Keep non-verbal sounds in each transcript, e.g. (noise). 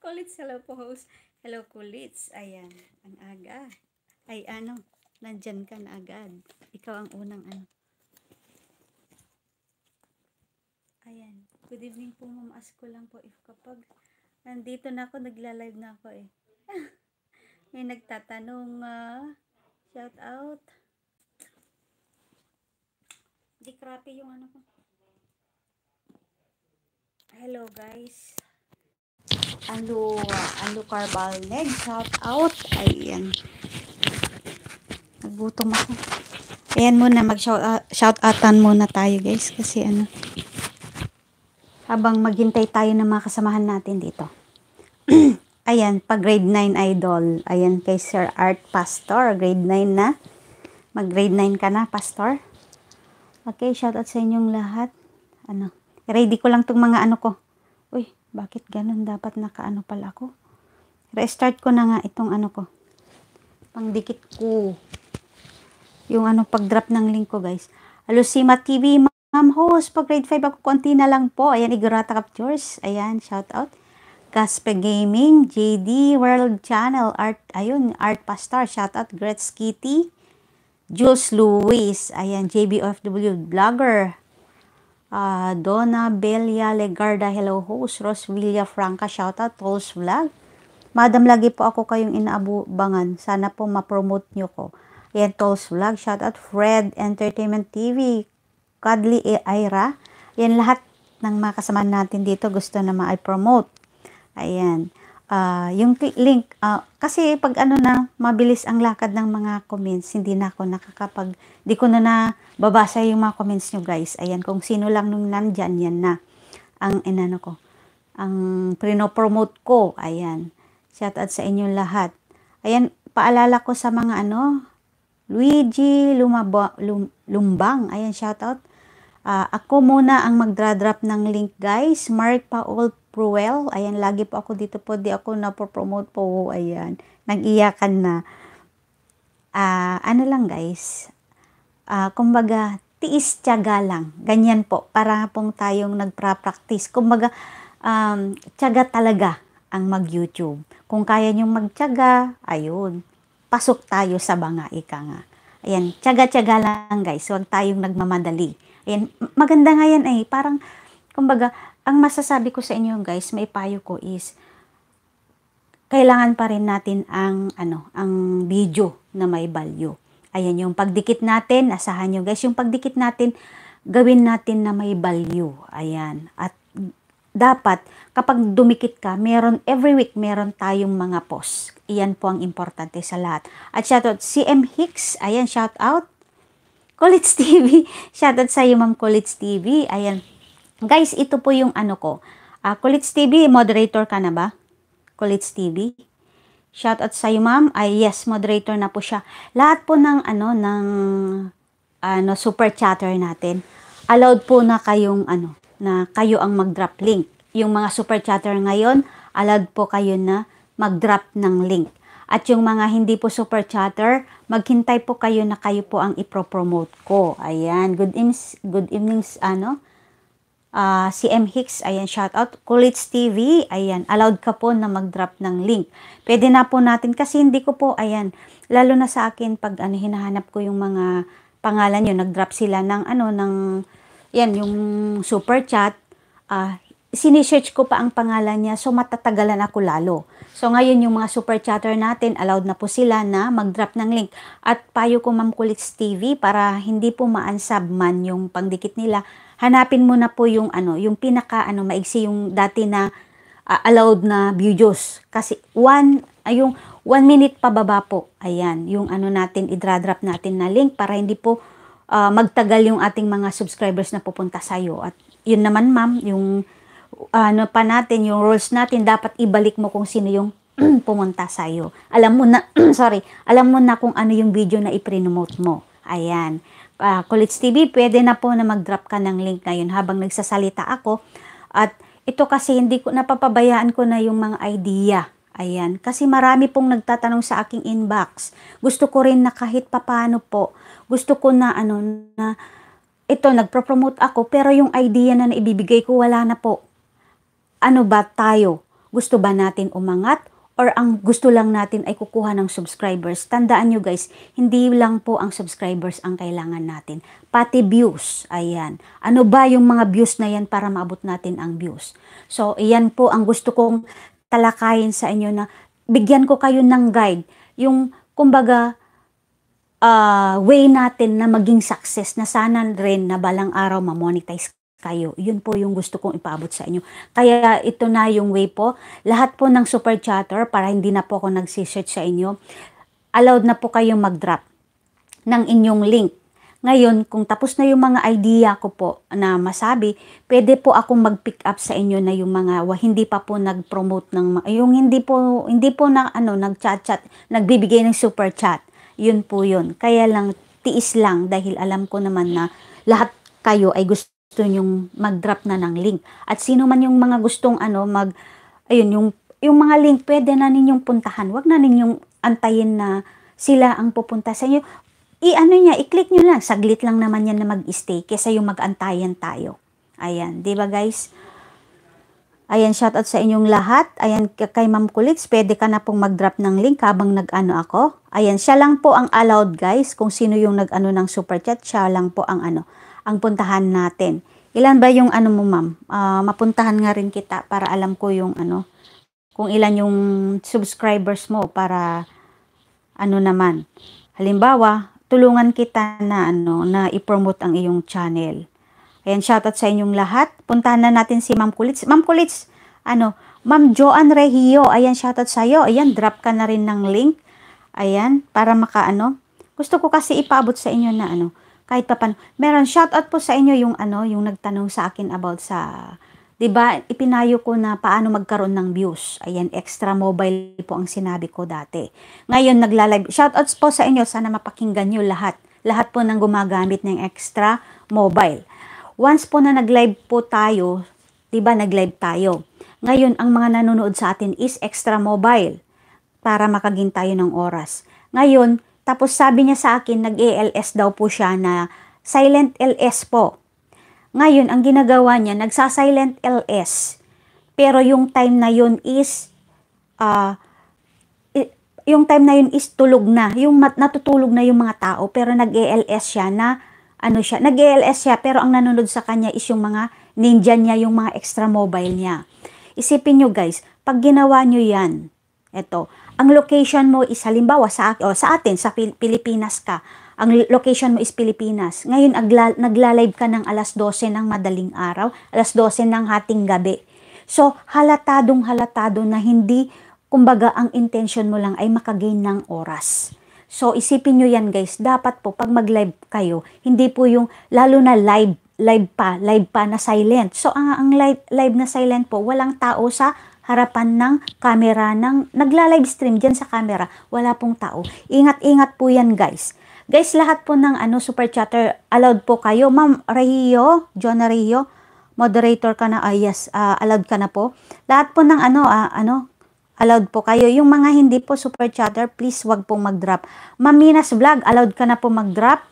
Kulits, hello po host. Hello Kulits. Ayan, ang aga. Ay ano, nandyan ka na agad. Ikaw ang unang ano. Ayan, good evening po ma'am. Ask ko lang po if kapag nandito na ako, nagla-live na ako eh. (laughs) May nagtatanong, uh, shout out. Di crappy yung ano ko. Hello guys. Alo, Alo Carbal Leg, shout out. Ayan. Nagutom ako. Ayan muna, mag-shout outan muna tayo guys. Kasi ano, habang maghintay tayo ng mga kasamahan natin dito. (clears throat) Ayan, pag grade 9 idol. Ayan kay Sir Art Pastor, grade 9 na. Mag grade 9 ka na, Pastor. Okay, shout out sa inyong lahat. Ano, ready ko lang tong mga ano ko bakit ganun dapat nakaano pala ako? Restart ko na nga itong ano ko. Pangdikit ko. Yung ano pag-drop ng link ko guys. Alusima TV, ma'am host. Pag grade 5 ako, konti na lang po. Ayan, Igorata Captures. Ayan, shout out. Caspe Gaming, JD World Channel, Art, ayun, Art Pastar, shout out, Gretz Kitty. Jules Luis, ayan, JBFW Blogger, uh, Donna Belia Legarda, hello host, Ros Villa Franca, shout out. Rolls Vlog. Madam, lagi po ako kayong inaabangan. Sana po ma-promote nyo ko. Ayan, Tolls Vlog. shout out. Fred Entertainment TV. Kadli e Aira. Yan, lahat ng mga kasama natin dito gusto na ma-promote. Ayan. Uh, yung link, uh, kasi pag ano na, mabilis ang lakad ng mga comments, hindi na ako nakakapag Di ko na nababasa yung mga comments nyo guys. Ayan, kung sino lang nung nandyan, yan na. Ang inano ko. Ang prinopromote ko. Ayan. Shout out sa inyong lahat. Ayan, paalala ko sa mga ano, Luigi Lumaba, Lum, Lumbang. Ayan, shout out. Uh, ako muna ang magdra-drop ng link guys. Mark Paul Pruel. Ayan, lagi po ako dito po. Di ako napopromote po. Ayan, nag-iyakan na. Uh, ano lang guys, uh, kumbaga, tiis tiyaga lang. Ganyan po, para pong tayong nagpra-practice. Kumbaga, um, tiyaga talaga ang mag-YouTube. Kung kaya nyong magtiyaga, ayun, pasok tayo sa banga, ika nga. Ayan, tiyaga-tiyaga lang guys. Huwag tayong nagmamadali. Ayan, maganda nga yan eh. Parang, kumbaga, ang masasabi ko sa inyo guys, may payo ko is, kailangan pa rin natin ang, ano, ang video na may value. Ayan yung pagdikit natin. Asahan nyo guys, yung pagdikit natin, gawin natin na may value. Ayan. At dapat kapag dumikit ka, meron every week meron tayong mga post. Iyan po ang importante sa lahat. At shoutout CM Hicks, ayan shoutout. College (laughs) TV, shoutout sa iyo Ma'am College TV. Ayan. Guys, ito po yung ano ko. Uh, ah, College TV, moderator ka na ba? College TV? Shout out sa iyo, ma'am. Ay yes, moderator na po siya. Lahat po ng ano ng ano super chatter natin. Allowed po na kayong ano na kayo ang mag-drop link. Yung mga super chatter ngayon, allowed po kayo na mag-drop ng link. At yung mga hindi po super chatter, maghintay po kayo na kayo po ang ipropromote ko. Ayan, good, im- good evenings, ano, uh, si M. Hicks, ayan, shout out. Kulits TV, ayan, allowed ka po na mag-drop ng link. Pwede na po natin kasi hindi ko po, ayan, lalo na sa akin pag ano, hinahanap ko yung mga pangalan yun, nag-drop sila ng ano, ng, yan, yung super chat, ah, uh, sinesearch ko pa ang pangalan niya so matatagalan ako lalo. So ngayon yung mga super chatter natin, allowed na po sila na mag-drop ng link. At payo ko Ma'am Kulits TV para hindi po ma maan man yung pangdikit nila hanapin mo na po yung ano, yung pinaka ano maigsi yung dati na uh, allowed na videos kasi one ay ah, yung 1 minute pababa po. Ayan, yung ano natin idra-drop natin na link para hindi po uh, magtagal yung ating mga subscribers na pupunta sa iyo. At yun naman ma'am, yung ano pa natin, yung roles natin dapat ibalik mo kung sino yung (clears throat) pumunta sa iyo. Alam mo na (clears throat) sorry, alam mo na kung ano yung video na i-promote mo. Ayan uh, College TV, pwede na po na mag-drop ka ng link ngayon habang nagsasalita ako. At ito kasi hindi ko napapabayaan ko na yung mga idea. Ayan, kasi marami pong nagtatanong sa aking inbox. Gusto ko rin na kahit papano po, gusto ko na ano na ito nagpropromote ako pero yung idea na naibibigay ko wala na po. Ano ba tayo? Gusto ba natin umangat? or ang gusto lang natin ay kukuha ng subscribers, tandaan nyo guys, hindi lang po ang subscribers ang kailangan natin. Pati views, ayan. Ano ba yung mga views na yan para maabot natin ang views? So, iyan po ang gusto kong talakayin sa inyo na bigyan ko kayo ng guide. Yung, kumbaga, uh, way natin na maging success na sana rin na balang araw ma-monetize kayo. Yun po yung gusto kong ipaabot sa inyo. Kaya ito na yung way po. Lahat po ng super chatter para hindi na po ako nagsisearch sa inyo. Allowed na po kayong mag-drop ng inyong link. Ngayon, kung tapos na yung mga idea ko po na masabi, pwede po akong mag-pick up sa inyo na yung mga wa, hindi pa po nag-promote ng yung hindi po hindi po na ano nag-chat-chat, nagbibigay ng super chat. Yun po yun. Kaya lang tiis lang dahil alam ko naman na lahat kayo ay gusto gusto yung mag-drop na ng link. At sino man yung mga gustong ano mag ayun yung yung mga link pwede na ninyong puntahan. Wag na ninyong antayin na sila ang pupunta sa inyo. I-ano niya, i-click niyo lang. Saglit lang naman yan na mag-stay kaysa yung mag-antayan tayo. Ayan, 'di ba guys? Ayan, shoutout sa inyong lahat. Ayan, kay Ma'am Kulits, pwede ka na pong mag-drop ng link habang nag-ano ako. Ayan, siya lang po ang allowed guys. Kung sino yung nag-ano ng super chat, siya lang po ang ano ang puntahan natin. Ilan ba yung ano mo ma'am? Uh, mapuntahan nga rin kita para alam ko yung ano, kung ilan yung subscribers mo para ano naman. Halimbawa, tulungan kita na ano, na i-promote ang iyong channel. Ayan, shoutout sa inyong lahat. Puntahan na natin si Ma'am Kulits. Ma'am Kulits, ano, Ma'am Joan Rehio, ayan, shoutout sa iyo. Ayan, drop ka na rin ng link. Ayan, para maka ano. Gusto ko kasi ipaabot sa inyo na ano, kahit paano. Meron shout out po sa inyo yung ano, yung nagtanong sa akin about sa 'di ba? Ipinayo ko na paano magkaroon ng views. Ayan, extra mobile po ang sinabi ko dati. Ngayon nagla-live. Shout outs po sa inyo, sana mapakinggan niyo lahat. Lahat po nang gumagamit ng extra mobile. Once po na nag-live po tayo, 'di ba? Nag-live tayo. Ngayon ang mga nanonood sa atin is extra mobile para makagin tayo ng oras. Ngayon, tapos sabi niya sa akin, nag-ALS daw po siya na silent LS po. Ngayon, ang ginagawa niya, nagsa-silent LS. Pero yung time na yun is, uh, yung time na yun is tulog na. Yung mat, natutulog na yung mga tao, pero nag-ALS siya na, ano siya, nag-ALS siya, pero ang nanunod sa kanya is yung mga ninja niya, yung mga extra mobile niya. Isipin nyo guys, pag ginawa nyo yan, eto, ang location mo is halimbawa sa, o, oh, sa atin, sa Pilipinas ka, ang location mo is Pilipinas. Ngayon, agla, nagla-live ka ng alas 12 ng madaling araw, alas 12 ng hating gabi. So, halatadong halatado na hindi, kumbaga, ang intention mo lang ay makagain ng oras. So, isipin nyo yan guys, dapat po pag mag-live kayo, hindi po yung, lalo na live, live pa, live pa na silent. So, ang, ang live, live na silent po, walang tao sa harapan ng camera, ng, nagla-live stream diyan sa camera, wala pong tao. Ingat-ingat po yan guys. Guys, lahat po ng ano, super chatter, allowed po kayo. Ma'am Rahio, John Rahio, moderator ka na, ah, yes, uh, allowed ka na po. Lahat po ng ano, uh, ano, allowed po kayo. Yung mga hindi po super chatter, please wag pong mag-drop. Maminas Vlog, allowed ka na po mag-drop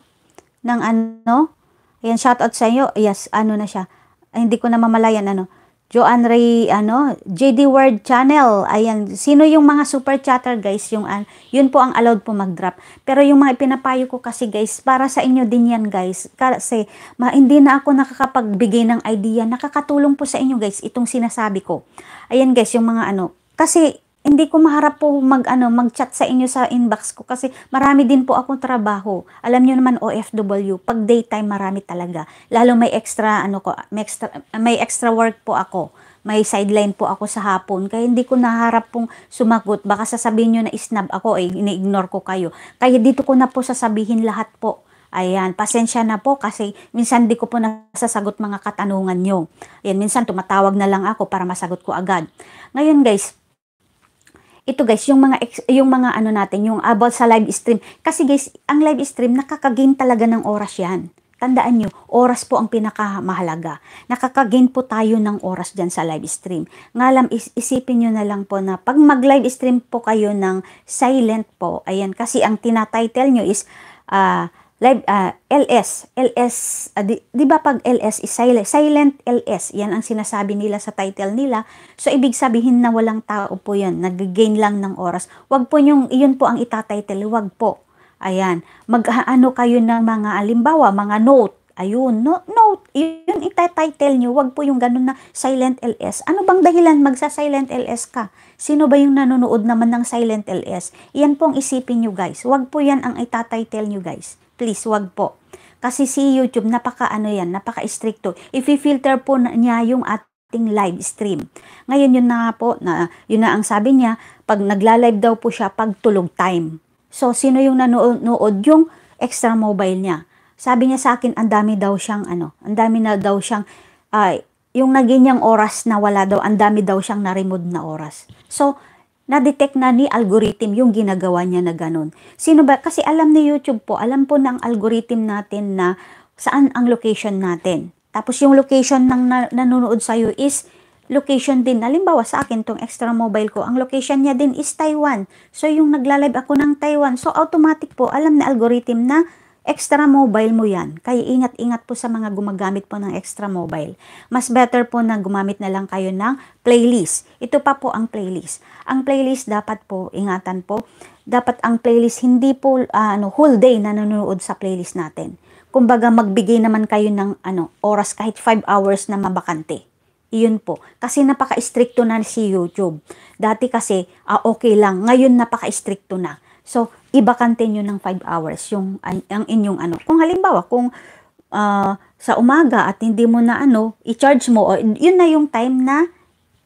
ng ano. Ayan, out sa inyo. Yes, ano na siya. Ay, hindi ko na mamalayan ano. Joan Ray, ano, JD Word Channel. Ayan, sino yung mga super chatter guys, yung, uh, yun po ang allowed po mag-drop. Pero yung mga ipinapayo ko kasi guys, para sa inyo din yan guys. Kasi ma, hindi na ako nakakapagbigay ng idea, nakakatulong po sa inyo guys, itong sinasabi ko. Ayan guys, yung mga ano, kasi hindi ko maharap po mag ano mag-chat sa inyo sa inbox ko kasi marami din po akong trabaho. Alam niyo naman OFW, pag daytime marami talaga. Lalo may extra ano ko, may extra, may extra work po ako. May sideline po ako sa hapon kaya hindi ko naharap pong sumagot. Baka sasabihin niyo na snub ako eh ini-ignore ko kayo. Kaya dito ko na po sasabihin lahat po. Ayan, pasensya na po kasi minsan di ko po nasasagot mga katanungan nyo. Ayan, minsan tumatawag na lang ako para masagot ko agad. Ngayon guys, ito guys, yung mga yung mga ano natin, yung about sa live stream. Kasi guys, ang live stream nakakagain talaga ng oras 'yan. Tandaan nyo, oras po ang pinakamahalaga. Nakakagain po tayo ng oras diyan sa live stream. Nga lang, is isipin niyo na lang po na pag mag-live stream po kayo ng silent po, ayan, kasi ang tinatitle niyo is uh, live uh, ah, LS LS uh, ah, di, di ba pag LS is silent silent LS yan ang sinasabi nila sa title nila so ibig sabihin na walang tao po yan nag-gain lang ng oras wag po yung iyon po ang itatitle wag po ayan mag-ano kayo ng mga alimbawa mga note ayun no note yun itatitle nyo wag po yung ganun na silent LS ano bang dahilan magsa silent LS ka sino ba yung nanonood naman ng silent LS yan po ang isipin nyo guys wag po yan ang itatitle nyo guys please wag po. Kasi si YouTube, napaka ano yan, napaka stricto. I-filter po niya yung ating live stream. Ngayon yun na po, na, yun na ang sabi niya, pag nagla-live daw po siya pag tulog time. So, sino yung nanonood yung extra mobile niya? Sabi niya sa akin, ang dami daw siyang ano, ang dami na daw siyang uh, yung naging niyang oras na wala daw, ang dami daw siyang na-remove na oras. So, na-detect na ni algorithm yung ginagawa niya na ganun. Sino ba? Kasi alam ni YouTube po, alam po ng algorithm natin na saan ang location natin. Tapos yung location ng nanonood sa'yo is location din. Halimbawa sa akin, tong extra mobile ko, ang location niya din is Taiwan. So yung nagla-live ako ng Taiwan, so automatic po, alam na algorithm na Extra mobile mo yan. Kaya ingat-ingat po sa mga gumagamit po ng extra mobile. Mas better po na gumamit na lang kayo ng playlist. Ito pa po ang playlist. Ang playlist dapat po, ingatan po, dapat ang playlist hindi po uh, ano, whole day na nanonood sa playlist natin. Kumbaga magbigay naman kayo ng ano, oras kahit 5 hours na mabakante. Iyon po. Kasi napaka-stricto na si YouTube. Dati kasi, ah, okay lang. Ngayon, napaka-stricto na. So, ibakante nyo ng 5 hours yung ang inyong ano. Kung halimbawa, kung uh, sa umaga at hindi mo na ano, i-charge mo, yun na yung time na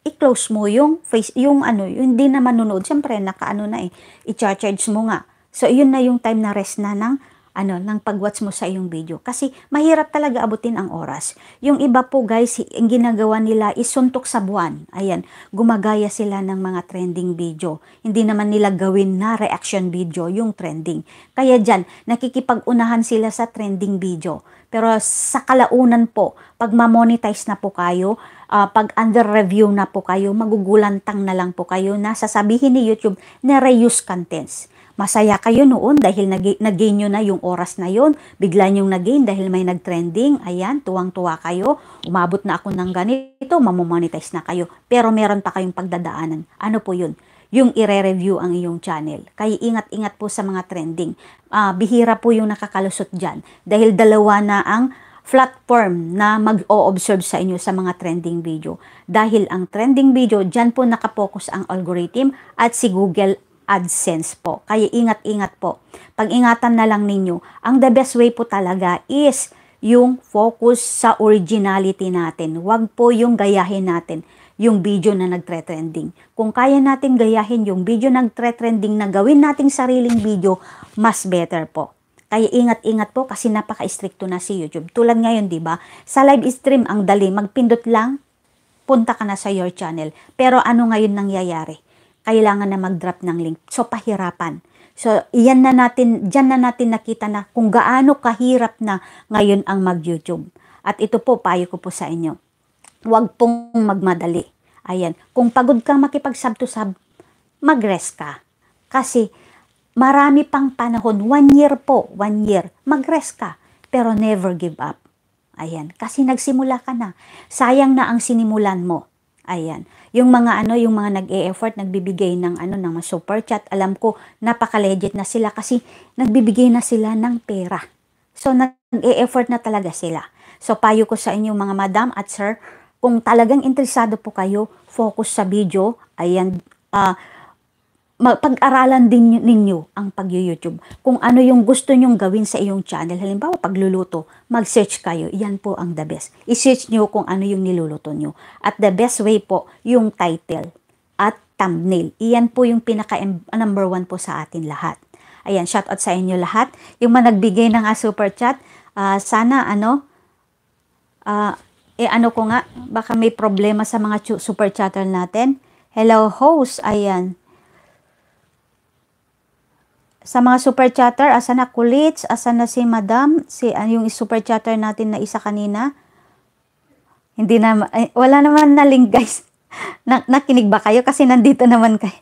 i-close mo yung face, yung ano, yung hindi na manunood. Siyempre, nakaano na eh, i-charge mo nga. So, yun na yung time na rest na ng ano, ng pag-watch mo sa iyong video. Kasi mahirap talaga abutin ang oras. Yung iba po guys, ang ginagawa nila isuntok sa buwan. Ayan, gumagaya sila ng mga trending video. Hindi naman nila gawin na reaction video yung trending. Kaya diyan nakikipag-unahan sila sa trending video. Pero sa kalaunan po, pag ma-monetize na po kayo, uh, pag under review na po kayo, magugulantang na lang po kayo na sasabihin ni YouTube na reuse contents. Masaya kayo noon dahil nag-gain nyo na yung oras na yon. Bigla nyong nag-gain dahil may nag-trending. Ayan, tuwang-tuwa kayo. Umabot na ako ng ganito, mamomonetize na kayo. Pero meron pa kayong pagdadaanan. Ano po yun? yung ire-review ang iyong channel. Kaya ingat-ingat po sa mga trending. Uh, bihira po yung nakakalusot dyan. Dahil dalawa na ang platform na mag-o-observe sa inyo sa mga trending video. Dahil ang trending video, dyan po nakapokus ang algorithm at si Google AdSense po. Kaya ingat-ingat po. Pag-ingatan na lang ninyo. Ang the best way po talaga is yung focus sa originality natin. Huwag po yung gayahin natin yung video na nagtre-trending. Kung kaya natin gayahin yung video nagtre-trending na gawin nating sariling video, mas better po. Kaya ingat-ingat po kasi napaka-stricto na si YouTube. Tulad ngayon, 'di ba? Sa live stream ang dali, magpindot lang, punta ka na sa your channel. Pero ano ngayon nangyayari? kailangan na mag-drop ng link. So, pahirapan. So, iyan na natin, dyan na natin nakita na kung gaano kahirap na ngayon ang mag-YouTube. At ito po, payo ko po sa inyo. Huwag pong magmadali. Ayan. Kung pagod kang makipag-sub to sub, mag-rest ka. Kasi, marami pang panahon. One year po, one year. Mag-rest ka. Pero never give up. Ayan. Kasi nagsimula ka na. Sayang na ang sinimulan mo. Ayan. Yung mga ano, yung mga nag-e-effort, nagbibigay ng ano ng super chat, alam ko napaka-legit na sila kasi nagbibigay na sila ng pera. So nag-e-effort na talaga sila. So payo ko sa inyo mga madam at sir, kung talagang interesado po kayo, focus sa video, ayan, uh, pag-aralan din ninyo ang pag-YouTube. Kung ano yung gusto nyong gawin sa iyong channel. Halimbawa, pagluluto, mag-search kayo. Yan po ang the best. I-search nyo kung ano yung niluluto nyo. At the best way po, yung title at thumbnail. Iyan po yung pinaka-number one po sa atin lahat. Ayan, shout out sa inyo lahat. Yung mga nagbigay ng ah, super chat, uh, sana ano, uh, eh ano ko nga, baka may problema sa mga super chatter natin. Hello host, ayan sa mga super chatter, asan na kulits, asan na si madam, si ah, yung super chatter natin na isa kanina. Hindi na, ay, eh, wala naman na link guys. (laughs) na, nakinig ba kayo? Kasi nandito naman kayo.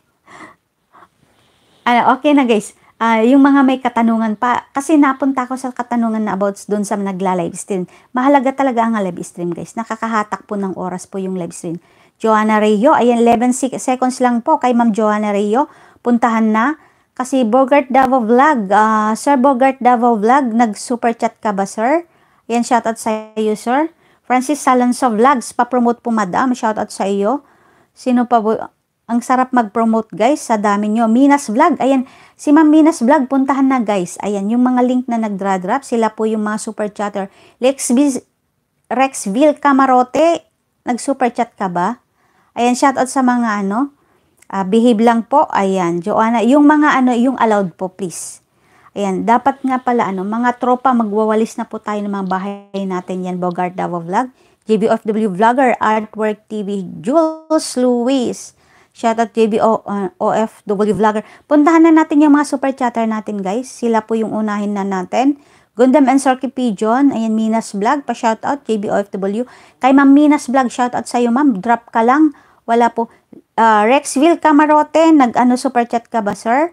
Ano, okay na guys. Uh, yung mga may katanungan pa, kasi napunta ko sa katanungan na about doon sa nagla-live stream. Mahalaga talaga ang live stream guys. Nakakahatak po ng oras po yung live stream. Joanna Rayo, ayan 11 seconds lang po kay Ma'am Joanna Rayo. Puntahan na kasi Bogart Davao Vlog, uh, Sir Bogart Davao Vlog, nag-super chat ka ba, sir? Yan, shoutout sa iyo, sir. Francis Salonso Vlogs, papromote po, madam. Shoutout sa iyo. Sino pa po? Ang sarap mag-promote, guys. Sa dami nyo. Minas Vlog, ayan. Si Ma'am Minas Vlog, puntahan na, guys. Ayan, yung mga link na nag-drop, dra sila po yung mga super chatter. Lex Rexville Camarote, nag-super chat ka ba? Ayan, shoutout sa mga ano, Uh, behave lang po. Ayan, Joanna. Yung mga ano, yung allowed po, please. Ayan, dapat nga pala, ano, mga tropa, magwawalis na po tayo ng mga bahay natin. Yan, Bogart Davao Vlog. JBOFW Vlogger, Artwork TV, Jules Luis. Shout out JBOFW uh, Vlogger. Puntahan na natin yung mga super chatter natin, guys. Sila po yung unahin na natin. Gundam and Sorky Pigeon, ayan, Minas Vlog, pa-shoutout, JBOFW. Kay Ma'am Minas Vlog, shoutout sa'yo, Ma'am. Drop ka lang. Wala po uh, ah, Rexville Camarote, nag-ano super chat ka ba, sir?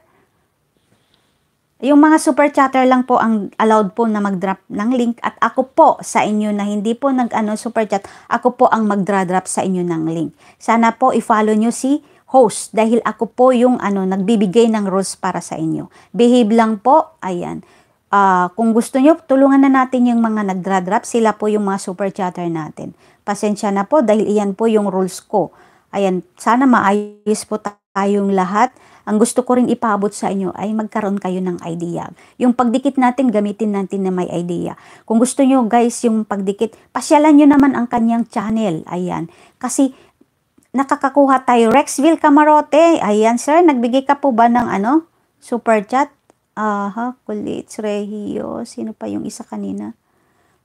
Yung mga super chatter lang po ang allowed po na mag-drop ng link at ako po sa inyo na hindi po nag-ano super chat, ako po ang magdra-drop sa inyo ng link. Sana po i-follow nyo si host dahil ako po yung ano nagbibigay ng rules para sa inyo. Behave lang po, ayan. Uh, kung gusto nyo, tulungan na natin yung mga nagdra-drop, sila po yung mga super chatter natin. Pasensya na po dahil iyan po yung rules ko Ayan, sana maayos po tayong lahat. Ang gusto ko rin ipaabot sa inyo ay magkaroon kayo ng idea. Yung pagdikit natin, gamitin natin na may idea. Kung gusto nyo guys yung pagdikit, pasyalan nyo naman ang kanyang channel. Ayan, kasi nakakakuha tayo. Rexville Camarote, ayan sir, nagbigay ka po ba ng ano? Super chat? Aha, Kulits, Rehio, sino pa yung isa kanina?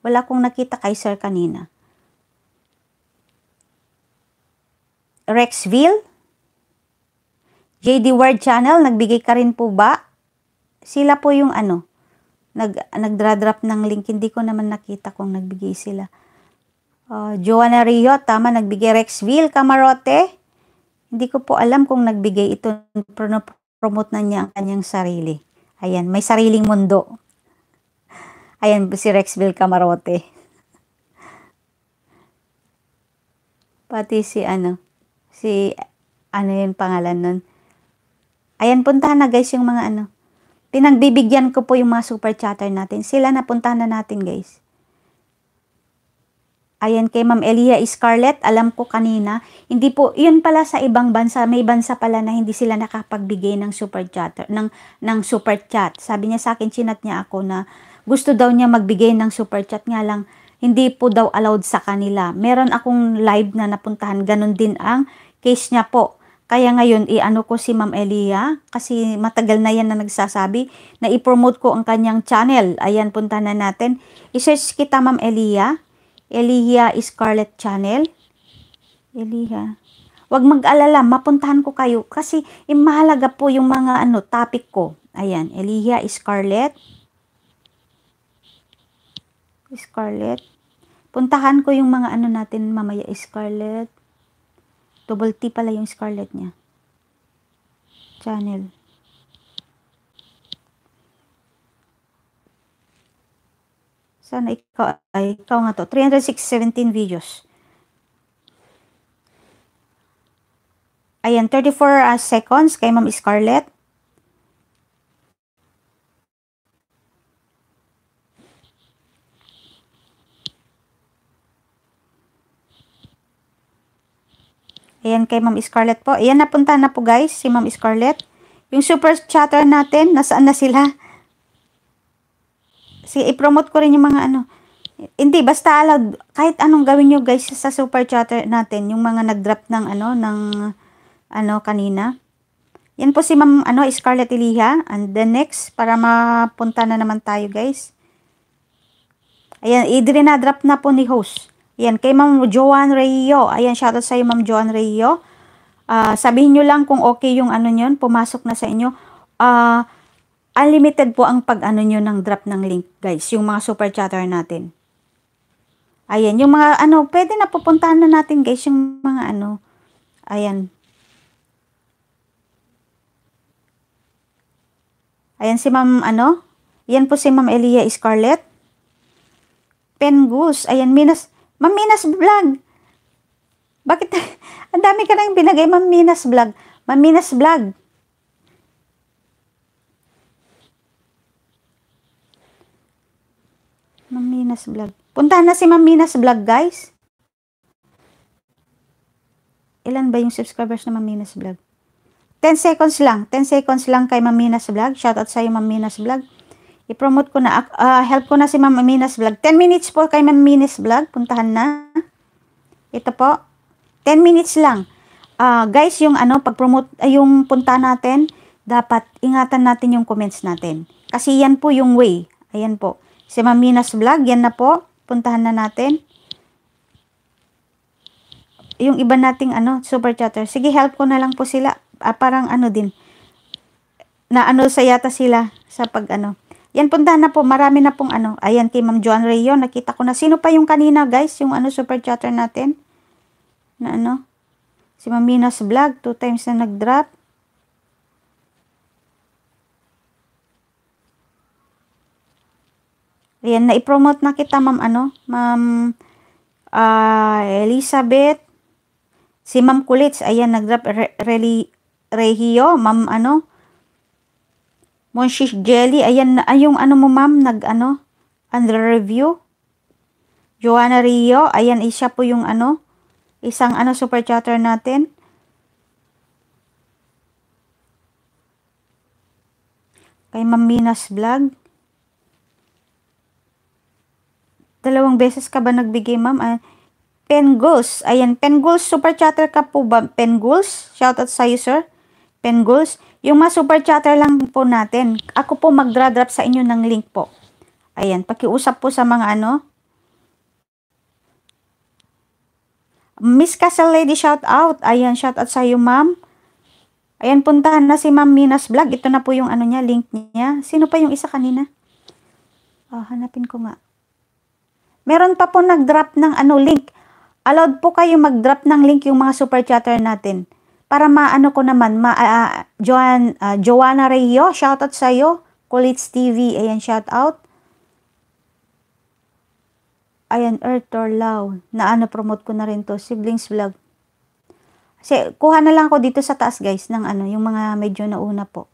Wala kong nakita kay sir kanina. Rexville? JD Word Channel, nagbigay ka rin po ba? Sila po yung ano, nag, nagdra-drop ng link. Hindi ko naman nakita kung nagbigay sila. Uh, Joanna Rio, tama, nagbigay Rexville, Camarote. Hindi ko po alam kung nagbigay ito. Promote na niya ang kanyang sarili. Ayan, may sariling mundo. Ayan, si Rexville Camarote. Pati si ano, si, ano yung pangalan nun? Ayan, puntahan na guys yung mga ano. Pinagbibigyan ko po yung mga super chatter natin. Sila na puntahan na natin guys. Ayan kay Ma'am Elia Scarlett, alam ko kanina, hindi po, yun pala sa ibang bansa, may bansa pala na hindi sila nakapagbigay ng super chat, ng, ng super chat. Sabi niya sa akin, chinat niya ako na gusto daw niya magbigay ng super chat, nga lang, hindi po daw allowed sa kanila. Meron akong live na napuntahan, ganun din ang case niya po. Kaya ngayon, i-ano ko si Ma'am Elia kasi matagal na yan na nagsasabi na i-promote ko ang kanyang channel. Ayan, punta na natin. I-search kita Ma'am Elia. Elia Scarlet Channel. Elia. Huwag mag-alala, mapuntahan ko kayo kasi eh, mahalaga po yung mga ano topic ko. Ayan, Elia Scarlet. Scarlet. Puntahan ko yung mga ano natin mamaya, Scarlet. Double T pala yung scarlet niya. Channel. Sana ikaw, ay, ikaw nga to. 317 videos. Ayan, 34 uh, seconds kay Ma'am Scarlett. Ayan kay Ma'am Scarlett po. Ayan, napunta na po guys si Ma'am Scarlett. Yung super chatter natin, nasaan na sila? Sige, i-promote ko rin yung mga ano. Hindi, basta allowed. Kahit anong gawin nyo guys sa super chatter natin, yung mga nag-drop ng ano, ng ano kanina. Yan po si Ma'am ano, Scarlett Iliha. And the next, para mapunta na naman tayo guys. Ayan, i drop na po ni host. Yan, kay Ma'am Joan Reyo. Ayan, shoutout sa'yo Ma'am Joan Reyo. Uh, ah, sabihin nyo lang kung okay yung ano nyo, pumasok na sa inyo. Uh, unlimited po ang pag-ano nyo ng drop ng link, guys. Yung mga super chatter natin. Ayan, yung mga ano, pwede na pupuntahan na natin, guys, yung mga ano. Ayan. Ayan si Ma'am, ano? Yan po si Ma'am Elia Scarlett. Pengus. Ayan, minus... Maminas Vlog. Bakit? (laughs) Ang dami ka nang binagay, maminas Vlog. Maminas Vlog. Maminas Vlog. Puntahan na si maminas Vlog, guys. Ilan ba yung subscribers na maminas Vlog? 10 seconds lang. 10 seconds lang kay maminas Vlog. Shoutout sa'yo, Ma'am Minas Vlog. I-promote ko na. Uh, help ko na si Ma'am Amina's Vlog. 10 minutes po kay Ma'am Amina's Vlog. Puntahan na. Ito po. 10 minutes lang. Uh, guys, yung ano, pag-promote, uh, yung punta natin, dapat ingatan natin yung comments natin. Kasi yan po yung way. Ayan po. Si Ma'am Amina's Vlog, yan na po. Puntahan na natin yung iba nating ano, super chatter. Sige, help ko na lang po sila. Ah, parang ano din. Na ano sa yata sila sa pag ano. Yan po na po, marami na pong ano. Ayan team Ma'am John Joan Rayon, nakita ko na. Sino pa yung kanina guys, yung ano super chatter natin? Na ano? Si Ma'am Mina's Vlog, two times na nag-drop. Ayan, na-promote na kita Ma'am ano, Ma'am uh, Elizabeth. Si Ma'am Kulits, ayan, nag-drop Re Reli Rehio, Ma'am ano, Monshis Jelly, ayan na, ay yung ano mo ma'am, nag ano, under review. Joanna Rio, ayan eh, isa po yung ano, isang ano super chatter natin. Kay Ma'am Minas Vlog. Dalawang beses ka ba nagbigay ma'am? Uh, Penguls, ayan, Penguls, super chatter ka po ba? Penguls, shoutout sa'yo sir. Penguls, Penguls. Yung mga super chatter lang po natin. Ako po magdra-drop sa inyo ng link po. Ayan, pakiusap po sa mga ano. Miss Castle Lady, shout out. Ayan, shout out sa iyo, ma'am. Ayan, puntahan na si Ma'am Minas Vlog. Ito na po yung ano niya, link niya. Sino pa yung isa kanina? Oh, hanapin ko nga. Meron pa po nag-drop ng ano, link. Allowed po kayo mag-drop ng link yung mga super chatter natin para maano ko naman, ma, uh, Joan, uh, Joanna Rayo, shoutout sa'yo. Kulits TV, ayan, shoutout. Ayan, Earth Law, Na ano, promote ko na rin to. Siblings Vlog. Kasi, kuha na lang ako dito sa taas, guys, ng ano, yung mga medyo nauna po.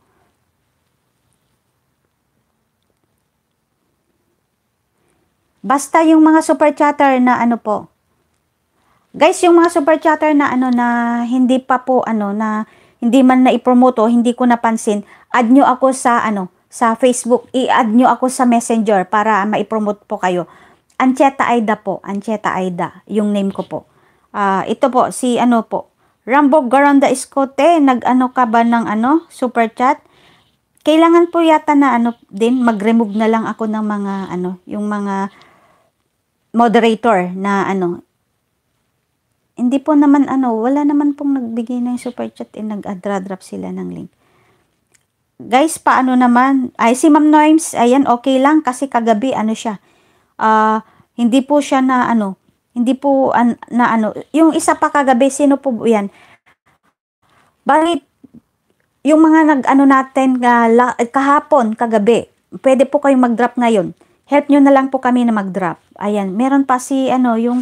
Basta yung mga super chatter na ano po, Guys, yung mga super chatter na ano na hindi pa po ano na hindi man na ipromote hindi ko napansin, add nyo ako sa ano sa Facebook, i-add nyo ako sa Messenger para ma-promote po kayo. Ancheta Aida po, Ancheta Aida, yung name ko po. Uh, ito po, si ano po, Rambo Garanda Escote, nag-ano ka ba ng ano, super chat? Kailangan po yata na ano din, mag-remove na lang ako ng mga ano, yung mga moderator na ano, hindi po naman ano, wala naman pong nagbigay ng super chat and nag-adra-drop sila ng link. Guys, paano naman? Ay, si Ma'am Norms, ayan, okay lang kasi kagabi, ano siya, uh, hindi po siya na ano, hindi po an, na ano, yung isa pa kagabi, sino po yan? Bali, yung mga nag-ano natin uh, la, kahapon, kagabi, pwede po kayong mag-drop ngayon. Help nyo na lang po kami na mag-drop. Ayan, meron pa si ano, yung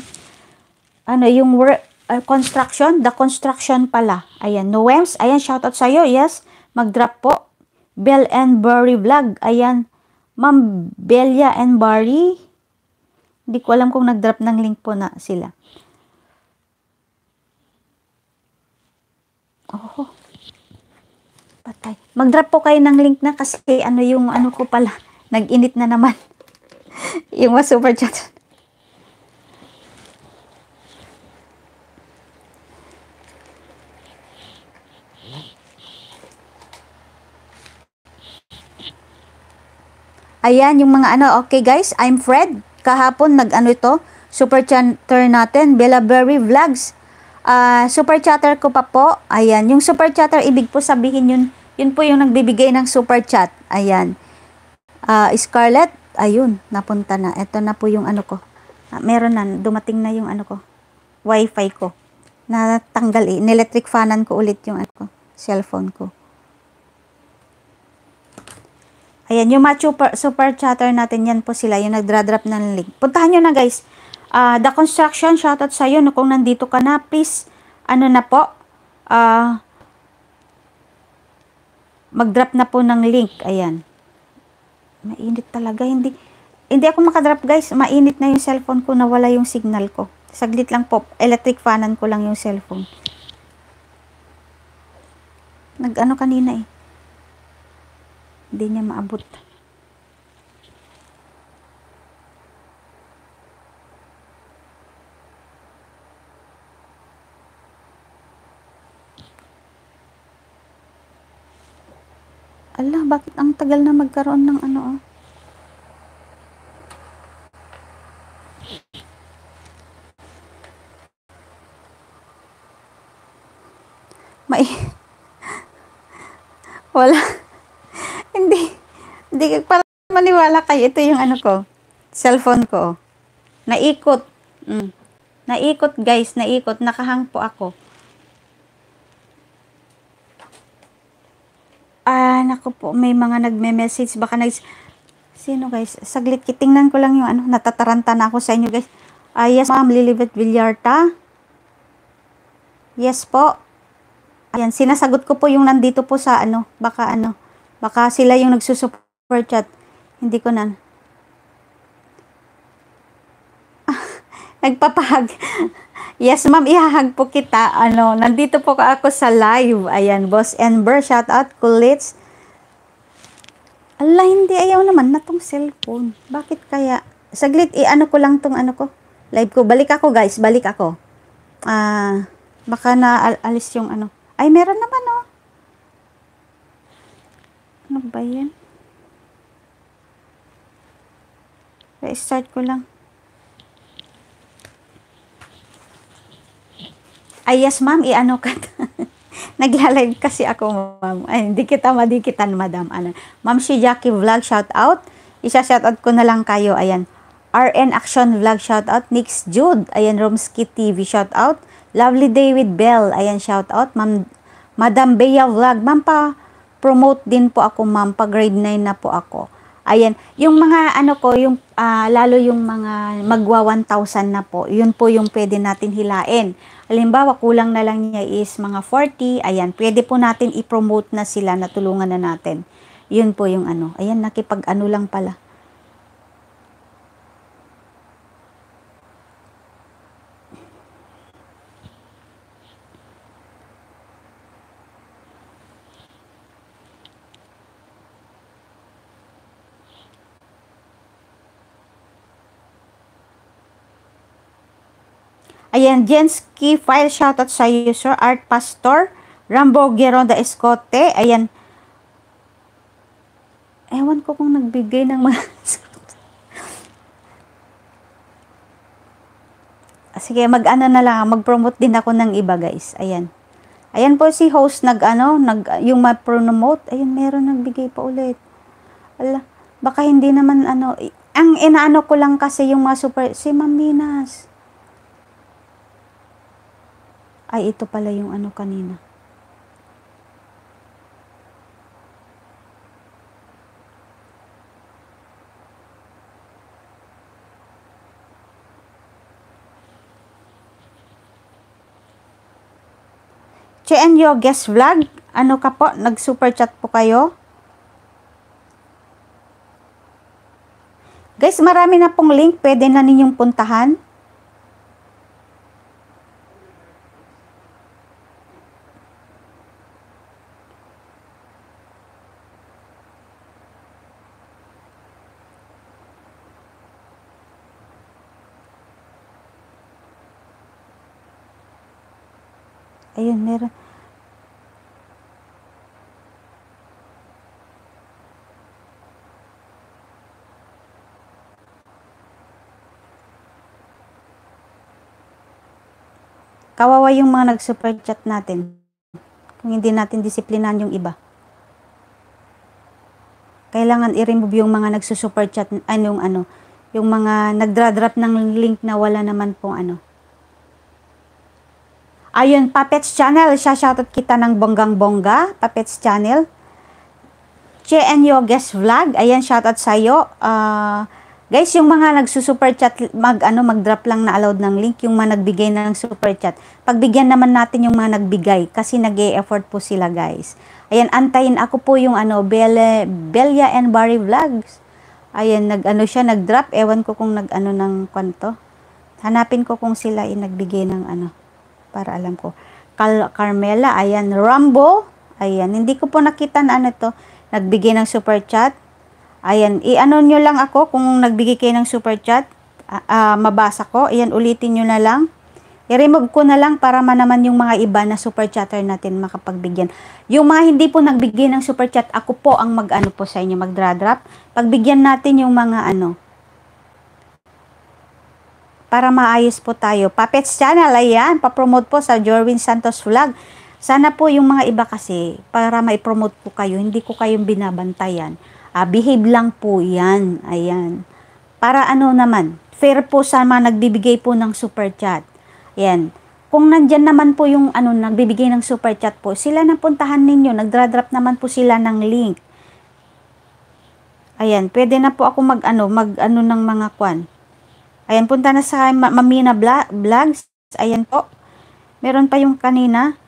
ano, yung work, uh, construction, the construction pala. Ayan, Noems, ayan, shoutout sa'yo, yes, mag-drop po. Bell and Barry Vlog, ayan, Ma'am Belia and Barry, hindi ko alam kung nag-drop ng link po na sila. Oh, patay. Mag-drop po kayo ng link na kasi ano yung ano ko pala, nag-init na naman. (laughs) yung mga super chat. Ayan, yung mga ano. Okay guys, I'm Fred. Kahapon nag-ano ito, super chatter natin, Bellaberry Vlogs. Uh, super chatter ko pa po. Ayan, yung super chatter, ibig po sabihin yun, yun po yung nagbibigay ng super chat. Ayan. Uh, Scarlett, ayun, napunta na. Ito na po yung ano ko. Uh, meron na, dumating na yung ano ko. Wi-Fi ko. Natanggal eh. Niletric fanan ko ulit yung ano ko, cellphone ko. Ayan, yung match super, super chatter natin, yan po sila, yung nagdra-drop ng link. Puntahan nyo na guys. Uh, the Construction, shoutout sa'yo. kung nandito ka na, please, ano na po, uh, mag-drop na po ng link. Ayan. Mainit talaga. Hindi, hindi ako makadrop guys. Mainit na yung cellphone ko, nawala yung signal ko. Saglit lang po, electric fanan ko lang yung cellphone. Nag-ano kanina eh hindi niya maabot Allah, bakit ang tagal na magkaroon ng ano oh may (laughs) wala hindi, para maniwala kayo, ito yung ano ko, cellphone ko. Naikot. Mm. Naikot, guys, naikot. Nakahang po ako. Ah, nako po, may mga nagme-message. Baka nag... Sino, guys? Saglit, kitingnan ko lang yung ano. Natataranta na ako sa inyo, guys. Ah, yes, ma'am, Lilibet Villarta. Yes po. Ayan, sinasagot ko po yung nandito po sa ano. Baka ano. Baka sila yung nagsusupport for chat. Hindi ko na. (laughs) Nagpapahag. (laughs) yes, ma'am, ihahag po kita. Ano, nandito po ako sa live. Ayan, Boss Ember. shout out, Kulits. Ala, hindi ayaw naman na tong cellphone. Bakit kaya? Saglit, i-ano ko lang tong ano ko. Live ko. Balik ako, guys. Balik ako. Ah, baka na alis yung ano. Ay, meron naman, oh. Ano ba yan? Start ko lang. Ay, yes, ma'am. I-ano ka. (laughs) Naglalive kasi ako, ma'am. Ay, hindi kita madikitan, madam. Ano. Ma'am, si Jackie Vlog, shout out. Isa shout out ko na lang kayo. Ayan. RN Action Vlog, shout out. Nix Jude. Ayan, Romsky TV, shout out. Lovely Day with Bell. Ayan, shout out. Ma'am, Madam Bea Vlog. Ma'am, pa promote din po ako, ma'am. Pa grade 9 na po ako. Ayan, yung mga ano ko, yung uh, lalo yung mga magwa 1,000 na po, yun po yung pwede natin hilain. Halimbawa, kulang na lang niya is mga 40, ayan, pwede po natin i-promote na sila, natulungan na natin. Yun po yung ano. Ayan, nakipag-ano lang pala. Ayan, Jensky File, shoutout sa user, Art Pastor, Rambo Geronda Escote. Ayan. Ewan ko kung nagbigay ng mga... (laughs) Sige, mag-ano na lang. Mag-promote din ako ng iba, guys. Ayan. Ayan po si host nag-ano, nag, yung ma-promote. Ayan, meron nagbigay pa ulit. Ala, baka hindi naman ano. Ang inaano ko lang kasi yung mga super... Si Maminas. Ay, ito pala yung ano kanina. Cheen Yo Guest Vlog, ano ka po? Nag-super chat po kayo? Guys, marami na pong link. Pwede na ninyong puntahan. ayun, meron, kawawa yung mga nag-super chat natin kung hindi natin disiplinan yung iba. Kailangan i-remove yung mga nagsusuper chat, anong ano, yung mga nagdra-drop ng link na wala naman pong ano, Ayun, Papets Channel. siya Shoutout kita ng Bonggang Bongga. Papets Channel. JN Yoges Vlog. Ayan, shoutout sa iyo. Uh, ah, guys, yung mga nagsusuper chat, mag, ano, mag-drop lang na allowed ng link. Yung mga nagbigay ng super chat. Pagbigyan naman natin yung mga nagbigay. Kasi nag effort po sila, guys. Ayan, antayin ako po yung ano, Bele, Belia and Barry Vlogs. Ayan, nag-ano siya, nag-drop. Ewan ko kung nag-ano ng kwanto. Hanapin ko kung sila yung nagbigay ng ano para alam ko. Cal Carmela, ayan. Rambo, ayan. Hindi ko po nakita na ano to. Nagbigay ng super chat. Ayan, i-ano nyo lang ako kung nagbigay kayo ng super chat. Uh, uh, mabasa ko. Ayan, ulitin nyo na lang. I-remove ko na lang para man naman yung mga iba na super chatter natin makapagbigyan. Yung mga hindi po nagbigay ng super chat, ako po ang mag-ano po sa inyo, magdra-drop. Pagbigyan natin yung mga ano, para maayos po tayo. Puppets Channel, ayan, papromote po sa Jorwin Santos Vlog. Sana po yung mga iba kasi, para maipromote po kayo, hindi ko kayong binabantayan. Ah, behave lang po yan, ayan. Para ano naman, fair po sa mga nagbibigay po ng super chat. Ayan. Kung nandyan naman po yung ano, nagbibigay ng super chat po, sila na puntahan ninyo, nagdra-drop naman po sila ng link. Ayan, pwede na po ako mag ano, mag ano ng mga kwan Ayan, punta na sa Mamina Vlogs. Ayan po. Meron pa yung kanina.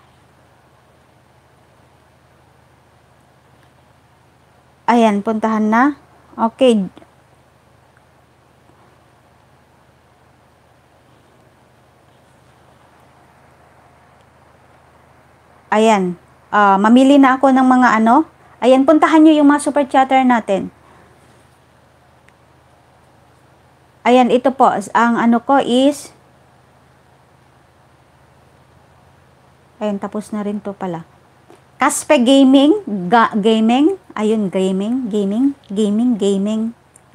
Ayan, puntahan na. Okay. Ayan. Uh, mamili na ako ng mga ano. Ayan, puntahan nyo yung mga super chatter natin. Ayan, ito po. Ang ano ko is, ayan, tapos na rin to pala. Caspe Gaming, ga, gaming, ayun, gaming, gaming, gaming, gaming,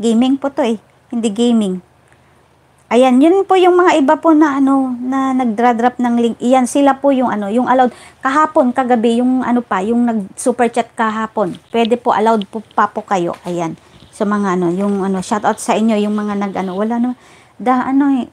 gaming po to eh, hindi gaming. Ayan, yun po yung mga iba po na ano, na nagdra-drop ng link. Iyan, sila po yung ano, yung allowed. Kahapon, kagabi, yung ano pa, yung nag-super chat kahapon. Pwede po, allowed po pa po kayo. Ayan sa mga ano, yung ano, shout out sa inyo yung mga nag ano, wala naman da ano eh,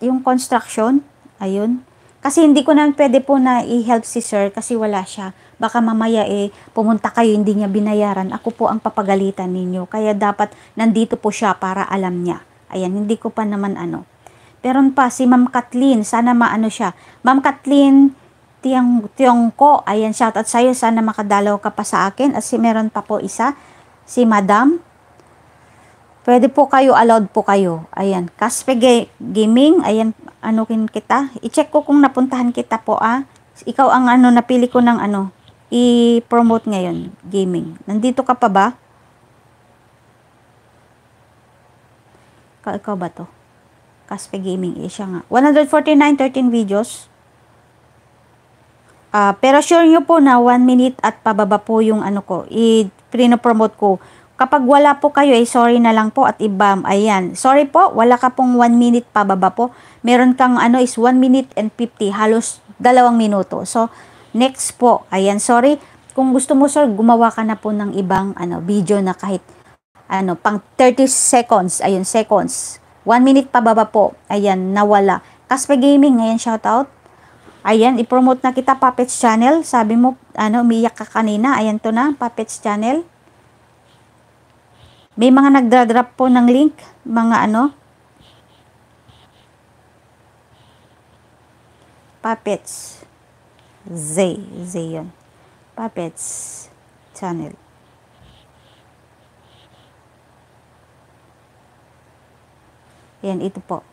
yung construction, ayun. Kasi hindi ko na pwede po na i-help si sir kasi wala siya. Baka mamaya eh pumunta kayo hindi niya binayaran. Ako po ang papagalitan ninyo. Kaya dapat nandito po siya para alam niya. Ayan, hindi ko pa naman ano. Meron pa si Ma'am Kathleen, sana maano siya. Ma'am Kathleen, Tiang tiyong ayan, shout out sa'yo, sana makadalaw ka pa sa akin. At si meron pa po isa, si Madam, Pwede po kayo, allowed po kayo. Ayan, Caspe Gaming, ayan, ano kin kita. I-check ko kung napuntahan kita po ah. Ikaw ang ano, napili ko ng ano, i-promote ngayon, gaming. Nandito ka pa ba? Ikaw, ikaw ba to? Caspe Gaming, eh siya nga. 149, 13 videos. Uh, pero sure nyo po na 1 minute at pababa po yung ano ko, i-promote ko Kapag wala po kayo, ay eh, sorry na lang po at ibam. Ayan. Sorry po, wala ka pong 1 minute pababa po. Meron kang ano is 1 minute and 50, halos dalawang minuto. So, next po. Ayan, sorry. Kung gusto mo sir, gumawa ka na po ng ibang ano, video na kahit ano, pang 30 seconds. Ayun, seconds. 1 minute pababa po. Ayan, nawala. Casper Gaming, ngayon shout out. Ayan, i-promote na kita Puppets Channel. Sabi mo, ano, umiyak ka kanina. Ayan to na, Puppets Channel. May mga nagdadrop po ng link, mga ano, puppets, Z, Z yun, puppets channel. Ayan, ito po.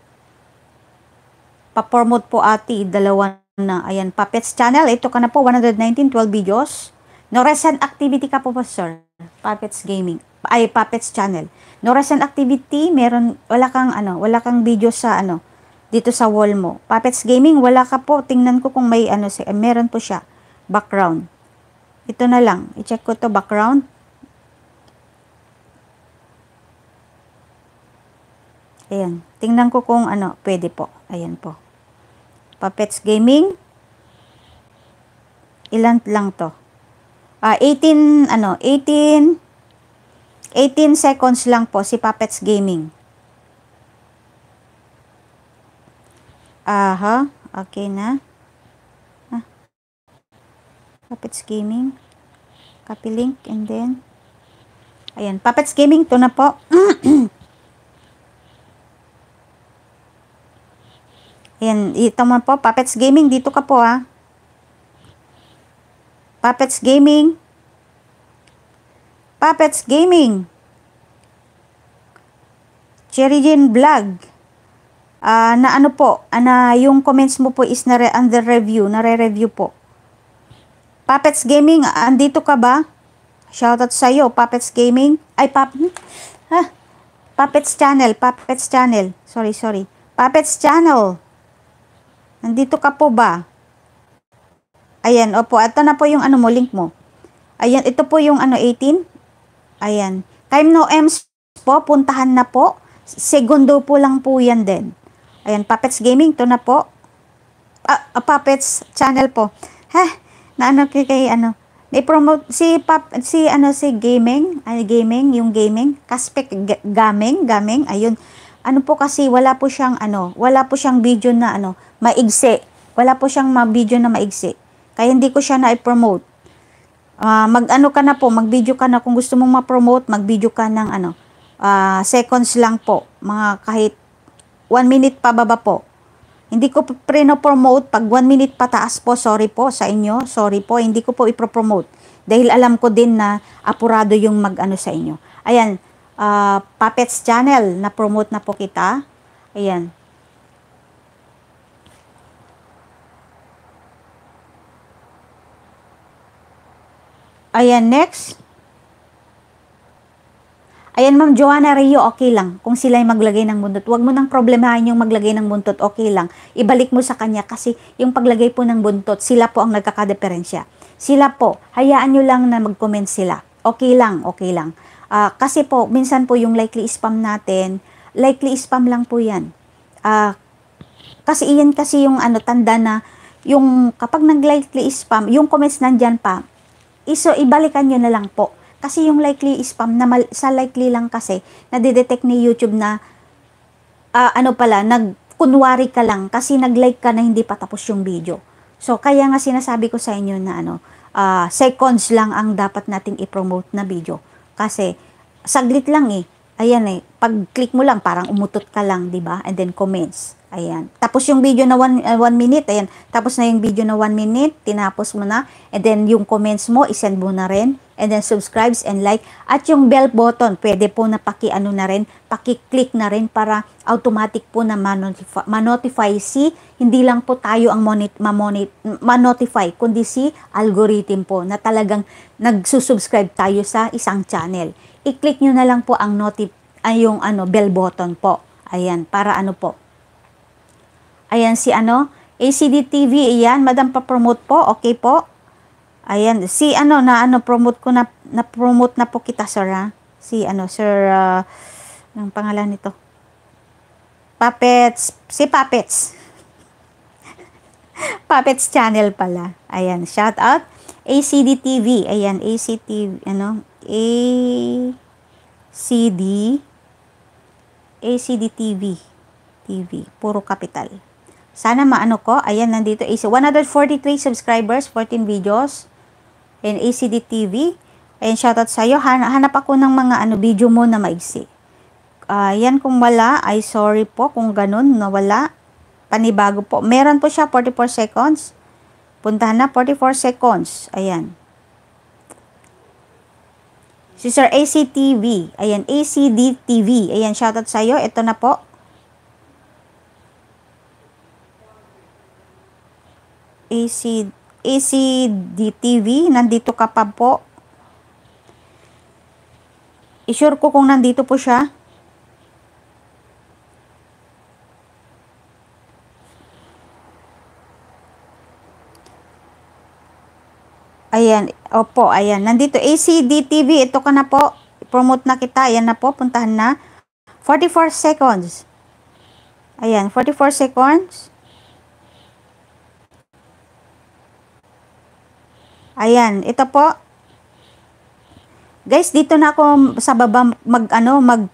Pa-promote po ati, dalawa na. Ayan, Puppets Channel. Ito ka na po, 119, 12 videos. No recent activity ka po po, sir. Puppets Gaming ay Puppets channel. No recent activity, meron wala kang ano, wala kang video sa ano dito sa wall mo. Puppets Gaming, wala ka po. Tingnan ko kung may ano si eh, meron po siya background. Ito na lang. I-check ko to background. Ayan. Tingnan ko kung ano, pwede po. Ayan po. Puppets Gaming. Ilan lang to? Uh, ah, 18, ano, 18 18 seconds lang po si Puppets Gaming. Aha, okay na. Ah. Puppets Gaming. Copy link and then Ayan, Puppets Gaming to na po. (clears throat) Ayan, ito mo po, Puppets Gaming dito ka po ah. Puppets Gaming Puppets Gaming, Cherry Jane Vlog, uh, na ano po, ah, na yung comments mo po is nare re under review, nare-review po. Puppets Gaming, ah, andito ka ba? Shoutout sa iyo, Puppets Gaming. Ay, pap... Ha? Hmm? Puppets Channel, Puppets Channel. Sorry, sorry. Puppets Channel. Nandito ka po ba? Ayan, opo. Ito na po yung ano mo, link mo. Ayan, ito po yung ano, 18. Ayan. Time no M's po, puntahan na po. Segundo po lang po yan din. Ayan, Puppets Gaming, to na po. Ah, uh, Puppets channel po. Ha, na ano kay, kay ano. Ni-promote si pap, si ano si gaming, ay gaming, yung gaming, Caspec Gaming, Gaming, ayun. Ano po kasi wala po siyang ano, wala po siyang video na ano, maigsi. Wala po siyang ma-video na maigsi. Kaya hindi ko siya na-promote uh, mag-ano ka na po, mag-video ka na kung gusto mong ma-promote, mag-video ka ng ano, uh, seconds lang po, mga kahit 1 minute pababa po. Hindi ko pre-promote pag 1 minute pataas po, sorry po sa inyo, sorry po, hindi ko po ipro-promote dahil alam ko din na apurado yung mag-ano sa inyo. Ayan, uh, Puppets Channel, na-promote na po kita. Ayan, Ayan, next. Ayan, Ma'am Joanna Rio, okay lang. Kung sila yung maglagay ng buntot, huwag mo nang problemahin yung maglagay ng buntot, okay lang. Ibalik mo sa kanya kasi yung paglagay po ng buntot, sila po ang nagkakadeferensya. Sila po, hayaan nyo lang na mag-comment sila. Okay lang, okay lang. Uh, kasi po, minsan po yung likely spam natin, likely spam lang po yan. Uh, kasi iyan kasi yung ano, tanda na yung kapag nag-likely spam, yung comments nandyan pa, iso ibalikan nyo na lang po. Kasi yung likely spam, na mal, sa likely lang kasi, na nadidetect ni YouTube na, uh, ano pala, nagkunwari ka lang kasi nag-like ka na hindi pa tapos yung video. So, kaya nga sinasabi ko sa inyo na ano, uh, seconds lang ang dapat nating i-promote na video. Kasi, saglit lang eh, Ayan eh, pag-click mo lang, parang umutot ka lang, di ba? And then comments. Ayan. Tapos yung video na 1 uh, ah, one minute, ayan. Tapos na yung video na 1 minute, tinapos mo na. And then yung comments mo, isend mo na rin. And then subscribes and like. At yung bell button, pwede po na paki-ano na rin, paki-click na rin para automatic po na manotify, manotify si, hindi lang po tayo ang ma-notify, manotify, kundi si algorithm po na talagang nagsusubscribe tayo sa isang channel i-click nyo na lang po ang notif ay yung ano bell button po. Ayan, para ano po. Ayan si ano, ACD TV, ayan, madam pa-promote po, okay po. Ayan, si ano na ano promote ko na na-promote na po kita sir ha. Si ano sir uh, ah, ng pangalan nito. Puppets, si Puppets. (laughs) Puppets channel pala. Ayan, shout out ACD TV. Ayan, ACD, ano, ACD ACD TV TV puro capital sana maano ko ayan nandito AC 143 subscribers 14 videos and ACD TV ayan shoutout sa iyo Han hanap ako ng mga ano video mo na maigsi uh, yan kung wala ay sorry po kung ganun nawala panibago po meron po siya 44 seconds puntahan na 44 seconds ayan Si Sir ACTV. Ayan, ACDTV. Ayan, shoutout sa'yo. Ito na po. AC, ACDTV. Nandito ka pa po. I-sure ko kung nandito po siya. Ayan, opo, ayan. Nandito, ACD TV, ito ka na po. Promote na kita. Ayan na po, puntahan na. 44 seconds. Ayan, 44 seconds. Ayan, ito po. Guys, dito na ako sa baba mag ano, mag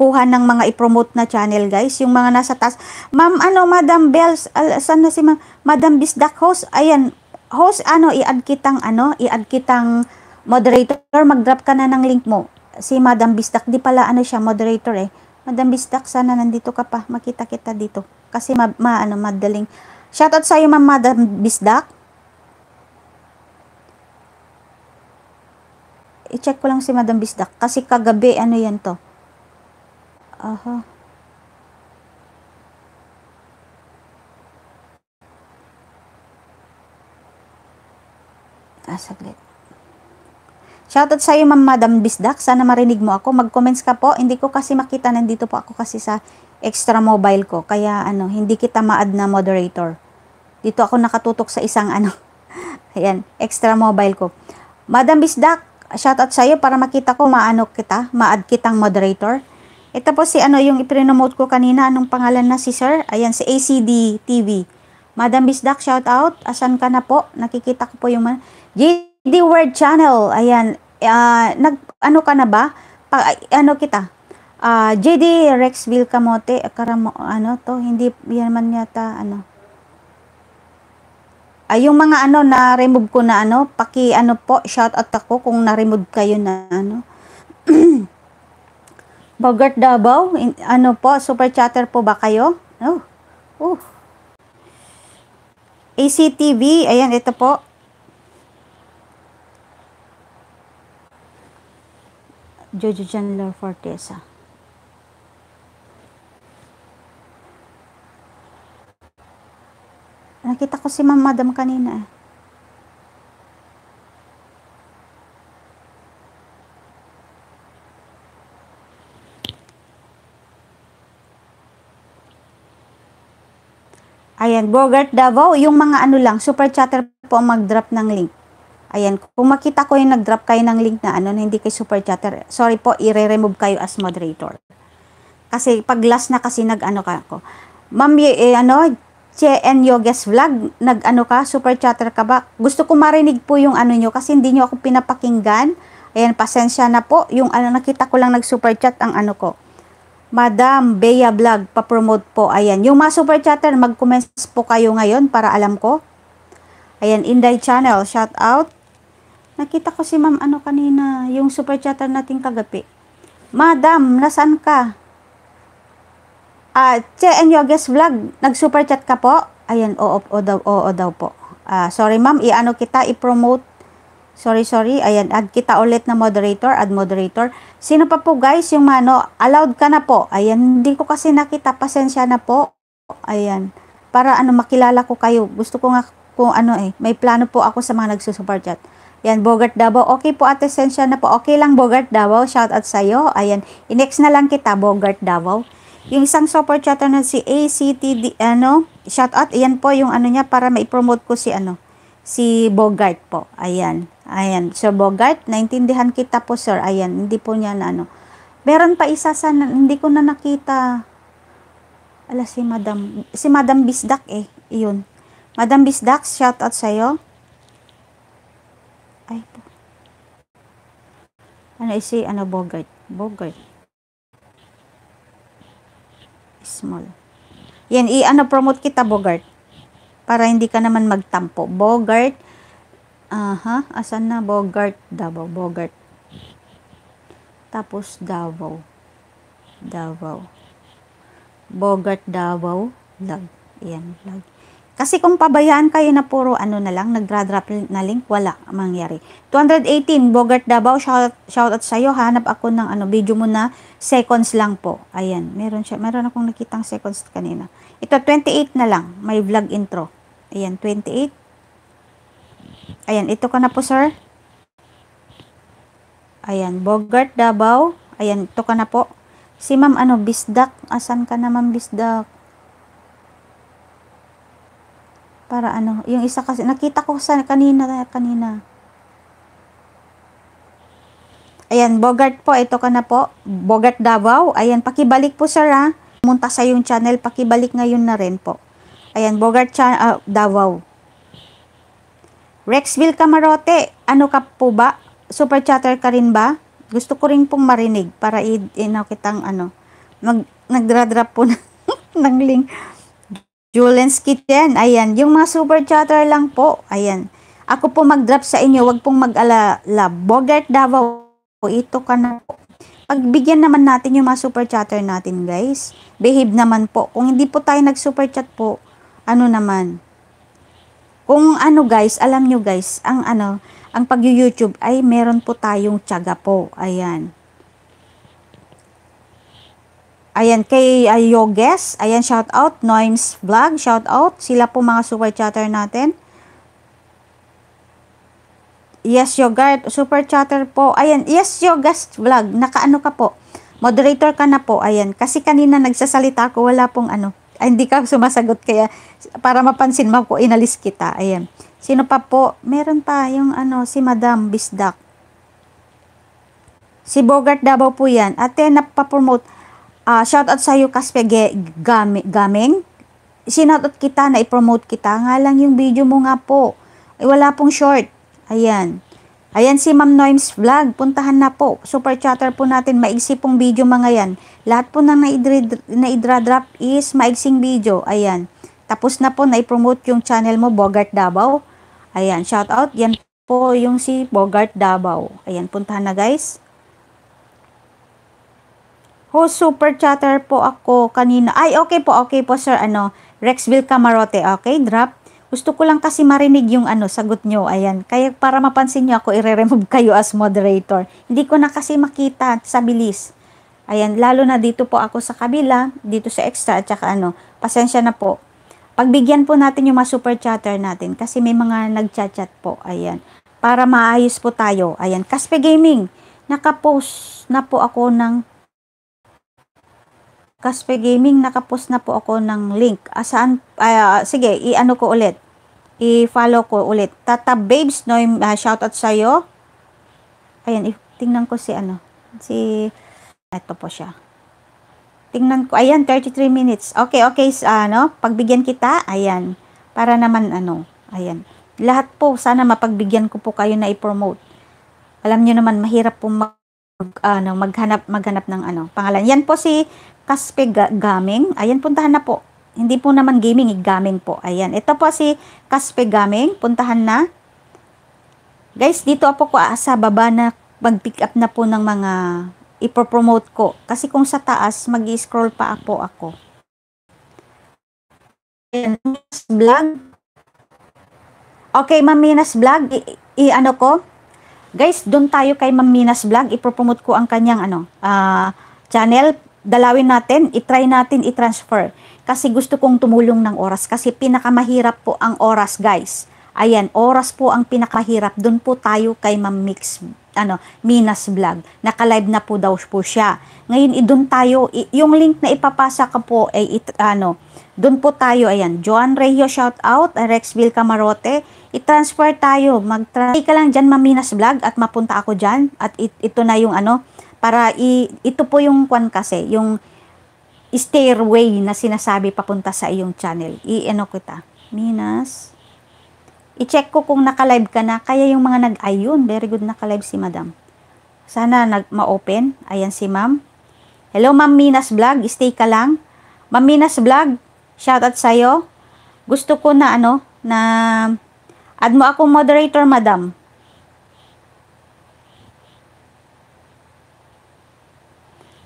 kuha ng mga i-promote na channel, guys. Yung mga nasa taas. Ma'am, ano, Madam Bells, al, ah, saan na si Ma'am? Madam Bisdak Host, ayan, host, ano, i-add kitang, ano, i-add kitang moderator, mag-drop ka na ng link mo. Si Madam Bistak, di pala, ano siya, moderator eh. Madam Bistak, sana nandito ka pa, makita kita dito. Kasi, ma, ma ano, madaling. Shoutout sa'yo, Ma'am Madam Bisdak. I-check ko lang si Madam Bisdak. Kasi kagabi, ano yan to. Aha. Uh -huh. Ah, saglit. Shoutout sa iyo, Ma'am Madam Bisdak. Sana marinig mo ako. Mag-comments ka po. Hindi ko kasi makita. Nandito po ako kasi sa extra mobile ko. Kaya ano, hindi kita maad na moderator. Dito ako nakatutok sa isang ano. (laughs) Ayan, extra mobile ko. Madam Bisdak, shoutout sa iyo para makita ko maano kita, maad kitang moderator. Ito po si ano yung iprenomote ko kanina. Anong pangalan na si sir? Ayan, si ACD TV. Madam Bisdak, shoutout. Asan ka na po? Nakikita ko po yung... Man- JD Word Channel, ayan, uh, nag, ano ka na ba? Pa, ano kita? Uh, ah, JD Rexville Kamote, karamo, ano to, hindi, yan man yata, ano. Uh, yung mga ano, na-remove ko na ano, paki, ano po, shout out ako kung na-remove kayo na ano. (clears throat) Bogart Davao, in, ano po, super chatter po ba kayo? Oh, oh. ACTV, ayan, ito po. Jojo Chandler Fortesa. Nakita ko si Ma'am Madam kanina. Ayan, Bogart Davao, yung mga ano lang, super chatter po mag-drop ng link. Ayan, kung makita ko yung nag-drop kayo ng link na ano, na hindi kay super chatter, sorry po, i-remove kayo as moderator. Kasi pag last na kasi nag-ano ka ako. Ma'am, eh, ano, Chien Yoges Vlog, nag-ano ka, super chatter ka ba? Gusto ko marinig po yung ano nyo kasi hindi nyo ako pinapakinggan. Ayan, pasensya na po. Yung ano, nakita ko lang nag-super chat ang ano ko. Madam Bea Vlog, papromote po. Ayan, yung mga super chatter, mag-comments po kayo ngayon para alam ko. Ayan, Inday Channel, shout out. Nakita ko si ma'am ano kanina, yung super chatter natin kagabi. Madam, nasaan ka? Ah, uh, Che and Yoges Vlog, nag-super chat ka po? Ayan, oo, oo daw, oo daw po. Ah, uh, sorry ma'am, i-ano kita, i-promote. Sorry, sorry. Ayan, add kita ulit na moderator, add moderator. Sino pa po guys yung mano, allowed ka na po. Ayan, hindi ko kasi nakita, pasensya na po. Ayan, para ano makilala ko kayo. Gusto ko nga kung ano eh, may plano po ako sa mga nagsusuport chat. Yan, Bogart Davao. Okay po ate, sensya na po. Okay lang, Bogart Davao. Shout out sa'yo. Ayan, inext na lang kita, Bogart Davao. Yung isang support chatter na si ACTD, ano, shout out. Ayan po yung ano niya para ma-promote ko si ano, si Bogart po. Ayan, ayan. Sir Bogart, naintindihan kita po sir. Ayan, hindi po niya na ano. Meron pa isa sa, hindi ko na nakita. Ala, si Madam, si Madam Bisdak eh, yun. Madam Bisdak, shout out sa'yo. ano isi ano Bogart Bogart small yan i ano promote kita Bogart para hindi ka naman magtampo Bogart aha uh -huh. asan na Bogart Davao Bogart tapos Davao Davao Bogart Davao vlog yan love kasi kung pabayaan kayo na puro ano na lang, nagdra-drop na link, wala mangyari. 218, Bogart Davao, shout, shout out sa'yo. Hanap ako ng ano, video mo na seconds lang po. Ayan, meron, siya, meron akong nakitang seconds kanina. Ito, 28 na lang. May vlog intro. Ayan, 28. Ayan, ito ka na po, sir. Ayan, Bogart Davao. Ayan, ito ka na po. Si Ma'am, ano, Bisdak. Asan ka na, Ma'am Bisdak? Para ano, yung isa kasi, nakita ko sa kanina, kanina. Ayan, Bogart po, ito ka na po. Bogart Davao. Ayan, pakibalik po sir ha. Munta sa yung channel, pakibalik ngayon na rin po. Ayan, Bogart uh, Davao. Rexville Camarote, ano ka po ba? Super chatter ka rin ba? Gusto ko rin pong marinig para inaw kitang ano. Mag, drop po (laughs) ng link. Julensky 10, ayan. Yung mga super chatter lang po, ayan. Ako po mag-drop sa inyo, wag pong mag-alala. Bogart Davao, ito ka na po. Pagbigyan naman natin yung mga super chatter natin, guys. Behave naman po. Kung hindi po tayo nag-super chat po, ano naman. Kung ano guys, alam nyo guys, ang ano, ang pag-YouTube ay meron po tayong tiyaga po. Ayan. Ayan, kay uh, ah, Yoges. Ayan, shout out. Noims Vlog, shout out. Sila po mga super chatter natin. Yes, Yogart. Super chatter po. Ayan, yes, Yogast Vlog. Nakaano ka po? Moderator ka na po. Ayan, kasi kanina nagsasalita ako. Wala pong ano. Ay, hindi ka sumasagot. Kaya para mapansin mo ko, inalis kita. Ayan. Sino pa po? Meron pa yung ano, si Madam Bisdak. Si Bogart Davao po yan. Ate, napapromote. Uh, shout out sa iyo Kaspe Gaming. Gaming. Shout kita na i-promote kita. Nga lang yung video mo nga po. Ay, wala pong short. Ayan. Ayan si Ma'am Noims Vlog. Puntahan na po. Super chatter po natin. Maigsi pong video mga yan. Lahat po na naidra-drop is maigsing video. Ayan. Tapos na po na-promote i yung channel mo, Bogart Davao. Ayan. Shout out. Yan po yung si Bogart Davao. Ayan. Puntahan na guys. Ho, super chatter po ako kanina. Ay, okay po, okay po sir, ano, Rexville Camarote, okay, drop. Gusto ko lang kasi marinig yung ano, sagot nyo, ayan. Kaya para mapansin nyo ako, i-remove kayo as moderator. Hindi ko na kasi makita sa bilis. Ayan, lalo na dito po ako sa kabila, dito sa extra, at saka ano, pasensya na po. Pagbigyan po natin yung mga super chatter natin kasi may mga nag-chat-chat po, ayan. Para maayos po tayo, ayan. Kaspe Gaming, nakapost na po ako ng Casper Gaming, nakapos na po ako ng link. Ah, saan? Ah, sige, i-ano ko ulit. I-follow ko ulit. Tata Babes, no, uh, ah, shoutout sa'yo. Ayan, tingnan ko si ano. Si, ito po siya. Tingnan ko, ayan, 33 minutes. Okay, okay, ano, pagbigyan kita, ayan. Para naman, ano, ayan. Lahat po, sana mapagbigyan ko po kayo na i-promote. Alam nyo naman, mahirap po mag, ano, maghanap, maghanap ng ano, pangalan. Yan po si Kaspe Gaming. Ayan, puntahan na po. Hindi po naman gaming, eh, gaming po. Ayan, ito po si Kaspe Gaming. Puntahan na. Guys, dito po ko ah, sa baba na mag-pick up na po ng mga ipopromote ko. Kasi kung sa taas, mag-scroll pa po ako. Ayan, vlog. Okay, Ma'am Minas Vlog, i-ano ko? Guys, doon tayo kay Ma'am Minas Vlog, ipropromote ko ang kanyang ano, uh, channel dalawin natin, itry natin i-transfer. Kasi gusto kong tumulong ng oras. Kasi pinakamahirap po ang oras, guys. Ayan, oras po ang pinakamahirap. Doon po tayo kay Ma'am Mix, ano, Minas Vlog. Naka-live na po daw po siya. Ngayon, doon tayo, yung link na ipapasa ko po, ay, it, ano, doon po tayo, ayan, Joan Rejo, shout out, Rexville Camarote, i-transfer tayo, mag-transfer ka lang dyan, Minas Vlog, at mapunta ako dyan, at it, ito na yung ano, para i, ito po yung kwan kasi, yung stairway na sinasabi papunta sa iyong channel. I-ano kita. Minas. I-check ko kung naka-live ka na. Kaya yung mga nag-ayun, very good naka-live si madam. Sana nag ma-open. Ayan si ma'am. Hello ma'am Minas Vlog. Stay ka lang. Ma'am Minas Vlog, shoutout sa'yo. Gusto ko na ano, na add mo ako moderator madam.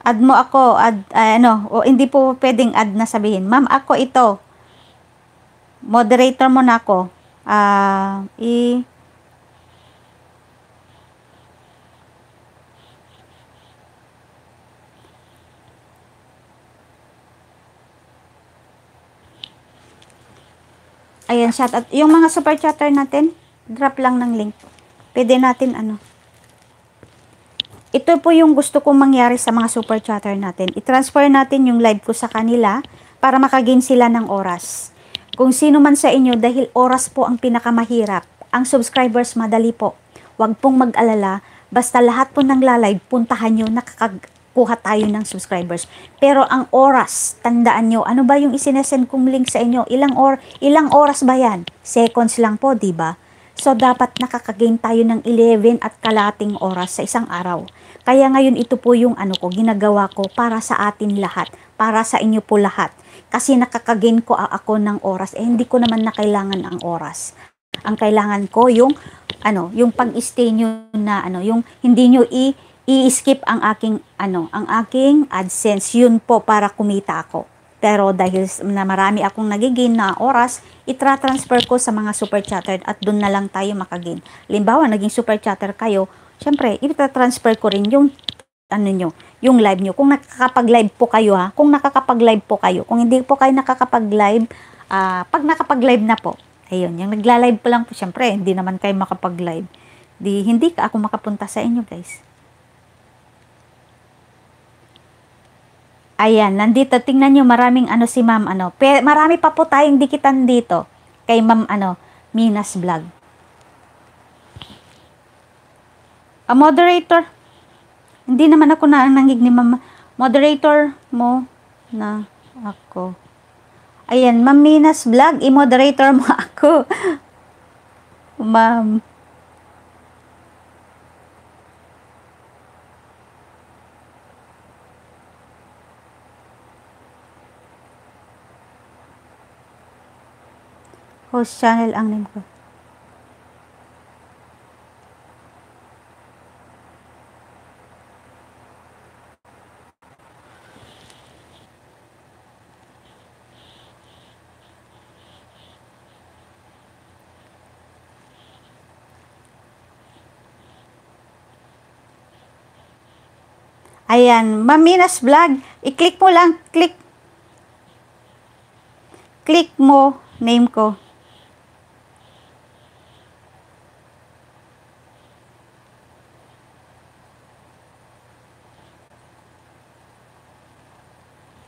add mo ako, add, uh, ano, o hindi po pwedeng add na sabihin, ma'am, ako ito, moderator mo na ako, uh, i, Ayan, shout out. Yung mga super chatter natin, drop lang ng link. Pwede natin, ano, ito po yung gusto kong mangyari sa mga super chatter natin. I-transfer natin yung live ko sa kanila para makagain sila ng oras. Kung sino man sa inyo, dahil oras po ang pinakamahirap. Ang subscribers madali po. Huwag pong mag-alala. Basta lahat po ng lalive, puntahan nyo, nakakakuha tayo ng subscribers. Pero ang oras, tandaan nyo, ano ba yung isinesend kong link sa inyo? Ilang, or, ilang oras ba yan? Seconds lang po, di ba? So, dapat nakakagain tayo ng 11 at kalating oras sa isang araw. Kaya ngayon ito po yung ano ko, ginagawa ko para sa atin lahat, para sa inyo po lahat. Kasi nakakagain ko ako ng oras, eh hindi ko naman nakailangan ang oras. Ang kailangan ko yung ano, yung pag-stay nyo na ano, yung hindi nyo i i-skip ang aking ano, ang aking AdSense. Yun po para kumita ako. Pero dahil na marami akong nagigin na oras, itra-transfer ko sa mga super chatter at doon na lang tayo makagin. Limbawa, naging super chatter kayo, syempre, itatransfer ko rin yung ano nyo, yung live nyo. Kung nakakapag-live po kayo ha, kung nakakapag-live po kayo. Kung hindi po kayo nakakapag-live, uh, pag nakapag-live na po, ayun, yung nagla-live po lang po, syempre, hindi naman kayo makapag-live. Di, hindi ka ako makapunta sa inyo guys. Ayan, nandito, tingnan nyo, maraming ano si ma'am, ano, marami pa po tayong dikitan dito kay ma'am, ano, Minas Vlog. A ah, moderator. Hindi naman ako na nangig ni mama. Moderator mo na ako. Ayan, Ma'am Minas Vlog, i-moderator mo (laughs) ako. Ma'am. Host channel ang name ko. Ayan, Maminas Vlog. I-click mo lang, click. Click mo, name ko.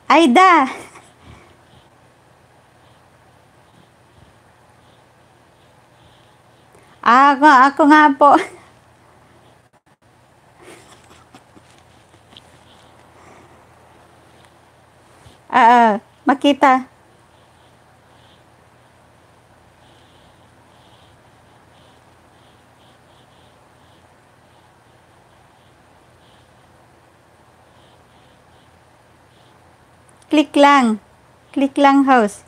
Aida! (laughs) Ako, ako nga po. (laughs) makita. Click lang. Click lang house.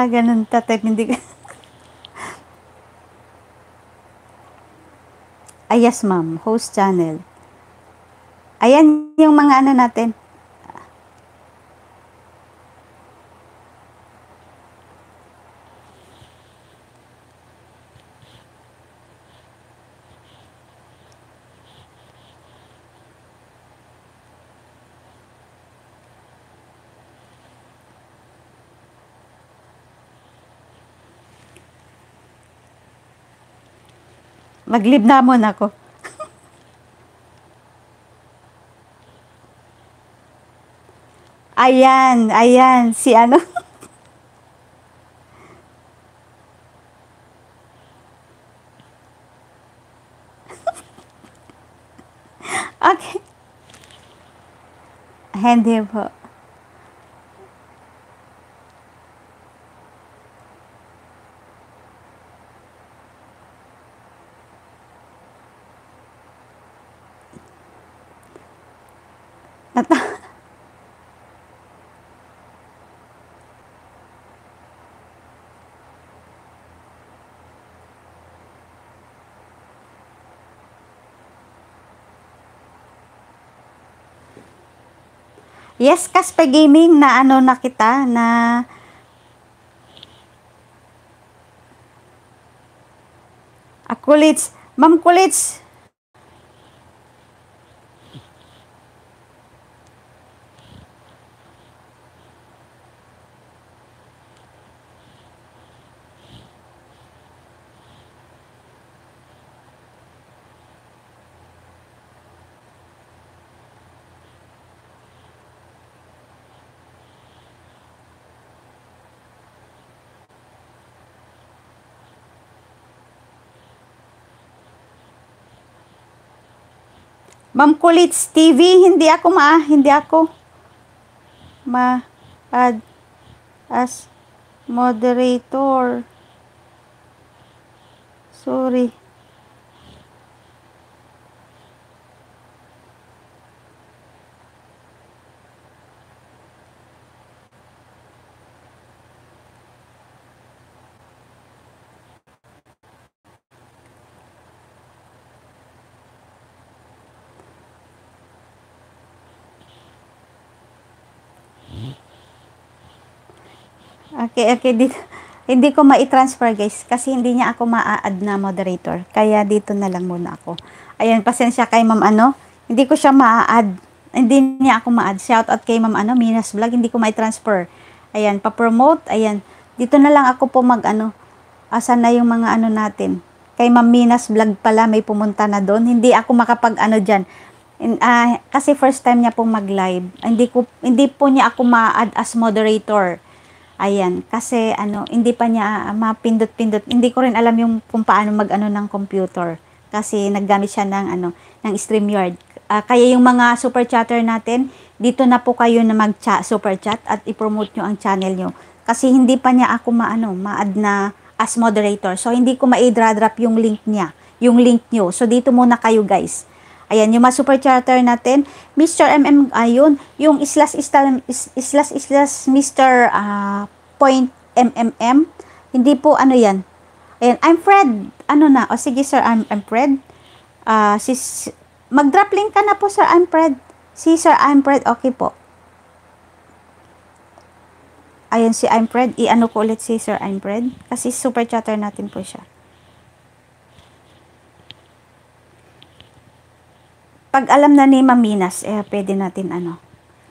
Ah, ganun ta type. Hindi Ay, ah, yes, ma'am. Host channel. Ayan yung mga ano natin. na Maglibnamon ako. ayan, ayan, si ano? (laughs) okay. Hindi po. Yes, Kaspe Gaming, na ano na kita, na Kulits. Ma'am Kulits, Ma'am Kulits TV, hindi ako ma, hindi ako ma add as moderator. Sorry. Okay, okay. Dito, hindi ko ma-transfer guys kasi hindi niya ako ma-add na moderator. Kaya dito na lang muna ako. Ayan, pasensya kay ma'am ano. Hindi ko siya ma-add. Hindi niya ako ma-add. Shout out kay ma'am ano, Minas Vlog. Hindi ko ma-transfer. Ayan, pa-promote. Ayan. Dito na lang ako po mag ano. Asa na yung mga ano natin. Kay ma'am Minas Vlog pala may pumunta na doon. Hindi ako makapag ano dyan. In, uh, kasi first time niya po mag-live. Hindi, ko, hindi po niya ako ma-add as moderator. Ayan, kasi ano, hindi pa niya ah, mapindot-pindot. Hindi ko rin alam yung kung paano mag-ano ng computer kasi naggamit siya ng ano, ng StreamYard. Uh, kaya yung mga super chatter natin, dito na po kayo na mag-chat super chat at i-promote nyo ang channel nyo. Kasi hindi pa niya ako maano, ma-add na as moderator. So hindi ko ma-drop yung link niya, yung link nyo. So dito muna kayo guys. Ayan, yung mga super chatter natin. Mr. MM, ayun, yung islas islas, islas, islas Mr. Uh, ah, point MMM. Hindi po, ano yan. Ayan, I'm Fred. Ano na? O sige, sir, I'm, I'm Fred. Uh, ah, sis, mag-drop link ka na po, sir, I'm Fred. Si sir, I'm Fred. Okay po. Ayan si I'm Fred. I-ano ko ulit si sir, I'm Fred. Kasi super chatter natin po siya. pag alam na ni Maminas, eh, pwede natin ano.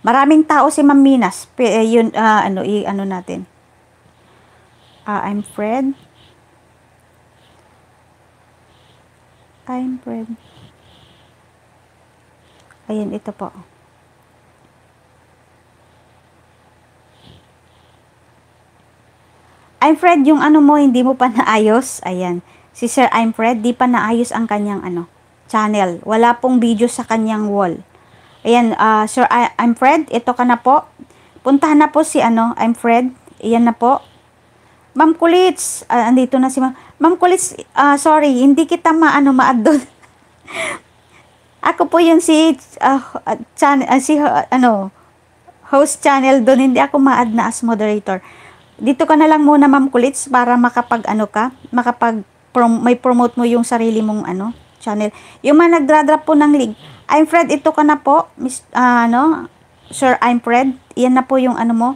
Maraming tao si Maminas. Eh, yun, uh, ano, i, ano natin. Uh, I'm Fred. I'm Fred. Ayan, ito po. I'm Fred, yung ano mo, hindi mo pa naayos. Ayan. Si Sir I'm Fred, di pa naayos ang kanyang ano channel. Wala pong video sa kanyang wall. Ayan, uh, Sir, I I'm Fred. Ito ka na po. Puntahan na po si ano, I'm Fred. Ayan na po. Ma'am Kulits, uh, ah, andito na si Ma'am. Ma'am Kulits, uh, ah, sorry, hindi kita maano maad doon. (laughs) Ako po yung si uh, chan uh, si uh, ano host channel doon, hindi ako maad na as moderator. Dito ka na lang muna Ma'am Kulits para makapag ano ka, makapag prom may promote mo yung sarili mong ano, channel. Yung mga nagdra-drop po ng link, I'm Fred, ito ka na po, Miss, uh, ano, Sir, I'm Fred. Yan na po yung ano mo.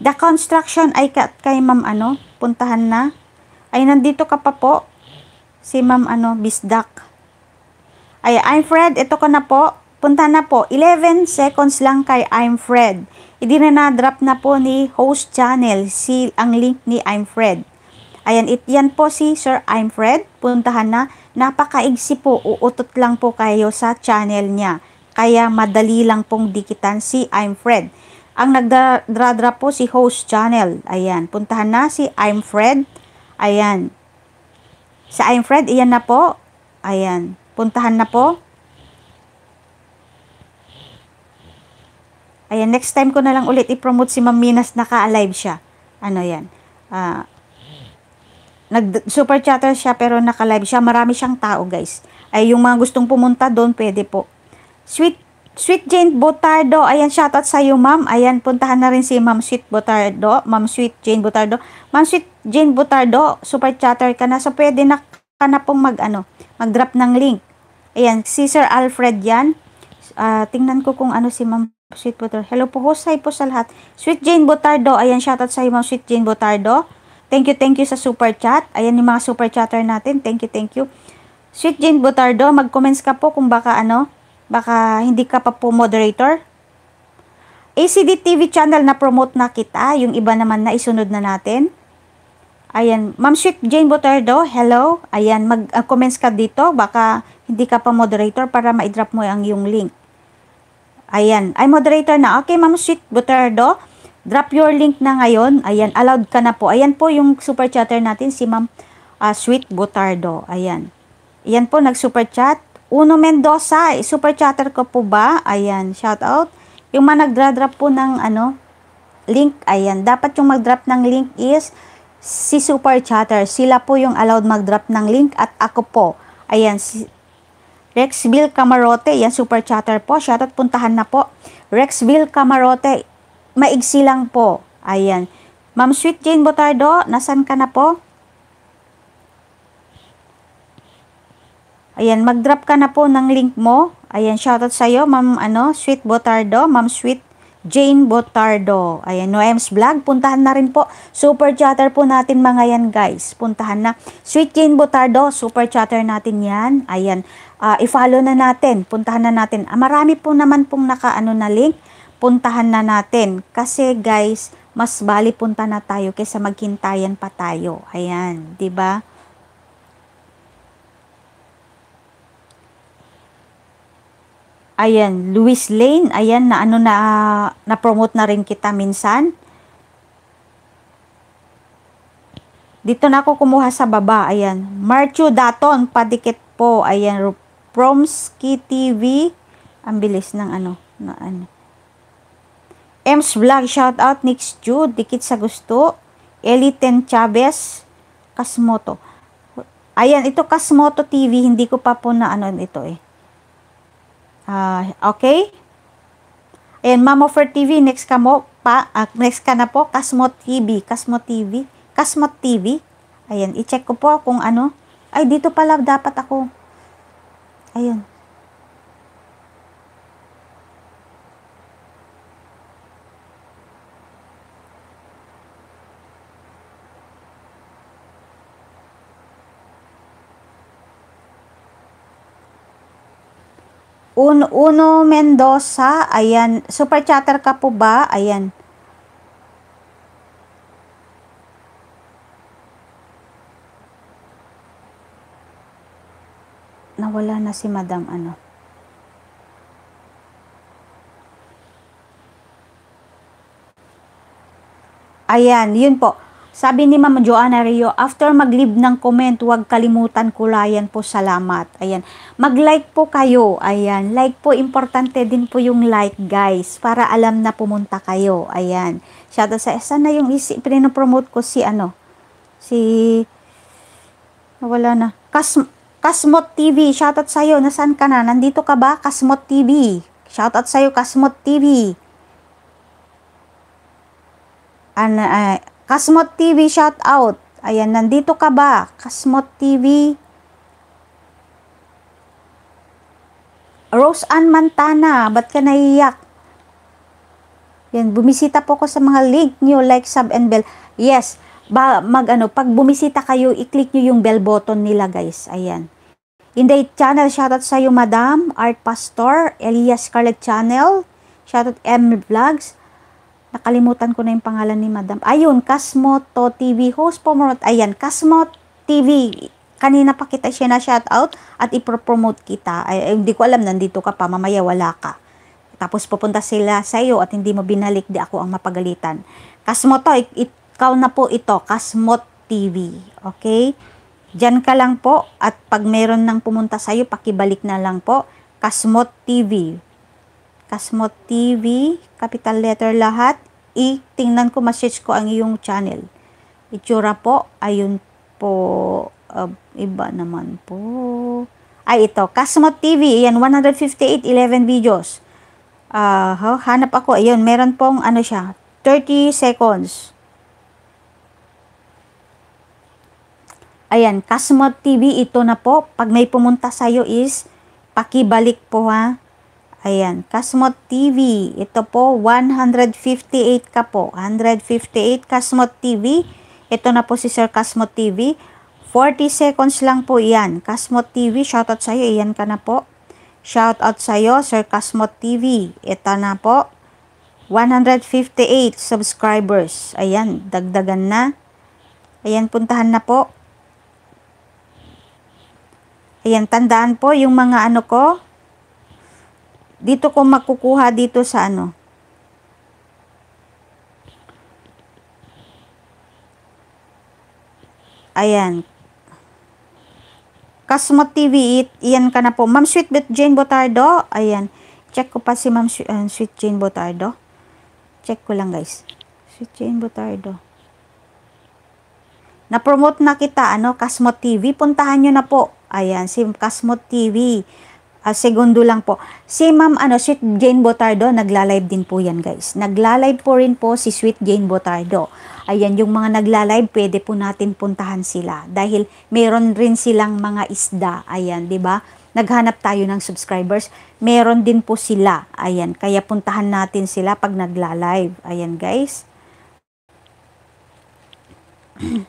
The construction ay ka, kay ma'am ano, puntahan na. Ay, nandito ka pa po. Si ma'am ano, Bisdak. Ay, I'm Fred, ito ka na po. puntahan na po, 11 seconds lang kay I'm Fred. Hindi na na-drop na po ni host channel si ang link ni I'm Fred. Ayan, it, yan po si Sir I'm Fred. Puntahan na. Napakaigsi po, uutot lang po kayo sa channel niya. Kaya madali lang pong dikitan si I'm Fred. Ang nagdradra po si host channel. Ayan, puntahan na si I'm Fred. Ayan. Sa I'm Fred, iyan na po. Ayan, puntahan na po. Ayan, next time ko na lang ulit i-promote si Ma'am Minas naka-alive siya. Ano yan? Uh, nag-super chatter siya pero naka-live siya. Marami siyang tao, guys. Ay, yung mga gustong pumunta doon, pwede po. Sweet, Sweet Jane Botardo. Ayan, shoutout sa iyo, ma'am. Ayan, puntahan na rin si Ma'am Sweet Botardo. Ma'am Sweet Jane Botardo. Ma'am Sweet Jane Botardo, super chatter ka na. So, pwede na ka na pong mag, ano, mag-drop ng link. Ayan, si Sir Alfred yan. Uh, tingnan ko kung ano si Ma'am Sweet Botardo. Hello po, host. po sa lahat. Sweet Jane Botardo. Ayan, shoutout sa iyo, Ma'am Sweet Jane Botardo. Thank you, thank you sa super chat. Ayan yung mga super chatter natin. Thank you, thank you. Sweet Jane Botardo, mag-comments ka po kung baka ano, baka hindi ka pa po moderator. ACD TV channel na promote na kita. Yung iba naman na isunod na natin. Ayan, Ma'am Sweet Jane Botardo, hello. Ayan, mag-comments ka dito. Baka hindi ka pa moderator para ma-drop mo ang yung link. Ayan, ay moderator na. Okay, Ma'am Sweet Botardo. Drop your link na ngayon. Ayan, allowed ka na po. Ayan po yung super chatter natin, si Ma'am uh, Sweet Butardo. Ayan. Ayan po, nag-super chat. Uno Mendoza, eh, super chatter ko po ba? Ayan, shout out. Yung mga nag drop po ng ano, link, ayan. Dapat yung mag-drop ng link is si Super Chatter. Sila po yung allowed mag-drop ng link at ako po. Ayan, si Rexville Camarote, yan Super Chatter po. Shout out, puntahan na po. Rexville Camarote, maigsi lang po. Ayan. Ma'am Sweet Jane Botardo, nasan ka na po? Ayan, mag-drop ka na po ng link mo. Ayan, shoutout sa'yo, Ma'am ano, Sweet Botardo, Ma'am Sweet Jane Botardo. Ayan, Noem's Vlog. Puntahan na rin po. Super chatter po natin mga yan, guys. Puntahan na. Sweet Jane Botardo, super chatter natin yan. Ayan, uh, i-follow na natin. Puntahan na natin. Ah, marami po naman pong naka-ano na link puntahan na natin. Kasi guys, mas bali punta na tayo kaysa maghintayan pa tayo. Ayan, 'di ba? Ayan, Louis Lane, ayan na ano na na-promote na rin kita minsan. Dito na ako kumuha sa baba, ayan. Marchu Daton, padikit po, ayan. Promsky TV, ang bilis ng ano, na ano. Ems Vlog, shout out Nix Jude, Dikit sa Gusto, Eliten Chavez, Kasmoto. Ayan, ito Kasmoto TV, hindi ko pa po na ano ito eh. Uh, okay? Ayan, Mamo TV, next ka mo pa, uh, next ka na po, Kasmo TV, Kasmo TV, Kasmo TV. Ayan, i-check ko po kung ano. Ay, dito pala dapat ako. Ayan. Un Uno Mendoza, ayan. Super chatter ka po ba? Ayan. Nawala na si Madam ano. Ayan, yun po. Sabi ni Ma'am Joanna Rio, after mag-leave ng comment, huwag kalimutan kulayan po, salamat. Ayan, mag-like po kayo. Ayan, like po, importante din po yung like guys, para alam na pumunta kayo. Ayan, shout out sa, na yung isi, pinopromote ko si ano, si, wala na, Kas, Kasmot TV, shout out sa'yo, nasaan ka na? Nandito ka ba? Kasmot TV, shout out sa'yo, Kasmot TV. Ana, Kasmot TV shout out. Ayan, nandito ka ba? Kasmot TV. Rose Ann Mantana, ba't ka naiyak? Yan, bumisita po ko sa mga link nyo, like, sub, and bell. Yes, ba, mag ano, pag bumisita kayo, i-click nyo yung bell button nila guys. Ayan. Inday Channel, shoutout sa'yo, Madam. Art Pastor, Elias Scarlett Channel, shoutout M Vlogs, Nakalimutan ko na yung pangalan ni Madam. Ayun, Kasmoto TV. Host po mo. Ayan, Kasmoto TV. Kanina pa kita siya na shout out at ipropromote kita. Ay, ay, hindi ko alam, nandito ka pa. Mamaya wala ka. Tapos pupunta sila sa iyo at hindi mo binalik. Di ako ang mapagalitan. Kasmoto, ikaw na po ito. Kasmot TV. Okay? Diyan ka lang po at pag meron nang pumunta sa iyo, pakibalik na lang po. Kasmot TV. Kasmot TV, capital letter lahat, itingnan ko, message ko ang iyong channel. Itsura po, ayun po, uh, iba naman po. Ay, ito, Kasmo TV, yan, 158, 11 videos. Uh, hanap ako, ayun, meron pong, ano siya, 30 seconds. Ayan, Kasmo TV, ito na po. Pag may pumunta sa'yo is, pakibalik po ha. Ayan, Kasmot TV. Ito po, 158 ka po. 158 Kasmot TV. Ito na po si Sir Kasmot TV. 40 seconds lang po yan. Kasmot TV, shoutout sa'yo. Iyan ka na po. Shoutout sa'yo, Sir Kasmot TV. Ito na po. 158 subscribers. Ayan, dagdagan na. Ayan, puntahan na po. Ayan, tandaan po yung mga ano ko dito ko makukuha dito sa ano. Ayan. Cosmo TV, iyan ka na po. Ma'am Sweet Jane Botardo. Ayan. Check ko pa si Ma'am Sweet, uh, ah, Sweet Jane Botardo. Check ko lang guys. Sweet Jane Botardo. Na-promote na kita, ano, Casmo TV. Puntahan nyo na po. Ayan, si Casmo TV uh, segundo lang po. Si Ma'am ano, Sweet Jane Botardo, nagla-live din po yan guys. Nagla-live po rin po si Sweet Jane Botardo. Ayan, yung mga nagla-live, pwede po natin puntahan sila. Dahil meron rin silang mga isda. Ayan, di ba? Naghanap tayo ng subscribers. Meron din po sila. Ayan, kaya puntahan natin sila pag nagla-live. Ayan guys. (clears throat)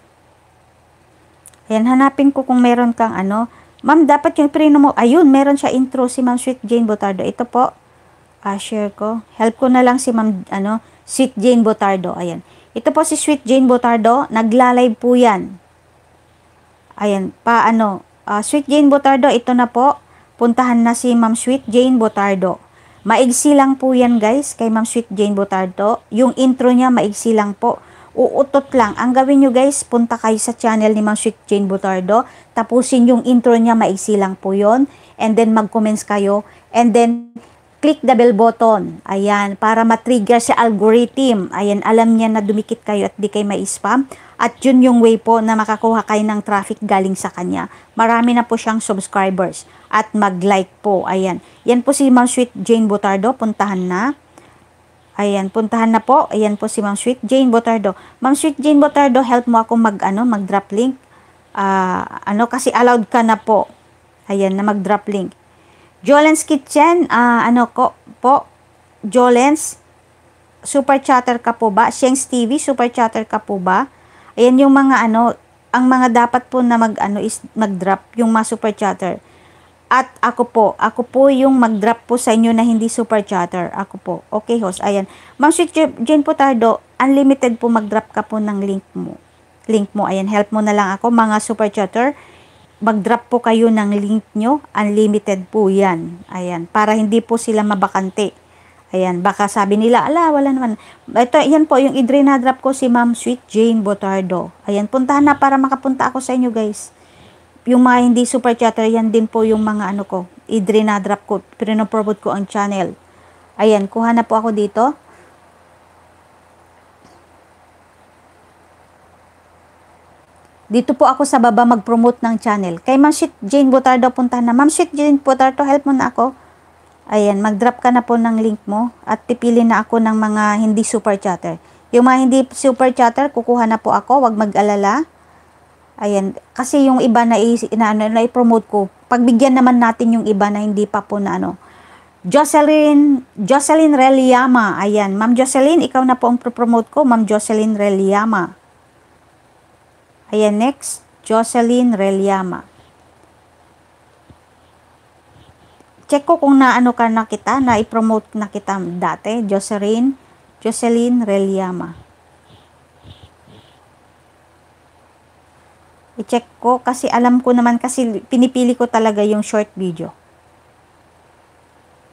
Ayan, hanapin ko kung meron kang ano, Ma'am, dapat yung preno mo, ayun, meron siya intro si Ma'am Sweet Jane Botardo. Ito po, uh, share ko. Help ko na lang si Ma'am, ano, Sweet Jane Botardo. Ayan. Ito po si Sweet Jane Botardo. Naglalay po yan. Ayan, paano. Uh, Sweet Jane Botardo, ito na po. Puntahan na si Ma'am Sweet Jane Botardo. Maigsi lang po yan guys kay Ma'am Sweet Jane Botardo. Yung intro niya maigsi lang po uutot lang. Ang gawin nyo guys, punta kayo sa channel ni Ma'am Sweet Jane Butardo. Tapusin yung intro niya, maisi lang po yun. And then mag-comments kayo. And then click the bell button. Ayan, para matrigger sa algorithm. Ayan, alam niya na dumikit kayo at di kayo ma-spam. At yun yung way po na makakuha kayo ng traffic galing sa kanya. Marami na po siyang subscribers. At mag-like po. Ayan. Yan po si Ma'am Sweet Jane Butardo. Puntahan na. Ayan, puntahan na po. Ayan po si Ma'am Sweet Jane Botardo. Ma'am Sweet Jane Botardo, help mo ako mag, ano, mag-drop link. Uh, ano, kasi allowed ka na po. Ayan, na mag-drop link. Jolens Kitchen, uh, ano ko, po, Jolens, super chatter ka po ba? Shanks TV, super chatter ka po ba? Ayan yung mga ano, ang mga dapat po na mag, ano, is mag-drop, yung mga super chatter. At ako po, ako po yung mag-drop po sa inyo na hindi super chatter. Ako po. Okay, host. Ayan. Ma'am Sweet Jane Potardo, unlimited po mag-drop ka po ng link mo. Link mo. Ayan, help mo na lang ako mga super chatter. Mag-drop po kayo ng link nyo. Unlimited po yan. Ayan. Para hindi po sila mabakante. Ayan, baka sabi nila, ala, wala naman. Ito, ayan po, yung idrina-drop ko si Ma'am Sweet Jane Botardo. Ayan, puntahan na para makapunta ako sa inyo, guys yung mga hindi super chatter, yan din po yung mga ano ko, i idrinadrop ko, pinopromote ko ang channel. Ayan, kuha na po ako dito. Dito po ako sa baba mag-promote ng channel. Kay Ma'am Sweet Jane Butardo puntahan na. Ma'am Sweet Jane Butardo, help mo na ako. Ayan, mag-drop ka na po ng link mo at pipili na ako ng mga hindi super chatter. Yung mga hindi super chatter, kukuha na po ako. Huwag mag-alala. Ayan, kasi yung iba na, i, ano, na, i-promote ko, pagbigyan naman natin yung iba na hindi pa po na ano. Jocelyn, Jocelyn Reliama. Ayan, Ma'am Jocelyn, ikaw na po ang promote ko, Ma'am Jocelyn Reliama. Ayan, next, Jocelyn Reliama. Check ko kung naano ka na kita, na i-promote na kita dati, Jocelyn, Jocelyn Reliama. I-check ko kasi alam ko naman kasi pinipili ko talaga yung short video.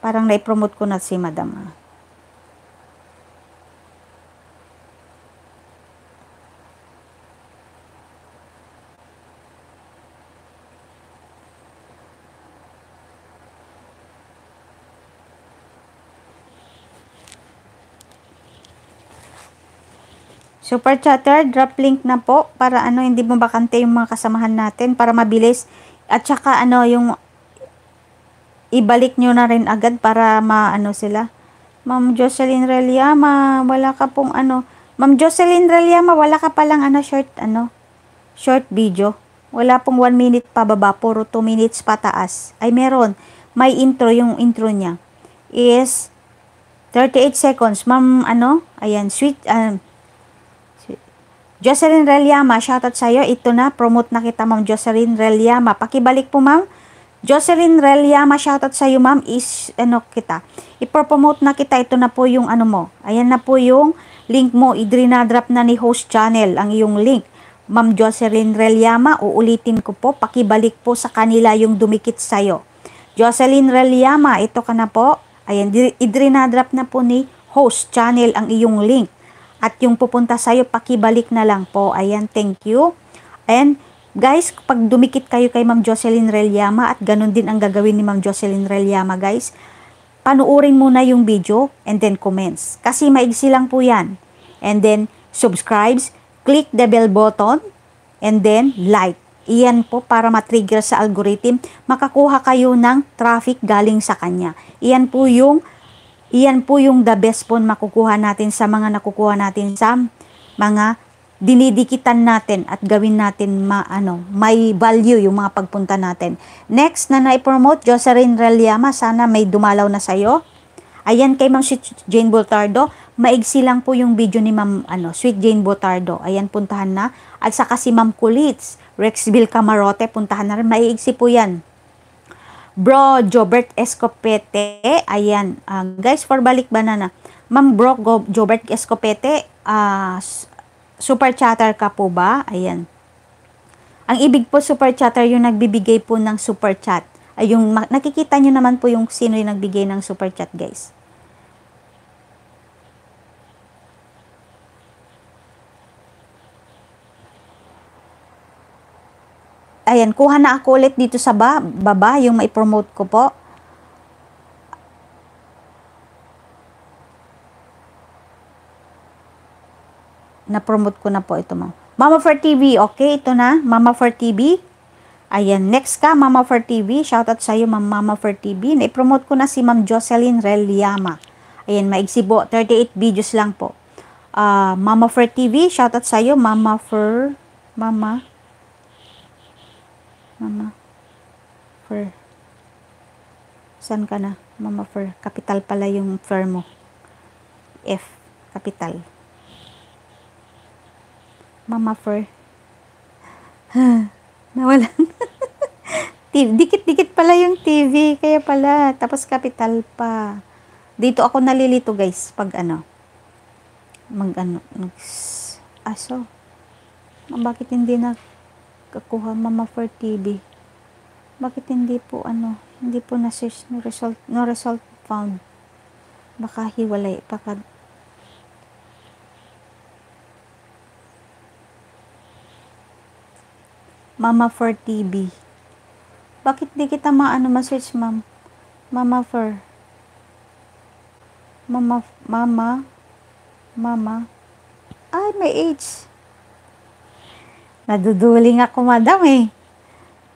Parang nai promote ko na si madam. Ah. Super Chatter, drop link na po para ano, hindi mo bakante yung mga kasamahan natin para mabilis. At saka ano, yung ibalik nyo na rin agad para maano sila. Ma'am Jocelyn Reliama, wala ka pong ano. Ma'am Jocelyn Reliama, wala ka palang ano, short ano, short video. Wala pong 1 minute pababa, puro 2 minutes pataas. Ay meron, may intro, yung intro niya is 38 seconds. Ma'am, ano, ayan, sweet, um, Jocelyn Reliama, shoutout sa iyo. Ito na, promote na kita ma'am Jocelyn Reliama. Pakibalik po ma'am. Jocelyn Reliama, shoutout sa iyo ma'am. Is, ano kita. Ipropromote na kita. Ito na po yung ano mo. Ayan na po yung link mo. Idrinadrop na ni host channel ang iyong link. Ma'am Jocelyn Reliama, uulitin ko po. Pakibalik po sa kanila yung dumikit sa iyo. Jocelyn Reliama, ito ka na po. Ayan, idrinadrop na po ni host channel ang iyong link. At yung pupunta sa'yo, pakibalik na lang po. Ayan, thank you. And guys, pag dumikit kayo kay Ma'am Jocelyn Relyama at ganun din ang gagawin ni Ma'am Jocelyn Relyama guys, panuurin muna yung video and then comments. Kasi maigsi lang po yan. And then, subscribes, click the bell button, and then like. Iyan po para matrigger sa algorithm, makakuha kayo ng traffic galing sa kanya. Iyan po yung Iyan po yung the best po makukuha natin sa mga nakukuha natin sa mga dinidikitan natin at gawin natin ma, ano, may value yung mga pagpunta natin. Next na naipromote, promote Jocelyn Reliama, sana may dumalaw na sa'yo. Ayan kay Ma'am Sweet Jane Boltardo, maigsi lang po yung video ni Ma'am ano, Sweet Jane Boltardo. Ayan, puntahan na. At saka si Ma'am Kulits, Rexville Camarote, puntahan na rin. Maiigsi po yan. Bro Jobert Escopete. Ayan, uh, guys, for balik banana. Ma'am Bro Jobert Escopete, uh, super chatter ka po ba? Ayan. Ang ibig po super chatter yung nagbibigay po ng super chat. Ay, yung nakikita nyo naman po yung sino yung nagbigay ng super chat, guys. Ayan, kuha na ako ulit dito sa ba, baba, yung promote ko po. Na-promote ko na po ito, ma'am. Mama for TV, okay, ito na, Mama for TV. Ayan, next ka, Mama for TV. Shoutout sa'yo, Ma'am Mama for TV. Na-promote ko na si Ma'am Jocelyn Reliama. Ayan, maigsibo, 38 videos lang po. Uh, Mama for TV, shoutout sa'yo, Mama for... Mama Mama Fur. San ka na? Mama Fur. Capital pala yung fur mo. F. Capital. Mama Fur. (laughs) Nawalan. (laughs) Dikit-dikit pala yung TV. Kaya pala. Tapos capital pa. Dito ako nalilito guys. Pag ano. Mag ano. aso aso. Bakit hindi na kakuha mama for TB bakit hindi po ano hindi po na search no result no result found baka hiwalay baka mama for TB bakit di kita maano ma-search ma'am mama for mama mama mama ay may age Naduduling ako, madam eh.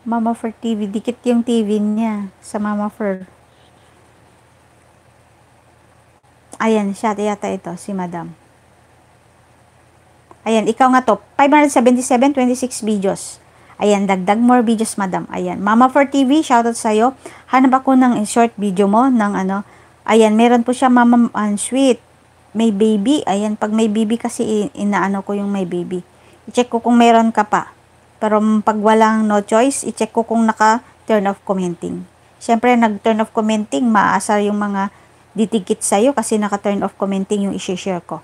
Mama for TV. Dikit yung TV niya sa Mama for. Ayan, siya yata ito, si madam. Ayan, ikaw nga to. 577, 26 videos. Ayan, dagdag more videos, madam. Ayan, Mama for TV, shoutout sa'yo. Hanap ako ng short video mo, ng ano. Ayan, meron po siya, Mama and Sweet. May baby. Ayan, pag may baby kasi inaano ko yung may baby i-check ko kung meron ka pa. Pero mm, pag walang no choice, i-check ko kung naka-turn off commenting. Siyempre, nag-turn off commenting, maaasar yung mga didikit sa'yo kasi naka-turn off commenting yung i share ko.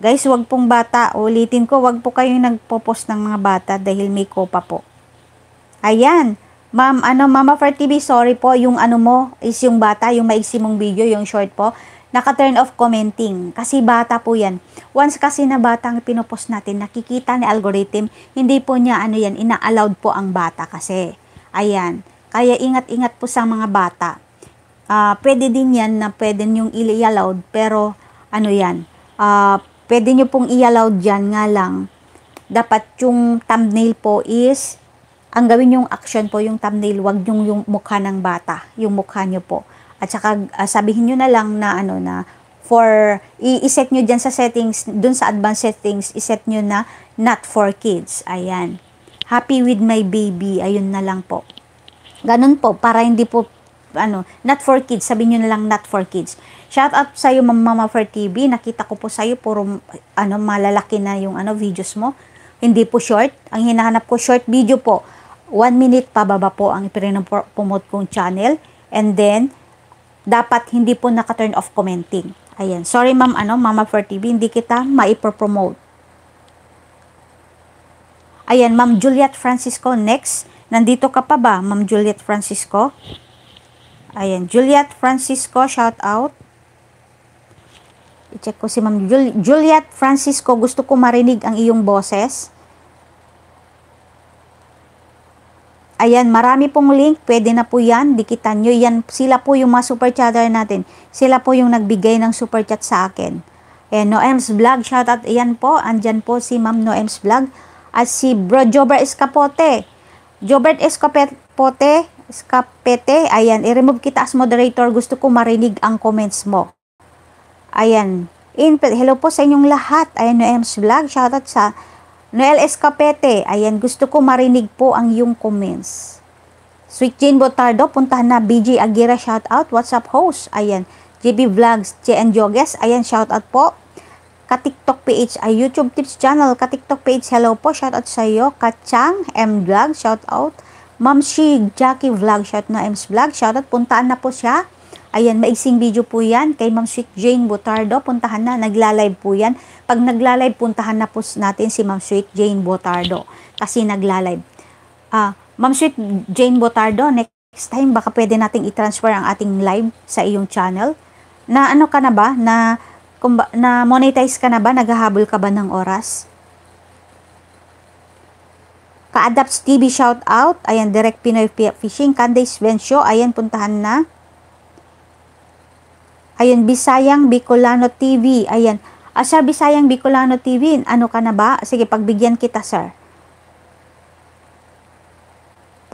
Guys, wag pong bata. Ulitin ko, wag po kayong nagpo-post ng mga bata dahil may kopa po. Ayan. Ma'am, ano, Mama for TV, sorry po. Yung ano mo is yung bata, yung maiksi mong video, yung short po naka-turn off commenting kasi bata po yan. Once kasi na bata ang pinupost natin, nakikita ni algorithm, hindi po niya ano yan, ina-allowed po ang bata kasi. Ayan. Kaya ingat-ingat po sa mga bata. Uh, pwede din yan na pwede niyong i-allowed pero ano yan, uh, pwede niyo pong i-allowed yan nga lang. Dapat yung thumbnail po is ang gawin yung action po yung thumbnail, wag yung yung mukha ng bata, yung mukha niyo po. At saka uh, sabihin niyo na lang na ano na for i-set nyo diyan sa settings, dun sa advanced settings, i-set nyo na not for kids. Ayan. Happy with my baby. Ayun na lang po. Ganun po para hindi po ano, not for kids. Sabihin nyo na lang not for kids. Shout out sa iyo Mama for TV. Nakita ko po sa iyo puro ano malalaki na yung ano videos mo. Hindi po short. Ang hinahanap ko short video po. 1 minute pababa po ang ipinopromote kong channel. And then, dapat hindi po naka-turn off commenting. Ayan. Sorry ma'am, ano, Mama for TV, hindi kita maipropromote. Ayan, Ma'am Juliet Francisco, next. Nandito ka pa ba, Ma'am Juliet Francisco? Ayan, Juliet Francisco, shout out. I-check ko si Ma'am Jul Juliet Francisco, gusto ko marinig ang iyong boses. Ayan, marami pong link. Pwede na po yan. Dikitan nyo. Yan, sila po yung mga super chatter natin. Sila po yung nagbigay ng super chat sa akin. Ayan, Noems Vlog. Shoutout. Ayan po. Andyan po si Ma'am Noems Vlog. At si Bro Jober Escapote. Jobert Escapote. Escapete. Ayan, i-remove kita as moderator. Gusto ko marinig ang comments mo. Ayan. In, hello po sa inyong lahat. Ayan, Noems Vlog. Shoutout sa Noel Escapete, ayan, gusto ko marinig po ang iyong comments. Sweet Jane Botardo, puntahan na BJ Aguirre, shout out. up, host, ayan. JB Vlogs, JN Joges, ayan, shout out po. Katiktok PH, ay YouTube Tips Channel, Katiktok PH, hello po, shout out sa iyo. Kachang, M Vlog, shout out. Ma'am Shig, Jackie Vlog, shout na M's Vlog, shout out. Puntaan na po siya. Ayan, maiksing video po yan kay Ma'am Sweet Jane Botardo. Puntahan na, nagla-live po yan. Pag nagla-live, puntahan na po natin si Ma'am Sweet Jane Botardo kasi nagla-live. Ah, Ma'am Sweet Jane Botardo, next time baka pwede nating i-transfer ang ating live sa iyong channel. Na ano ka na ba? Na, kumba, na monetize ka na ba? Naghahabol ka ba ng oras? Ka-Adapts TV shout out. Ayan, Direct Pinoy Fishing. Candace Vencio. Ayan, puntahan na. Ayan, Bisayang Bicolano TV. Ayan. Ah, sir, Bisayang Bicolano TV. Ano ka na ba? Sige, pagbigyan kita, sir.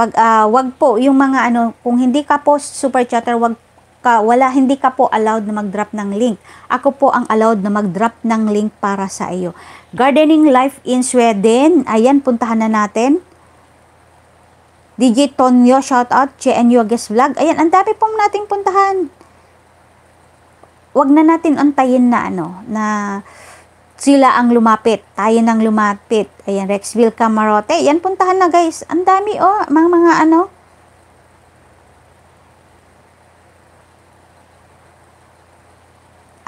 Pag, uh, wag po, yung mga ano, kung hindi ka po super chatter, wag ka, wala, hindi ka po allowed na mag-drop ng link. Ako po ang allowed na mag-drop ng link para sa iyo. Gardening Life in Sweden. Ayan, puntahan na natin. DJ Tonyo, shout out. Che and Vlog. Ayan, ang dami pong nating puntahan wag na natin antayin na ano, na sila ang lumapit, tayo nang lumapit. Ayan, Rexville Camarote. Yan, puntahan na guys. Ang dami oh, mga mga ano.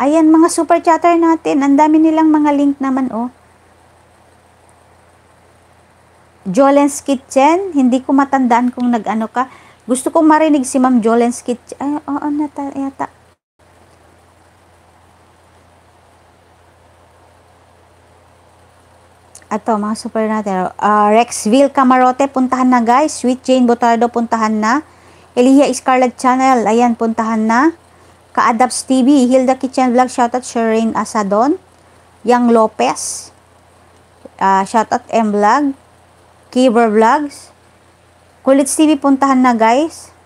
Ayan, mga super chatter natin. Ang dami nilang mga link naman oh. Jolen's Kitchen. Hindi ko matandaan kung nag-ano ka. Gusto kong marinig si Ma'am Jolen's Kitchen. Ay, oo, oh, oh, nata, yata. Ato, mga super natin. Uh, ah, Rexville Camarote, puntahan na guys. Sweet Jane Botardo, puntahan na. Elia Scarlet Channel, ayan, puntahan na. Kaadaps TV, Hilda Kitchen Vlog, shoutout Shireen Asadon. Yang Lopez, uh, shoutout M Vlog. Kiber Vlogs. Kulits TV, puntahan na guys.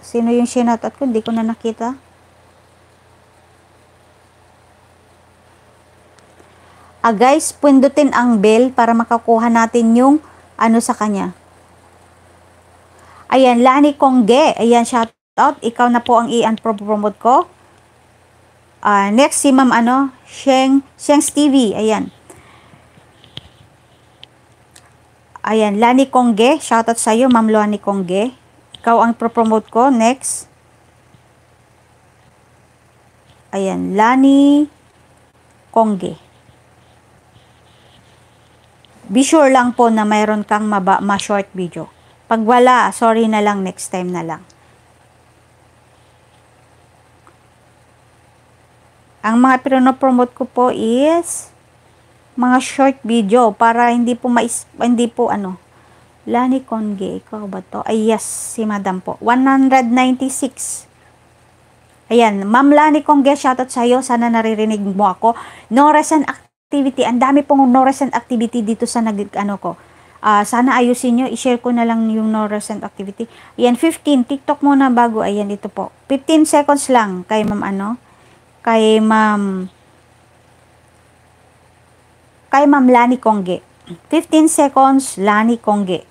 Sino yung shoutout ko? Hindi ko na nakita. Ah guys, pindutin ang bell para makakuha natin yung ano sa kanya. Ayan, Lani Kongge. Ayan, shout out. Ikaw na po ang i unpromote ko. Uh, next, si ma'am ano, Sheng, Sheng's TV. Ayan. Ayan, Lani Kongge. Shout out sa'yo, ma'am Lani Kongge. Ikaw ang promote ko. Next. Ayan, Lani Kongge be sure lang po na mayroon kang maba, ma-short video. Pag wala, sorry na lang, next time na lang. Ang mga pinopromote ko po is mga short video para hindi po mais, hindi po ano, Lani Conge, ikaw ba to? Ay yes, si madam po. 196. Ayan, Ma'am Lani Conge, shoutout iyo. Sana naririnig mo ako. Norasan Act activity, ang dami pong norescent activity dito sa nag, ano ko. Uh, sana ayusin nyo, i-share ko na lang yung norescent activity. Ayan, 15, TikTok muna bago, ayan dito po. 15 seconds lang kay ma'am ano, kay ma'am, kay ma'am Lani Kongge. 15 seconds, Lani Kongge.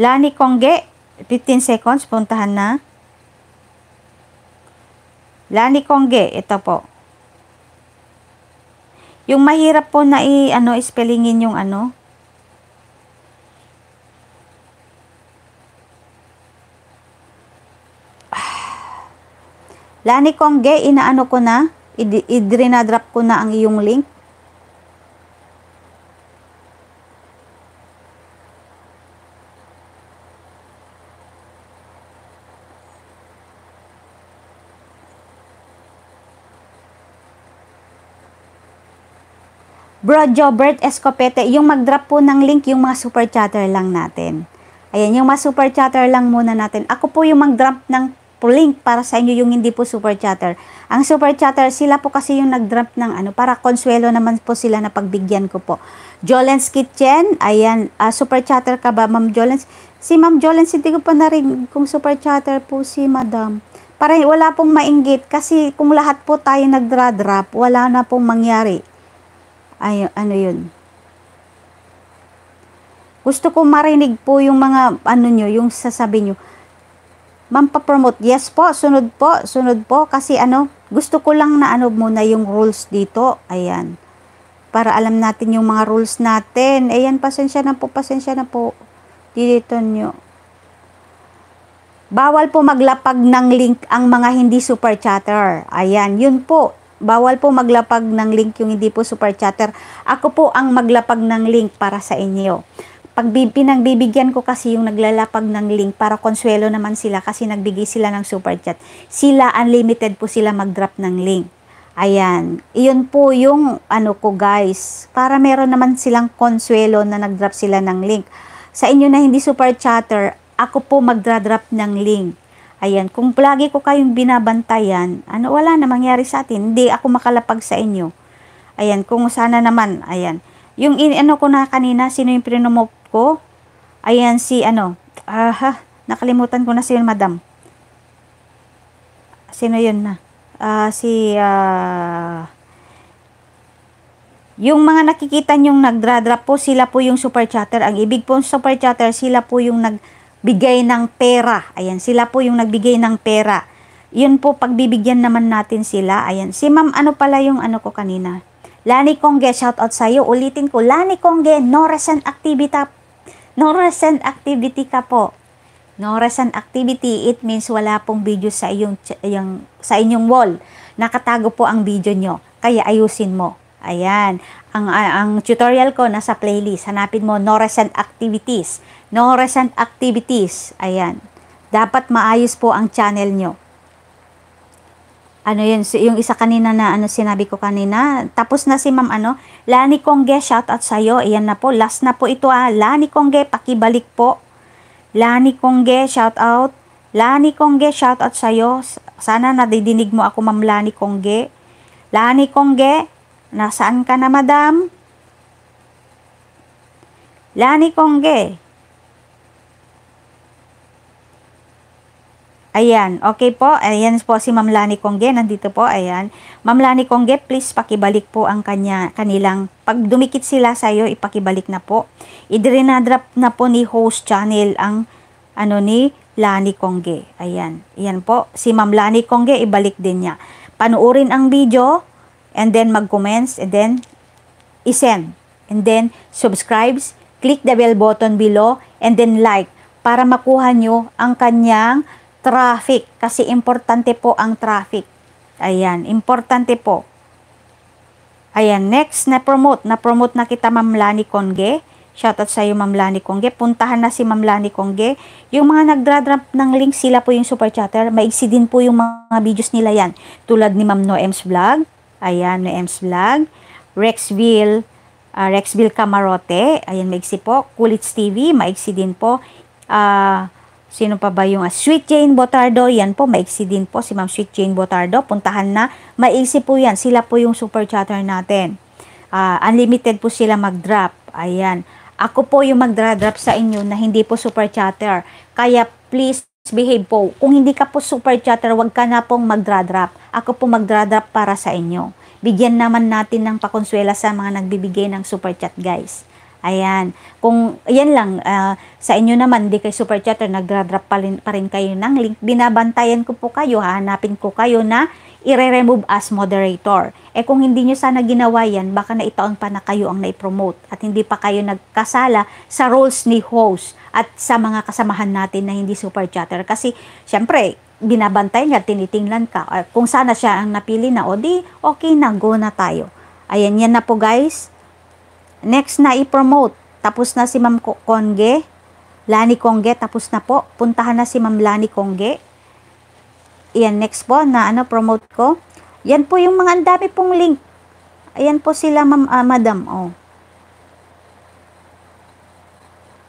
Lani Kongge, 15 seconds, puntahan na. Lani Kongge, ito po. Yung mahirap po na i-ano, spellingin yung ano. Ah. Lani Kongge, inaano ko na, idrinadrop ko na ang iyong link. Bro Jobert Escopete, yung mag-drop po ng link, yung mga super chatter lang natin. Ayan, yung mga super chatter lang muna natin. Ako po yung mag-drop ng link para sa inyo yung hindi po super chatter. Ang super chatter, sila po kasi yung nag-drop ng ano, para konsuelo naman po sila na pagbigyan ko po. Jolens Kitchen, ayan, uh, super chatter ka ba, Ma'am Jolens? Si Ma'am Jolens, hindi ko pa narin kung super chatter po si Madam para wala pong mainggit kasi kung lahat po tayo nag drop wala na pong mangyari ay, ano yun, gusto ko marinig po yung mga ano nyo, yung sasabi nyo. Ma'am, papromote. Yes po, sunod po, sunod po. Kasi ano, gusto ko lang na ano muna yung rules dito. Ayan. Para alam natin yung mga rules natin. Ayan, pasensya na po, pasensya na po. Dito nyo. Bawal po maglapag ng link ang mga hindi super chatter. Ayan, yun po. Bawal po maglapag ng link yung hindi po super chatter. Ako po ang maglapag ng link para sa inyo. Pag pinagbibigyan ko kasi yung naglalapag ng link para konsuelo naman sila kasi nagbigay sila ng super chat. Sila unlimited po sila mag-drop ng link. Ayan, iyon po yung ano ko guys, para meron naman silang konsuelo na nag-drop sila ng link. Sa inyo na hindi super chatter, ako po magdra-drop ng link. Ayan, kung lagi ko kayong binabantayan, ano, wala na mangyari sa atin. Hindi ako makalapag sa inyo. Ayan, kung sana naman, ayan. Yung in, ano ko na kanina, sino yung prinomop ko? Ayan, si ano, aha, nakalimutan ko na si madam. Sino yun na? Uh, si, uh, yung mga nakikita nyong nagdra-drop po, sila po yung super chatter. Ang ibig po ng super chatter, sila po yung nag bigay ng pera. Ayan, sila po yung nagbigay ng pera. Yun po, pagbibigyan naman natin sila. Ayan, si ma'am, ano pala yung ano ko kanina? Lani Kongge, shout out sa'yo. Ulitin ko, Lani Kongge, no recent activity, no recent activity ka po. No recent activity, it means wala pong video sa iyong, yung, sa inyong wall. Nakatago po ang video nyo, kaya ayusin mo. Ayan ang, ah, ang tutorial ko nasa playlist. Hanapin mo no recent activities. No recent activities. Ayan. Dapat maayos po ang channel nyo. Ano yun, yung isa kanina na ano sinabi ko kanina. Tapos na si ma'am ano, Lani Kongge, shout out sa'yo. Ayan na po, last na po ito ah. Lani Kongge, pakibalik po. Lani Kongge, shout out. Lani Kongge, shout out sa'yo. Sana nadidinig mo ako ma'am Lani Kongge. Lani Kongge, Nasaan ka na, madam? Lani Kongge. Ayan, okay po. Ayan po si Ma'am Lani Kongge. Nandito po, ayan. Ma'am Lani Kongge, please pakibalik po ang kanya, kanilang, pag dumikit sila sa iyo, ipakibalik na po. Idrenadrop na po ni host channel ang, ano ni, Lani Kongge. Ayan, ayan po. Si Ma'am Lani Kongge, ibalik din niya. Panuorin ang video and then mag-comments, and then isend, and then subscribes, click the bell button below, and then like para makuha nyo ang kanyang traffic kasi importante po ang traffic. Ayan, importante po. Ayan, next na promote. Na promote na kita Ma'am Lani Conge. Shoutout sa iyo Ma'am Lani Conge. Puntahan na si Ma'am Lani Conge. Yung mga nagdra-drop ng link, sila po yung super chatter. Maigsi din po yung mga videos nila yan. Tulad ni Ma'am Noem's Vlog. Ayan, Noem's Vlog. Rexville, uh, Rexville Camarote. Ayan, maigsi po. Kulits TV, maigsi din po. Ah, uh, Sino pa ba yung uh, Sweet Jane Botardo? Yan po, maiksi din po si Ma'am Sweet Jane Botardo. Puntahan na, maiksi po yan. Sila po yung super chatter natin. Uh, unlimited po sila mag-drop. Ayan. Ako po yung mag-drop sa inyo na hindi po super chatter. Kaya please Behave po. Kung hindi ka po super chatter, wag ka na pong magdra-drop. Ako po magdra-drop para sa inyo. Bigyan naman natin ng pakonsuela sa mga nagbibigay ng super chat guys. Ayan. Kung, ayan lang, uh, sa inyo naman, di kay Super Chatter, nagra-drop pa rin, pa rin kayo ng link. Binabantayan ko po kayo, hahanapin ko kayo na i remove as moderator. Eh kung hindi nyo sana ginawa yan, baka na itaon pa na kayo ang na-promote at hindi pa kayo nagkasala sa roles ni host at sa mga kasamahan natin na hindi super chatter kasi syempre binabantay niya tinitingnan ka kung sana siya ang napili na o di okay na go na tayo ayan yan na po guys next na i-promote tapos na si Ma'am Kongge Lani Kongge tapos na po puntahan na si Ma'am Lani Kongge yan next po na ano promote ko yan po yung mga ang dami pong link ayan po sila Ma'am uh, Madam oh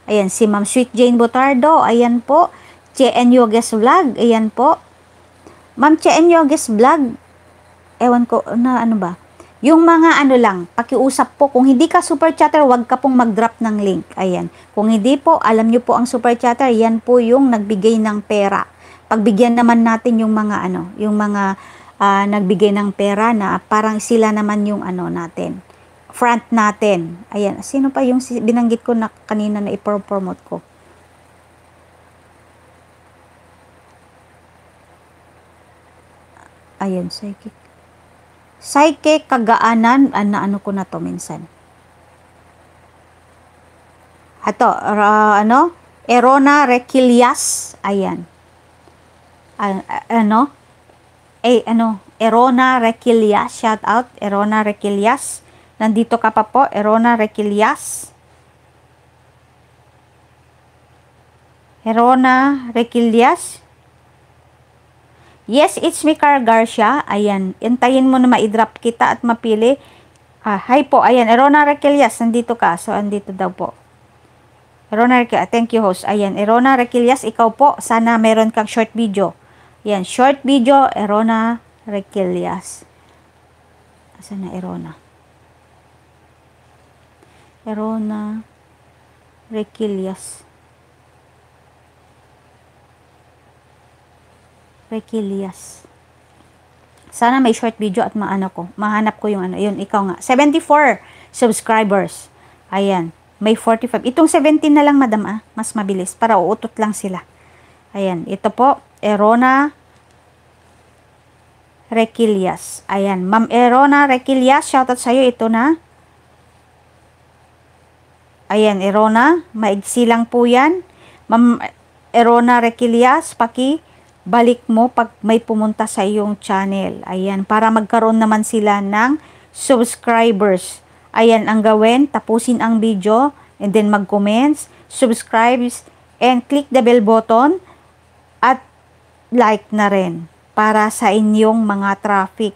Ayan, si Ma'am Sweet Jane Botardo. Ayan po. Cheen Yoges Vlog. Ayan po. Ma'am Cheen Yoges Vlog. Ewan ko na ano ba. Yung mga ano lang, pakiusap po. Kung hindi ka super chatter, huwag ka pong mag-drop ng link. Ayan. Kung hindi po, alam nyo po ang super chatter, yan po yung nagbigay ng pera. Pagbigyan naman natin yung mga ano, yung mga uh, nagbigay ng pera na parang sila naman yung ano natin front natin. Ayan, sino pa yung binanggit ko na kanina na i-promote ko? Ayan, psychic. Psychic, kagaanan, ano, ano ko na to minsan. Ato, uh, ano? Erona Requilias. Ayan. Uh, ano? Eh, ano? Erona Requilias. Shout out. Erona Requilias. Nandito ka pa po, Erona Requilias. Erona Requilias. Yes, it's me, Car Garcia. Ayan, intayin mo na ma-drop kita at mapili. Ah, hi po, ayan, Erona Requilias, nandito ka. So, andito daw po. Erona Requilias, ah, thank you host. Ayan, Erona Requilias, ikaw po. Sana meron kang short video. Ayan, short video, Erona Requilias. Asan na Erona? Erona Requilias. Requilias. Sana may short video at maano ko. Mahanap ko yung ano. Yun, ikaw nga. 74 subscribers. Ayan. May 45. Itong 17 na lang, madam, ah. Mas mabilis. Para uutot lang sila. Ayan. Ito po. Erona Requilias. Ayan. Ma'am Erona Requilias. Shoutout sa'yo. Ito na Ayan, Erona, maigsi lang po yan. Ma'am Erona Requilias, paki balik mo pag may pumunta sa iyong channel. Ayan, para magkaroon naman sila ng subscribers. Ayan ang gawin, tapusin ang video and then mag-comments, subscribe and click the bell button at like na rin para sa inyong mga traffic.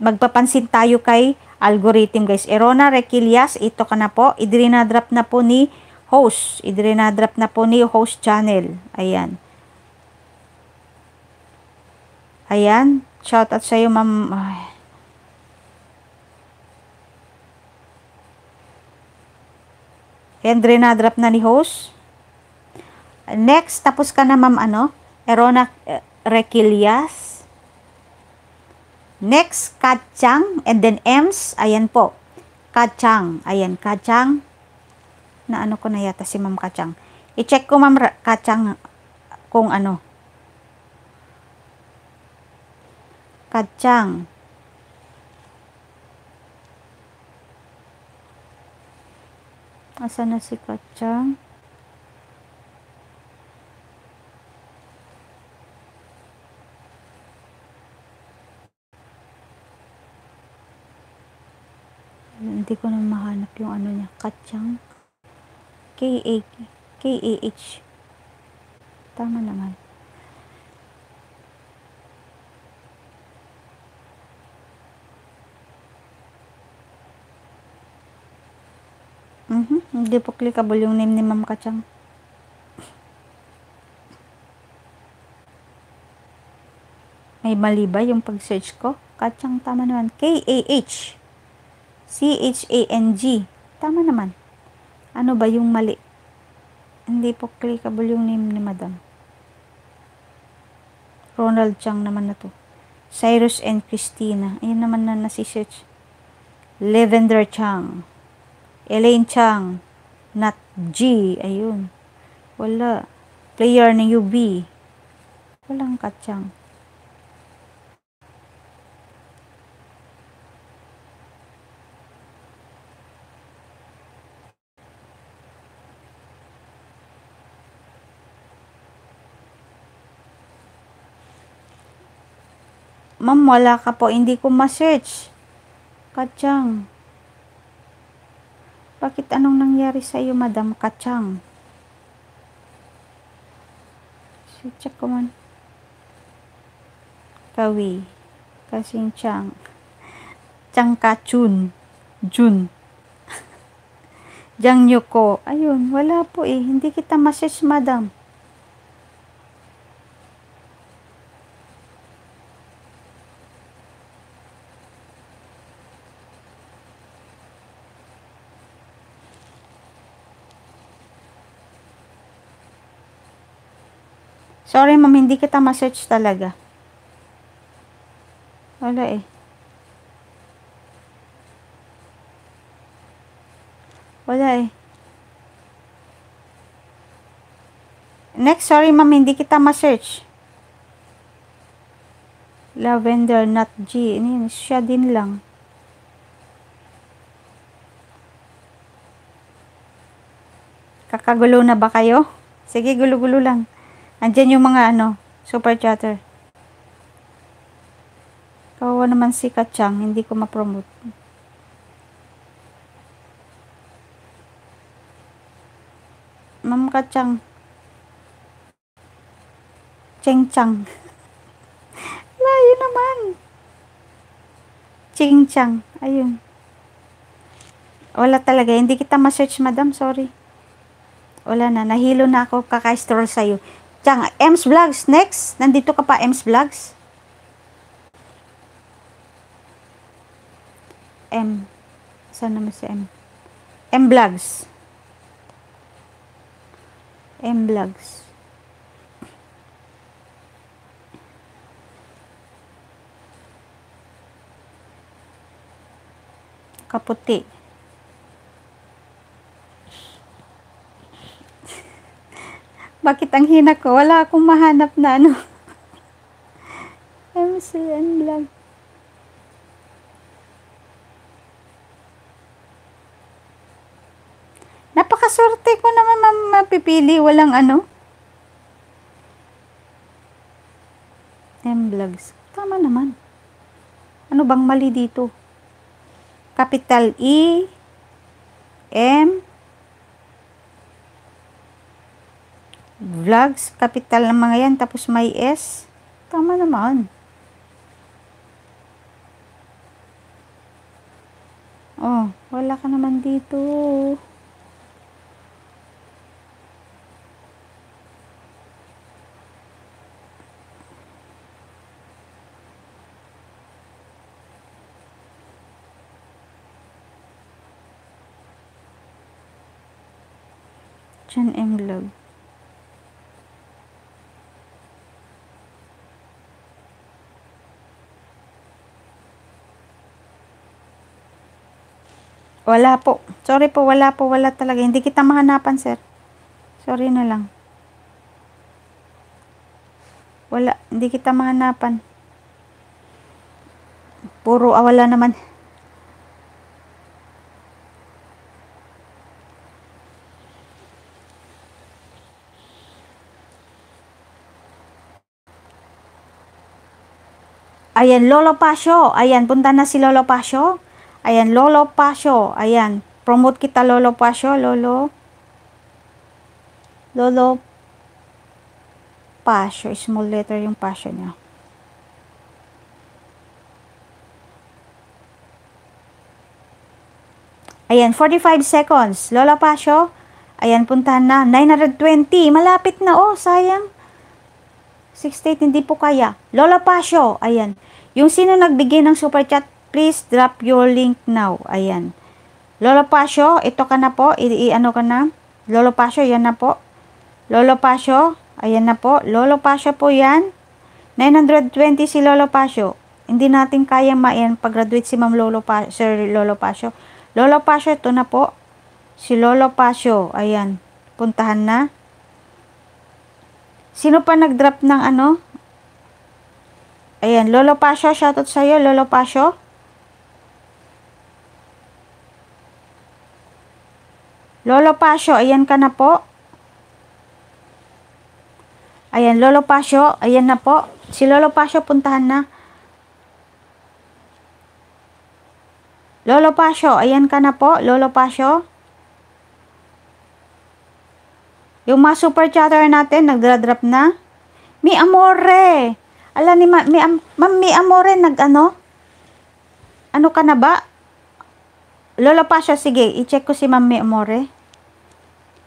Magpapansin tayo kay algorithm guys. Erona Requilias, ito ka na po. Idrinadrop na po ni host. Idrinadrop na po ni host channel. Ayan. Ayan. Shout out sa iyo ma'am. Ayan, drinadrop na ni host. Next, tapos ka na ma'am ano? Erona eh, Requilias. Next, kachang and then M's, ayan po. Kachang, ayan, kachang. Na ano ko na yata si Ma'am Kachang. I-check ko Ma'am Kachang kung ano. Kachang. Asa na si Kachang? hindi ko na mahanap yung ano niya katsang K-A K-A-H tama naman Mm -hmm. Hindi po clickable yung name ni Ma'am Kachang. May mali ba yung pag-search ko? Kachang tama naman. K-A-H. C-H-A-N-G. Tama naman. Ano ba yung mali? Hindi po clickable yung name ni madam. Ronald Chang naman na to. Cyrus and Christina. Ayan naman na nasi-search. Lavender Chang. Elaine Chang. Not G. Ayun. Wala. Player ng UB. Walang Chang. Ma'am, wala ka po. Hindi ko ma-search. Kachang. Bakit anong nangyari sa iyo, Madam Kachang? So, check ko man. Kawi. Kasing Chang. Chang Kachun. Jun. (laughs) Jang Yoko. Ayun, wala po eh. Hindi kita ma-search, Madam. Sorry, ma'am. Hindi kita ma-search talaga. Wala eh. Wala eh. Next, sorry ma'am, hindi kita ma-search. Lavender, not G. Ano yun? Siya din lang. Kakagulo na ba kayo? Sige, gulo-gulo lang. Andyan yung mga ano, super chatter. Kawawa naman si Kachang, hindi ko ma-promote. Ma'am Kachang. Cheng Chang. (laughs) Layo naman. Cheng Chang. Ayun. Wala talaga. Hindi kita ma-search, madam. Sorry. Wala na. Nahilo na ako kaka-stroll sa'yo. Tsaka, Ems Vlogs, next. Nandito ka pa, Ems Vlogs. M. Saan naman si M? M Vlogs. M Vlogs. Kaputi. Kaputi. Bakit ang hina ko? Wala akong mahanap na ano. MCN lang. Napakaswerte ko naman mapipili. Walang ano. M-vlogs. Tama naman. Ano bang mali dito? Capital E, M, Vlogs, kapital ng mga yan, tapos may S. Tama naman. Oh, wala ka naman dito. Diyan M-Log. Wala po. Sorry po, wala po, wala talaga. Hindi kita mahanapan, sir. Sorry na lang. Wala, hindi kita mahanapan. Puro awala ah, naman. Ayan, Lolo Pasyo. Ayan, punta na si Lolo Pasyo. Ayan, Lolo Pasyo. Ayan, promote kita Lolo Pasyo, Lolo. Lolo Pasyo. Small letter yung Pasyo niya. Ayan, 45 seconds. Lolo Pasyo. Ayan, puntahan na. 920. Malapit na. Oh, sayang. 68, hindi po kaya. Lolo Pasyo. Ayan. Yung sino nagbigay ng super chat, Please drop your link now. Ayan. Lolo Pasio, ito ka na po. I-ano ka na? Lolo Pasio, yan na po. Lolo Pasio, ayan na po. Lolo Pasio po yan. 920 si Lolo Pasio. Hindi natin kaya ma-yan pag-graduate si Ma'am Lolo Pasio, Sir Lolo Pasio. Lolo Pasio, ito na po. Si Lolo Pasio, ayan. Puntahan na. Sino pa nag-drop ng ano? Ayan, Lolo Pasio, shoutout sa'yo, Lolo Pasio. Lolo Pasyo, ayan ka na po. Ayan, Lolo Pasyo, ayan na po. Si Lolo Pasyo, puntahan na. Lolo Pasyo, ayan ka na po. Lolo Pasyo. Yung mga super chatter natin, nagdra-drop na. Mi Amore! Ala ni Ma'am, mi, ma mi Amore, nag-ano? Ano ka na ba? Lolo Pasio, sige, i-check ko si Mami Amore.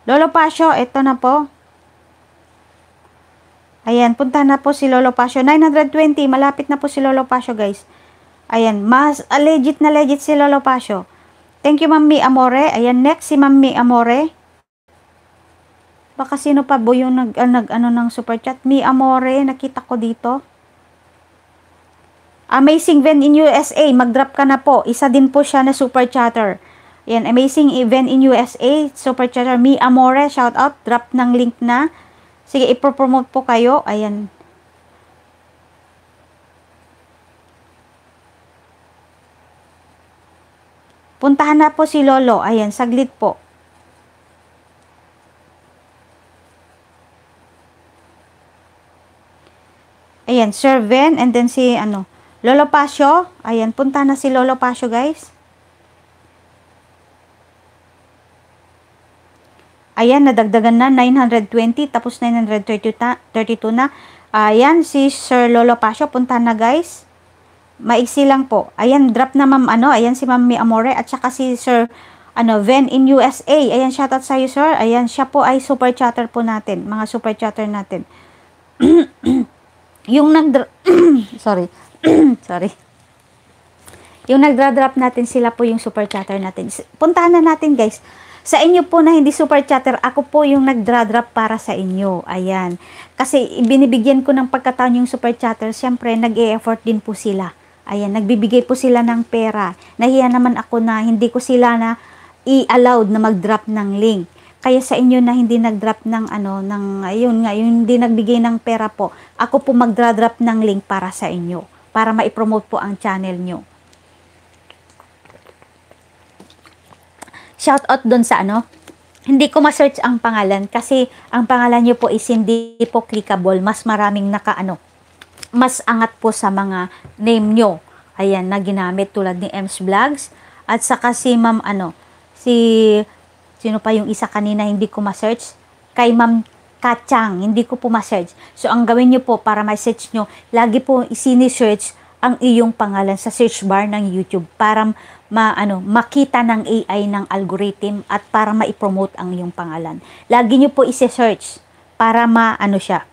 Lolo Pasio, ito na po. Ayan, punta na po si Lolo Pasio. 920, malapit na po si Lolo Pasio, guys. Ayan, mas uh, legit na legit si Lolo Pasio. Thank you, Mami Amore. Ayan, next si Mami Amore. Baka sino pa bo yung nag, uh, nag ano ng super chat? Mi Amore, nakita ko dito. Amazing Event in USA, mag-drop ka na po. Isa din po siya na super chatter. Yan, Amazing Event in USA, super chatter. Mi Amore, shout out. Drop ng link na. Sige, ipopromote po kayo. Ayan. Puntahan na po si Lolo. Ayan, saglit po. Ayan, Sir Ven, and then si ano, Lolo Pasyo, ayan, punta na si Lolo Pasyo, guys. Ayan, nadagdagan na 920, tapos 932 na. 32 na. Ayan, si Sir Lolo Pasyo, punta na, guys. Maiksi lang po. Ayan, drop na ma'am, ano, ayan si Ma'am Amore, at saka si Sir, ano, Ven in USA. Ayan, shoutout sa'yo, Sir. Ayan, siya po ay super chatter po natin, mga super chatter natin. (clears throat) yung nag (clears throat) sorry (clears throat) Sorry. Yung nagdra-drop natin, sila po yung super chatter natin. Puntahan na natin guys. Sa inyo po na hindi super chatter, ako po yung nagdra-drop para sa inyo. Ayan. Kasi binibigyan ko ng pagkataon yung super chatter, syempre nag-e-effort din po sila. Ayan, nagbibigay po sila ng pera. Nahiya naman ako na hindi ko sila na i-allowed na mag-drop ng link. Kaya sa inyo na hindi nag-drop ng ano, ng, ayun nga, yung hindi nagbigay ng pera po, ako po magdra-drop ng link para sa inyo para ma-promote po ang channel nyo. Shout out doon sa ano, hindi ko ma-search ang pangalan kasi ang pangalan niyo po is hindi po clickable. Mas maraming nakaano, mas angat po sa mga name nyo. Ayan, na ginamit tulad ni Ems Vlogs. At saka si Ma'am ano, si, sino pa yung isa kanina hindi ko ma-search? Kay Ma'am kachang, hindi ko po ma-search. So, ang gawin nyo po para ma-search nyo, lagi po isini-search ang iyong pangalan sa search bar ng YouTube para ma, ano, makita ng AI ng algorithm at para ma-promote ang iyong pangalan. Lagi nyo po isi-search para ma-ano siya.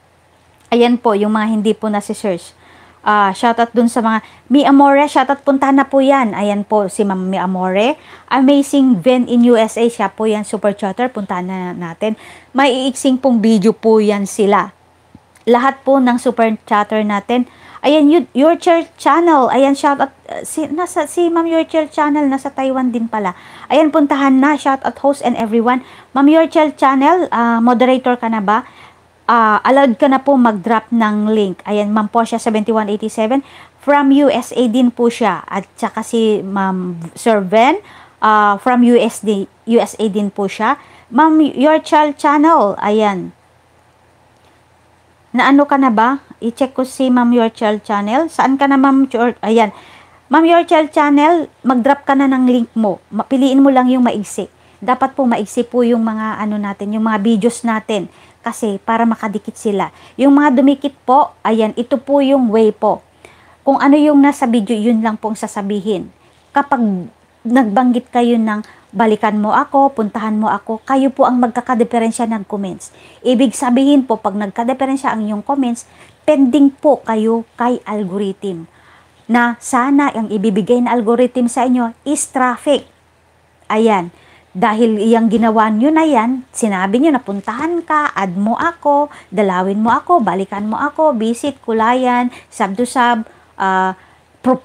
Ayan po, yung mga hindi po na-search. Uh, shoutout dun sa mga Mi Amore, shoutout punta na po yan. Ayan po si Ma'am Mi Amore. Amazing Ven in USA, siya po yan, super chatter, punta na natin. May iiksing pong video po yan sila. Lahat po ng super chatter natin. Ayan, you, Your Church Channel. Ayan, shoutout. Ah, si, nasa, si Ma'am Your Church Channel, nasa Taiwan din pala. Ayan, puntahan na. Shoutout host and everyone. Ma'am Your Church Channel, uh, moderator ka na ba? uh, allowed ka na po mag-drop ng link. Ayan, ma'am po siya 7187. From USA din po siya. At saka si ma'am Sir Ben, uh, ah, from USD, USA din po siya. Ma'am, your child channel. Ayan. Naano ka na ba? I-check ko si ma'am your child channel. Saan ka na ma'am? Ayan. Ma'am your child channel, mag-drop ka na ng link mo. Mapiliin mo lang yung maigsi. Dapat po maigsi po yung mga ano natin, yung mga videos natin kasi para makadikit sila. Yung mga dumikit po, ayan, ito po yung way po. Kung ano yung nasa video, yun lang pong sasabihin. Kapag nagbanggit kayo ng balikan mo ako, puntahan mo ako, kayo po ang magkakadeferensya ng comments. Ibig sabihin po, pag nagkadeferensya ang yung comments, pending po kayo kay algorithm na sana ang ibibigay na algorithm sa inyo is traffic. Ayan. Dahil iyang ginawa nyo na yan, sinabi nyo na puntahan ka, add mo ako, dalawin mo ako, balikan mo ako, visit, kulayan, sub to sub,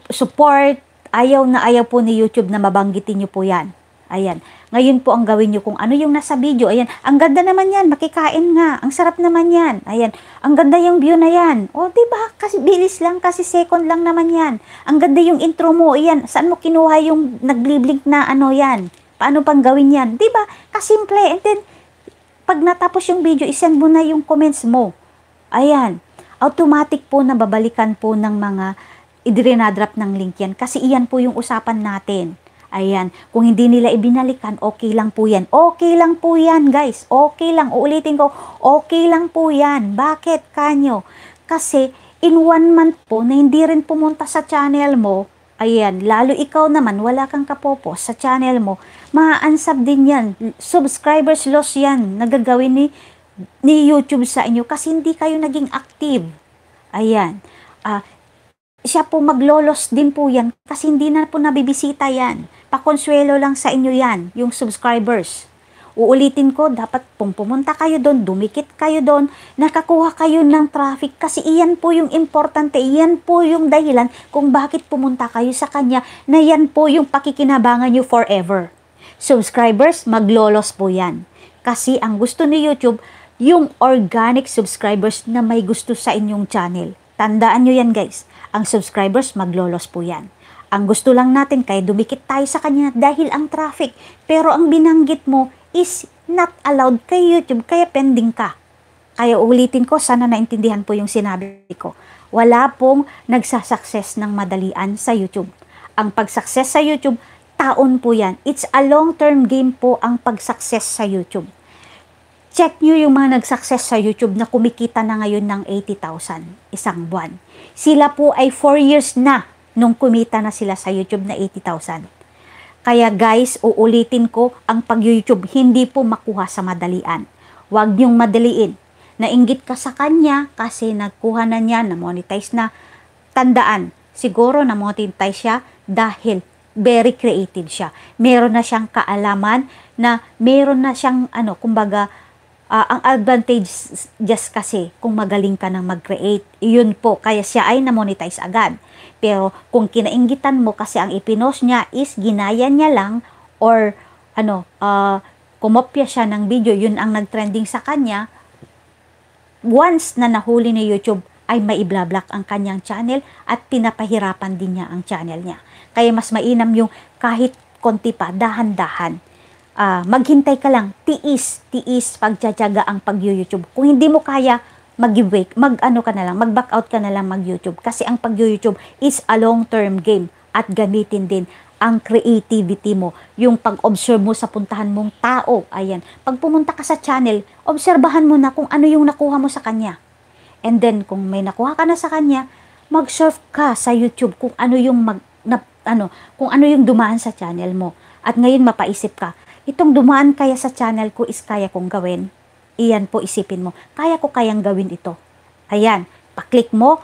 support, ayaw na ayaw po ni YouTube na mabanggitin nyo po yan. Ayan. Ngayon po ang gawin nyo kung ano yung nasa video. Ayan. Ang ganda naman yan. Makikain nga. Ang sarap naman yan. Ayan. Ang ganda yung view na yan. O, ba diba? Kasi bilis lang. Kasi second lang naman yan. Ang ganda yung intro mo. Ayan. Saan mo kinuha yung nagliblink na ano yan? Paano pang gawin yan? ba? Diba? Kasimple. And then, pag natapos yung video, isend mo na yung comments mo. Ayan. Automatic po na babalikan po ng mga idrenadrap ng link yan. Kasi iyan po yung usapan natin. Ayan. Kung hindi nila ibinalikan, okay lang po yan. Okay lang po yan, guys. Okay lang. Uulitin ko, okay lang po yan. Bakit, kanyo? Kasi in one month po na hindi rin pumunta sa channel mo, Ayan, lalo ikaw naman, wala kang kapopo sa channel mo, maaansab din yan. Subscribers loss yan na ni, ni YouTube sa inyo kasi hindi kayo naging active. Ayan. Uh, siya po maglolos din po yan kasi hindi na po nabibisita yan. Pakonsuelo lang sa inyo yan, yung subscribers. Uulitin ko, dapat pong pumunta kayo doon, dumikit kayo doon, nakakuha kayo ng traffic kasi iyan po yung importante, iyan po yung dahilan kung bakit pumunta kayo sa kanya na yan po yung pakikinabangan nyo forever. Subscribers, maglolos po yan. Kasi ang gusto ni YouTube, yung organic subscribers na may gusto sa inyong channel. Tandaan nyo yan guys, ang subscribers maglolos po yan. Ang gusto lang natin kaya dumikit tayo sa kanya dahil ang traffic. Pero ang binanggit mo, is not allowed kay YouTube, kaya pending ka. Kaya ulitin ko, sana naintindihan po yung sinabi ko. Wala pong nagsasucess ng madalian sa YouTube. Ang pagsucess sa YouTube, taon po yan. It's a long-term game po ang pagsucess sa YouTube. Check nyo yung mga nagsucess sa YouTube na kumikita na ngayon ng 80,000 isang buwan. Sila po ay 4 years na nung kumita na sila sa YouTube na 80,000. Kaya guys, uulitin ko ang pag-YouTube hindi po makuha sa madalian. Huwag niyong madaliin. Nainggit ka sa kanya kasi nagkuha na niya, na-monetize na. Tandaan, siguro na-monetize siya dahil very creative siya. Meron na siyang kaalaman na meron na siyang ano, kumbaga, uh, ang advantage just kasi kung magaling ka nang mag-create, yun po, kaya siya ay na-monetize agad. Pero kung kinainggitan mo kasi ang ipinos niya is ginaya niya lang or ano, uh, kumopya siya ng video, yun ang nagtrending sa kanya, once na nahuli ni YouTube, ay maiblablak ang kanyang channel at pinapahirapan din niya ang channel niya. Kaya mas mainam yung kahit konti pa, dahan-dahan. Uh, maghintay ka lang, tiis, tiis, pagtsatsaga ang pag-YouTube. Kung hindi mo kaya, mag-wake, mag-ano ka na lang, mag-back out ka na lang mag-YouTube. Kasi ang pag-YouTube is a long-term game at gamitin din ang creativity mo, yung pag-observe mo sa puntahan mong tao. Ayan, pag pumunta ka sa channel, obserbahan mo na kung ano yung nakuha mo sa kanya. And then, kung may nakuha ka na sa kanya, mag-surf ka sa YouTube kung ano yung mag, na, ano, kung ano yung dumaan sa channel mo. At ngayon mapaisip ka, itong dumaan kaya sa channel ko is kaya kong gawin. Iyan po isipin mo, kaya ko kayang gawin ito. Ayan, paklik mo,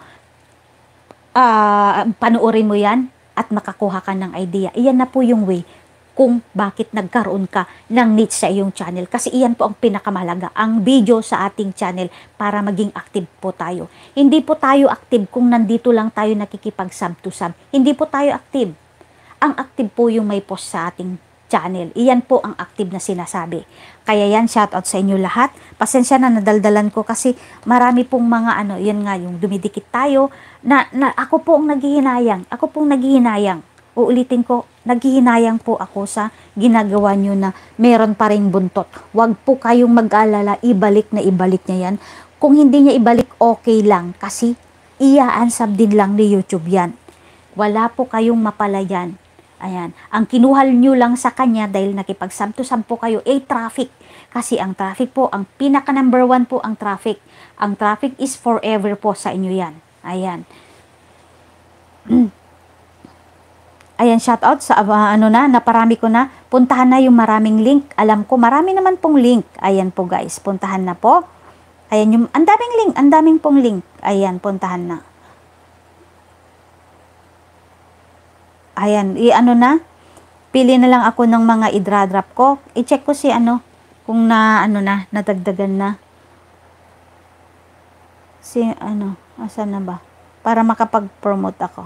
uh, ah, panuorin mo yan at makakuha ka ng idea. Iyan na po yung way kung bakit nagkaroon ka ng niche sa iyong channel. Kasi iyan po ang pinakamalaga, ang video sa ating channel para maging active po tayo. Hindi po tayo active kung nandito lang tayo nakikipag-sub to sub. Hindi po tayo active. Ang active po yung may post sa ating channel. Iyan po ang active na sinasabi. Kaya yan, shoutout sa inyo lahat. Pasensya na nadaldalan ko kasi marami pong mga ano, yan nga yung dumidikit tayo na, na ako po ang naghihinayang. Ako pong naghihinayang. Uulitin ko, naghihinayang po ako sa ginagawa nyo na meron pa rin buntot. Huwag po kayong mag-alala, ibalik na ibalik niya yan. Kung hindi niya ibalik, okay lang kasi iaansab din lang ni YouTube yan. Wala po kayong mapalayan Ayan. Ang kinuhal nyo lang sa kanya dahil nakipagsampo-sampo kayo ay eh, traffic. Kasi ang traffic po, ang pinaka number one po ang traffic. Ang traffic is forever po sa inyo yan. Ayan. (clears throat) Ayan, shout out sa uh, ano na, naparami ko na. Puntahan na yung maraming link. Alam ko, marami naman pong link. Ayan po guys, puntahan na po. Ayan, yung, ang daming link, ang daming pong link. Ayan, puntahan na. ayan, i-ano na, pili na lang ako ng mga idradrop ko. I-check ko si ano, kung na, ano na, nadagdagan na. Si, ano, asan na ba? Para makapag-promote ako.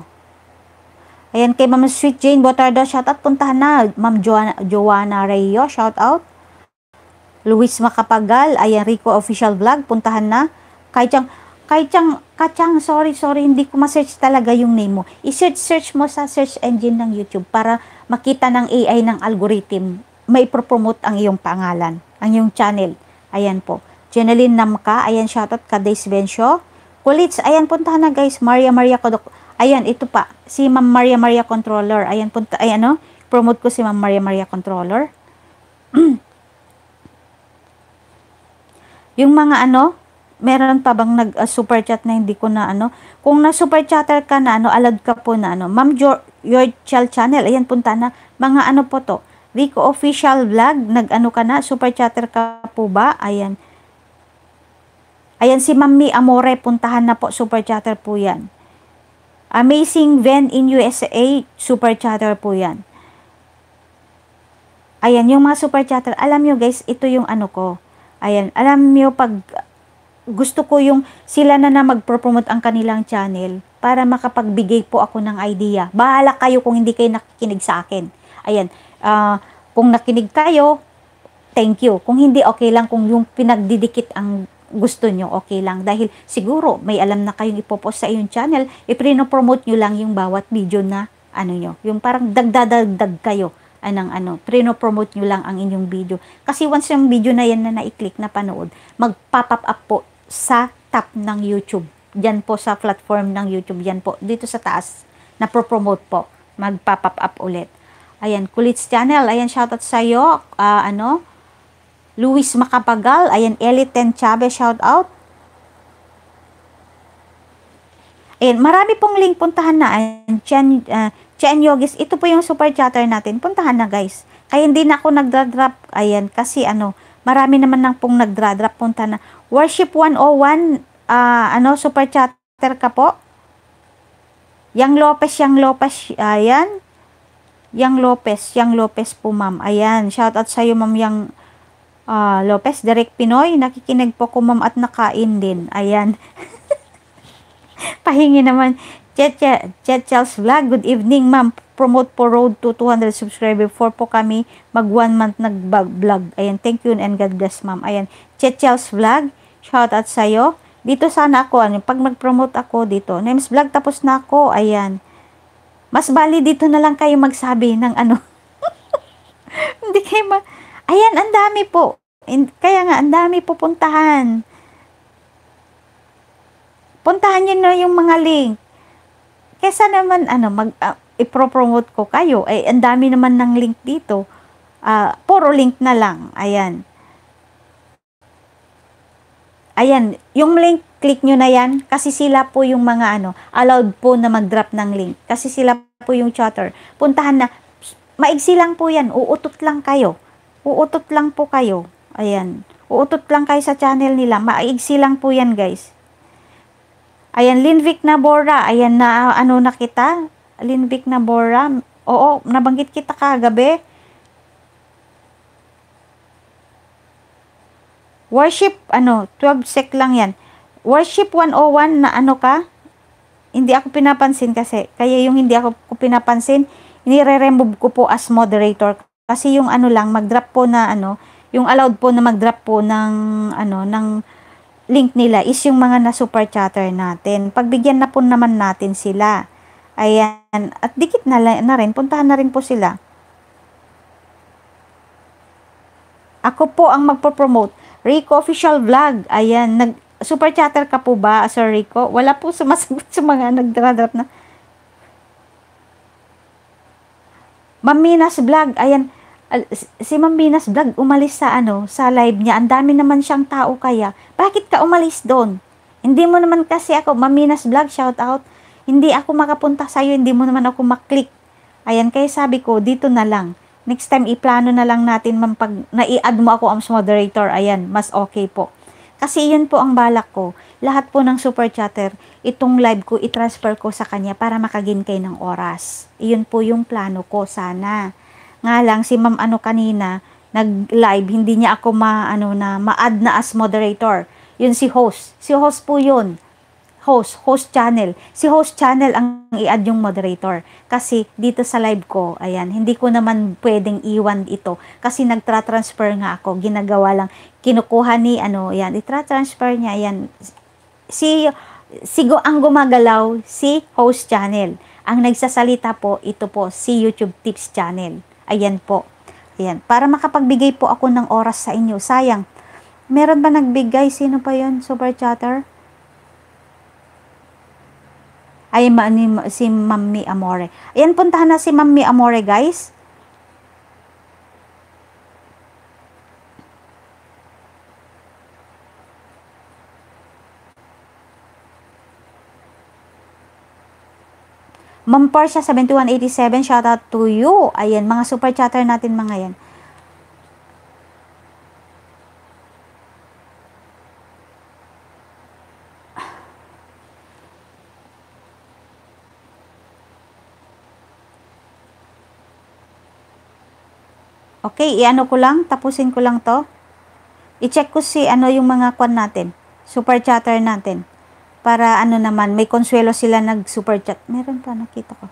Ayan, kay Ma'am Sweet Jane Botardo, shout out. Puntahan na, Ma'am Joanna, Joanna Rayo, shout out. Luis Makapagal, ayan, Rico Official Vlog, puntahan na. Kay Chang, Kay Chang, Kachang, sorry, sorry, hindi ko ma-search talaga yung name mo. I-search, search mo sa search engine ng YouTube para makita ng AI ng algorithm. May promote ang iyong pangalan, ang iyong channel. Ayan po. Jeneline Namka, ayan, shoutout ka, Days Bencio. Kulits, ayan, punta na guys. Maria Maria Kodok. Ayan, ito pa. Si Ma'am Maria Maria Controller. Ayan, punta, ayan, no? Promote ko si Ma'am Maria Maria Controller. (clears throat) yung mga ano, meron pa bang nag uh, super chat na hindi ko na ano? Kung na super chatter ka na ano, alad ka po na ano. Ma'am your, your Child Channel, ayan punta na. Mga ano po to? Rico Official Vlog, nag ano ka na? Super chatter ka po ba? Ayan. Ayan si Mami Amore, puntahan na po. Super chatter po yan. Amazing Ven in USA, super chatter po yan. Ayan, yung mga super chatter, alam nyo guys, ito yung ano ko. Ayan, alam niyo pag gusto ko yung sila na na mag-promote ang kanilang channel para makapagbigay po ako ng idea. Bahala kayo kung hindi kayo nakikinig sa akin. Ayan, uh, kung nakinig kayo, thank you. Kung hindi, okay lang. Kung yung pinagdidikit ang gusto nyo, okay lang. Dahil siguro, may alam na kayong ipopost sa iyong channel, iprinopromote nyo lang yung bawat video na ano nyo. Yung parang dagdadagdag kayo anang ano, prino-promote nyo lang ang inyong video. Kasi once yung video na yan na naiklik na panood, mag-pop up po sa top ng YouTube. Diyan po sa platform ng YouTube, diyan po, dito sa taas, na promote po. Magpa-pop up ulit. Ayan, Kulits Channel, ayan, shoutout sa'yo. Uh, ano, Luis Makapagal. ayan, Eliten Chavez, shoutout. Ayan, marami pong link puntahan na. Ayan, Chen, uh, Chen Yogis, ito po yung super chatter natin. Puntahan na guys. Kaya hindi na ako nagdra-drop. Ayan, kasi ano, marami naman nang pong nagdra-drop. Punta na. Worship 101, uh, ah, ano, super chatter ka po. Yang Lopez, Yang Lopez, ayan. Yang Lopez, Yang Lopez po ma'am. Ayan, shout out sa iyo ma'am Yang uh, Lopez, Direct Pinoy. Nakikinig po ko ma'am at nakain din. Ayan. (laughs) Pahingi naman. Chetchel's Vlog. Good evening, ma'am. Promote po road to 200 subscribers before po kami mag one month nag-vlog. Ayan, thank you and God bless, ma'am. Ayan, Chetchel's Vlog. Shout out sa'yo. Dito sana ako, ano, pag mag-promote ako dito. Names Vlog, tapos na ako. Ayan. Mas bali dito na lang kayo magsabi ng ano. (laughs) Hindi kayo ma... Ayan, ang dami po. kaya nga, ang dami pupuntahan. Puntahan nyo na yung mga link. Kesa naman, ano, mag, uh, ipropromote ko kayo. Eh, ang dami naman ng link dito. ah Uh, puro link na lang. Ayan. Ayan, yung link, click nyo na yan kasi sila po yung mga ano, allowed po na mag-drop ng link. Kasi sila po yung chatter. Puntahan na, maigsi lang po yan, uutot lang kayo. Uutot lang po kayo. Ayan, uutot lang kayo sa channel nila. Maigsi lang po yan guys. Ayan, Linvic na Bora. Ayan na, ano na kita? Linvic na Bora. Oo, nabanggit kita kagabi. Worship, ano, 12 sec lang yan. Worship 101 na ano ka? Hindi ako pinapansin kasi. Kaya yung hindi ako pinapansin, inire-remove ko po as moderator. Kasi yung ano lang, mag-drop po na ano, yung allowed po na mag-drop po ng ano, ng link nila is yung mga na super chatter natin. Pagbigyan na po naman natin sila. Ayan. At dikit na, na rin. Puntahan na rin po sila. Ako po ang magpo-promote. Rico Official Vlog. Ayan. Nag, super chatter ka po ba, Sir Rico? Wala po sumasagot sa mga nagdradrop na. Maminas Vlog. Ayan si Ma'am Binas Vlog umalis sa ano, sa live niya. Ang dami naman siyang tao kaya. Bakit ka umalis doon? Hindi mo naman kasi ako, Ma'am Binas Vlog, shout out. Hindi ako makapunta sa iyo, hindi mo naman ako maklik. Ayan, kaya sabi ko, dito na lang. Next time, iplano na lang natin, ma'am, pag nai-add mo ako as moderator, ayan, mas okay po. Kasi yun po ang balak ko. Lahat po ng super chatter, itong live ko, i-transfer ko sa kanya para makagin kayo ng oras. Iyon po yung plano ko, sana. Nga lang si Ma'am ano kanina, nag-live, hindi niya ako ma ano na ma-add na as moderator. 'Yun si host. Si host po 'yun. Host, host channel. Si host channel ang i-add yung moderator. Kasi dito sa live ko, ayan, hindi ko naman pwedeng iwan ito kasi nagtra-transfer nga ako. Ginagawa lang kinukuha ni ano, ayan, i transfer niya, ayan. Si sigo ang gumagalaw si host channel. Ang nagsasalita po ito po si YouTube Tips channel. Ayan po. Ayan. Para makapagbigay po ako ng oras sa inyo. Sayang. Meron ba nagbigay? Sino pa yon Super chatter? Ay, ma- si Mami Amore. Ayan, puntahan na si Mami Amore, guys. Ma'am Portia 7187, shout out to you. Ayan, mga super chatter natin mga yan. Okay, iano ko lang, tapusin ko lang to. I-check ko si ano yung mga kwan natin, super chatter natin para ano naman, may konsuelo sila nag super chat. Meron pa, nakita ko.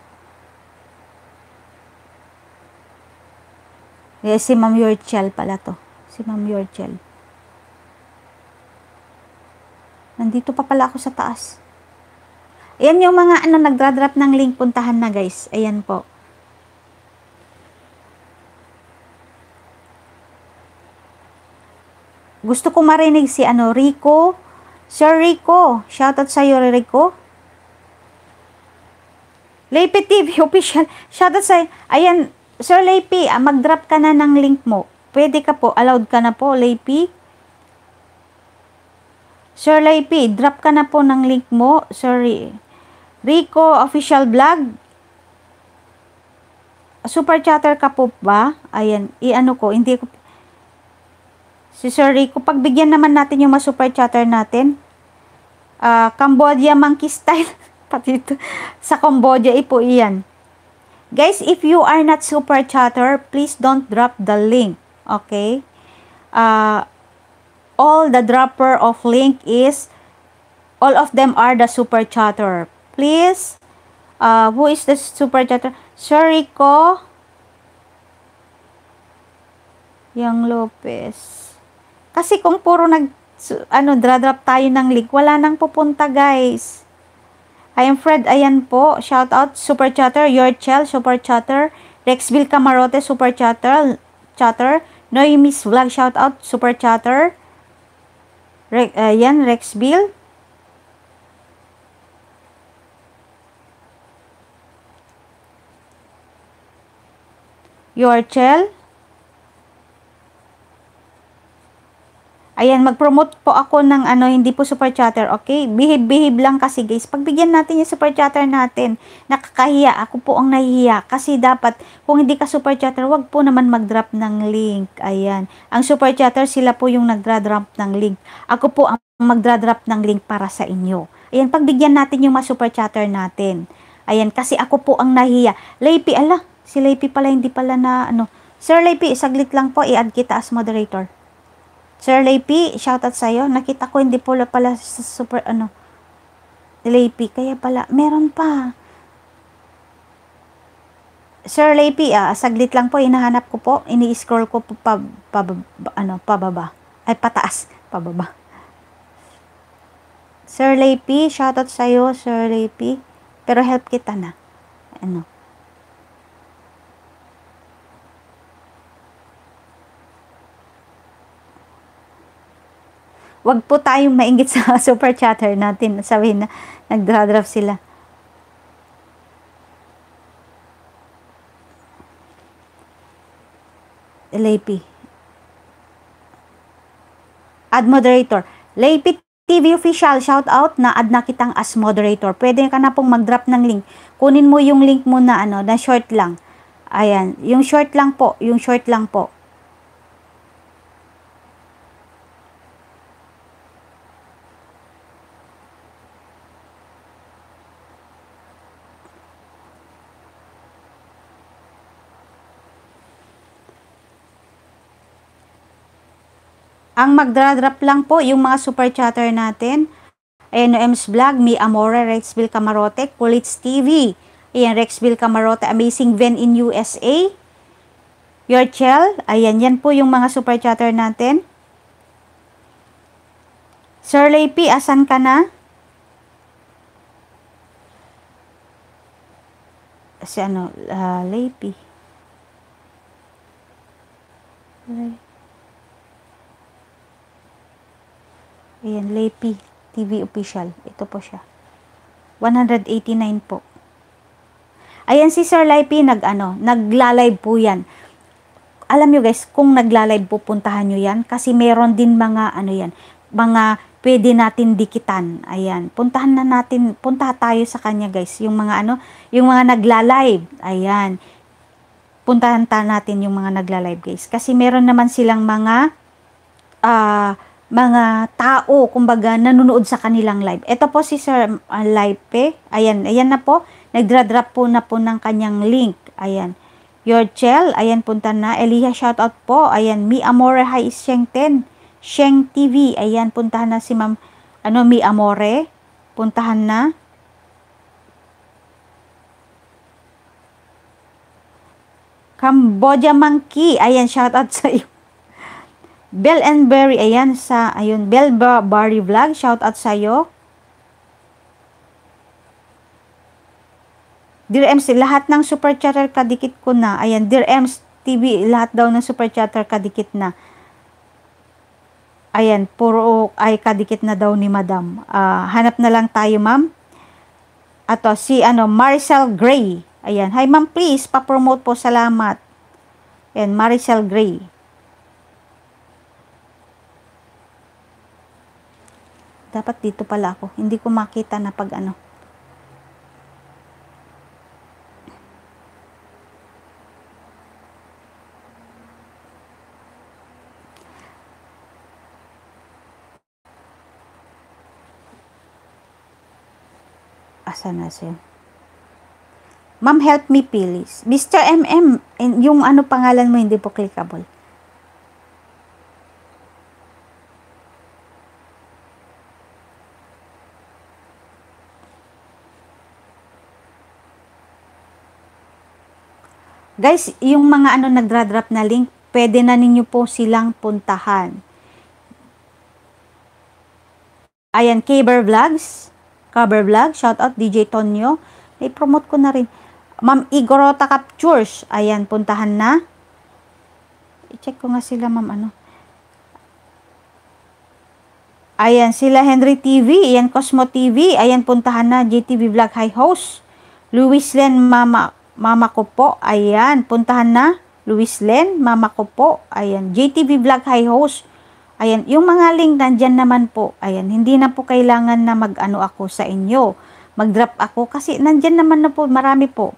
Yes, eh, si Ma'am Yorchel pala to. Si Ma'am Yorchel. Nandito pa pala ako sa taas. Ayan yung mga ano, nagdra-drop ng link puntahan na guys. Ayan po. Gusto ko marinig si ano, Rico, Sir Rico, shoutout sa iyo Rico. Leipi TV (laughs) official, shoutout sa Ayan, Sir Leipi, ah, mag-drop ka na ng link mo. Pwede ka po, allowed ka na po, Leipi. Sir Leipi, drop ka na po ng link mo. Sorry. Rico official vlog. Super chatter ka po ba? Ayan, iano ko, hindi ko si Sir Rico, pagbigyan naman natin yung mas super chatter natin uh, Cambodia monkey style. (laughs) Pati ito. Sa Cambodia, ipo iyan. Guys, if you are not super chatter, please don't drop the link. Okay? Uh, all the dropper of link is, all of them are the super chatter. Please, uh, who is the super chatter? Sorry ko. Yang Lopez. Kasi kung puro nag So, ano, dra-drop tayo ng link. Wala nang pupunta, guys. I am Fred, ayan po. Shout out, Super Chatter, Your Chel, Super Chatter, Rexville Camarote, Super Chatter, Chatter, Noemi's Vlog, shout out, Super Chatter, Re ayan, Rexville, Your Chel, Ayan, mag-promote po ako ng ano, hindi po super chatter, okay? Behave-behave lang kasi guys. Pagbigyan natin yung super chatter natin, nakakahiya. Ako po ang nahihiya. Kasi dapat, kung hindi ka super chatter, wag po naman mag-drop ng link. Ayan. Ang super chatter, sila po yung nagdra-drop ng link. Ako po ang magdra-drop ng link para sa inyo. Ayan, pagbigyan natin yung mga super chatter natin. Ayan, kasi ako po ang nahihiya. Laypi, ala, si Laypi pala hindi pala na ano. Sir Laypi, saglit lang po, i-add kita as moderator. Sir Lepi, shoutout sa'yo. Nakita ko hindi pula pala sa super, ano, Lepi. Kaya pala, meron pa. Sir Lepi, ah, saglit lang po, hinahanap ko po. Ini-scroll ko po pa, pa, pa, ano, pababa. Ay, pataas. Pababa. Sir Lepi, shoutout sa'yo, Sir Lepi. Pero help kita na. Ano, wag po tayong maingit sa (laughs) super chatter natin. Sabihin na nagdradraft sila. LAP. Ad moderator. LAP TV official, shout out na ad na kitang as moderator. Pwede ka na pong mag-drop ng link. Kunin mo yung link muna ano, na short lang. Ayan, yung short lang po, yung short lang po. Ang magdra-drop lang po yung mga super chatter natin. Ayan, M's Vlog, Mi Amore, Rexville Camarote, Kulits TV. Ayan, Rexville Camarote, Amazing Ven in USA. Your Chell, ayan, yan po yung mga super chatter natin. Sir Lepi, asan ka na? Si ano, uh, ah, Lepi. Lepi. Ayan, Lepi TV official. Ito po siya. 189 po. Ayan si Sir Lepi nag ano, nagla-live po 'yan. Alam niyo guys, kung nagla-live po puntahan niyo 'yan kasi meron din mga ano 'yan, mga pwede natin dikitan. Ayan, puntahan na natin, punta tayo sa kanya guys, yung mga ano, yung mga nagla-live. Ayan. Puntahan natin yung mga nagla-live guys kasi meron naman silang mga ah uh, mga tao, kumbaga, nanonood sa kanilang live. Ito po si Sir uh, ah, Laipe. Ayan, ayan na po. Nagdra-drop po na po ng kanyang link. Ayan. Your Chel, ayan punta na. Elia, shoutout po. Ayan, Mi Amore High is Sheng Ten. Sheng TV, ayan, puntahan na si Ma'am, ano, Mi Amore. Puntahan na. Cambodia Monkey, ayan, shoutout (laughs) sa iyo. Bell and Berry, ayan sa, ayun, Bell Barry Vlog, shout out sa sa'yo. Dear MC, lahat ng super chatter kadikit ko na. Ayan, Dear MC TV, lahat daw ng super chatter kadikit na. Ayan, puro ay kadikit na daw ni Madam. Uh, hanap na lang tayo, ma'am. Ato, si ano, Maricel Gray. Ayan. Hi, ma'am, please, papromote po. Salamat. Ayan, Maricel Gray. Dapat dito pala ako. Hindi ko makita na pag ano. Asan na siya? Ma'am, help me, please. Mr. MM, yung ano pangalan mo, hindi po clickable. Guys, yung mga ano nagdra-drop na link, pwede na ninyo po silang puntahan. Ayan, Kaber Vlogs. Caber Vlog, shout out DJ Tonyo. May promote ko na rin. Ma'am Igorota Captures. Ayan, puntahan na. I-check ko nga sila, ma'am, ano. Ayan, sila Henry TV, ayan Cosmo TV, ayan puntahan na JTV Vlog High Host, Luis Len Mama Mama ko po, ayan. Puntahan na. Luis Len, mama ko po. Ayan. JTV Vlog High Host. Ayan. Yung mga link nandyan naman po. Ayan. Hindi na po kailangan na mag-ano ako sa inyo. Mag-drop ako kasi nandyan naman na po. Marami po.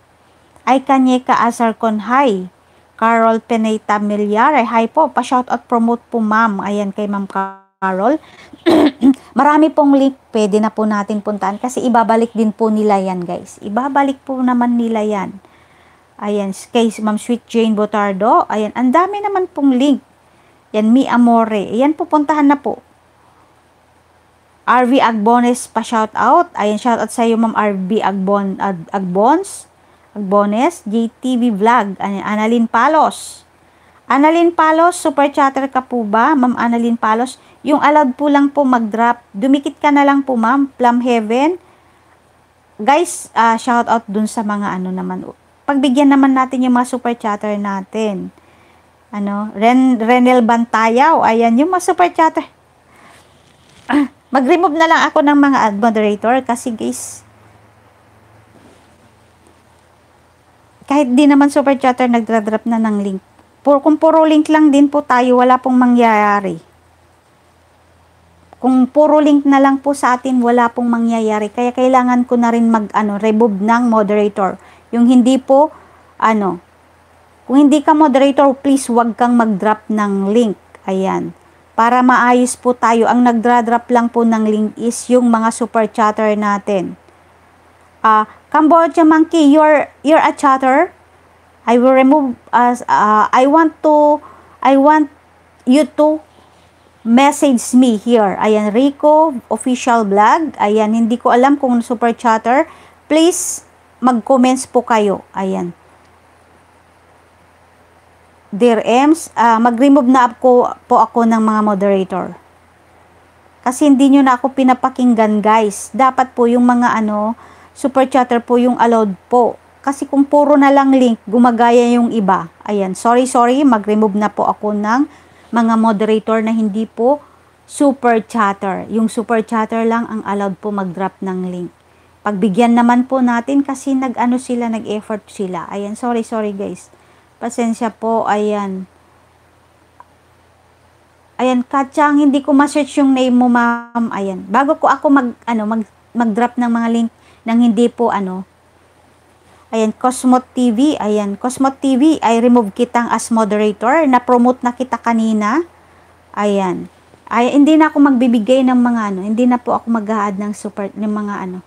Ay Kanyeka Asarcon, hi. Carol Peneta Milyare, hi po. Pa-shoutout promote po ma'am. Ayan kay ma'am Carol. Carol. (clears throat) Marami pong link pwede na po natin puntaan kasi ibabalik din po nila yan guys. Ibabalik po naman nila yan. Ayan, kay Ma'am Sweet Jane Botardo. Ayan, ang dami naman pong link. Yan, Mi Amore. Ayan, pupuntahan na po. RV Agbones pa shout out. Ayan, shout out sa iyo Ma'am RV Agbon, Ag, Agbons. Agbones, JTV Vlog. Ayan, Annalyn Palos. Annalyn Palos, super chatter ka po ba? Ma'am Annalyn Palos, yung allowed po lang po mag-drop. Dumikit ka na lang po ma'am, Plum Heaven. Guys, uh, shout out dun sa mga ano naman. Pagbigyan naman natin yung mga super chatter natin. Ano, Ren Renel Bantayaw. Ayan, yung mga super chatter. (clears throat) Mag-remove na lang ako ng mga ad moderator kasi guys, kahit di naman super chatter, nagdra-drop na ng link. Pur, kung puro link lang din po tayo, wala pong mangyayari. Kung puro link na lang po sa atin, wala pong mangyayari. Kaya kailangan ko na rin mag, ano, remove ng moderator. Yung hindi po, ano, kung hindi ka moderator, please wag kang mag-drop ng link. Ayan. Para maayos po tayo, ang nagdra-drop lang po ng link is yung mga super chatter natin. Uh, Cambodia Monkey, you're, you're a chatter? I will remove as uh, uh, I want to I want you to message me here. Ayan, Rico, official vlog. Ayan, hindi ko alam kung super chatter. Please, mag-comments po kayo. Ayan. Dear Ems, uh, mag-remove na ako, po ako ng mga moderator. Kasi hindi nyo na ako pinapakinggan, guys. Dapat po yung mga ano, super chatter po yung allowed po. Kasi kung puro na lang link, gumagaya yung iba. Ayan, sorry, sorry, mag-remove na po ako ng mga moderator na hindi po super chatter. Yung super chatter lang ang allowed po mag-drop ng link. Pagbigyan naman po natin kasi nag-ano sila, nag-effort sila. Ayan, sorry, sorry guys. Pasensya po, ayan. Ayan, katsang hindi ko ma-search yung name mo, ma'am. Ayan, bago ko ako mag, ano, mag, mag-drop ng mga link nang hindi po, ano, Ayan, Cosmo TV. Ayan, Cosmo TV, I remove kitang as moderator. Na-promote na kita kanina. Ayan. Ay, hindi na ako magbibigay ng mga ano. Hindi na po ako mag ng support ng mga ano.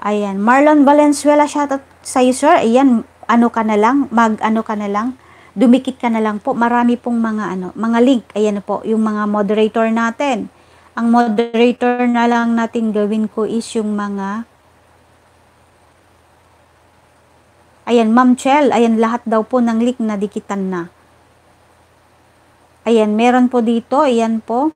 Ayan, Marlon Valenzuela, shoutout sa iyo, sir. Ayan, ano ka na lang, mag-ano ka na lang. Dumikit ka na lang po. Marami pong mga ano, mga link. Ayan po, yung mga moderator natin. Ang moderator na lang natin gawin ko is yung mga Ayan, Ma'am Chel, ayan lahat daw po ng leak na dikitan na. Ayan, meron po dito, ayan po.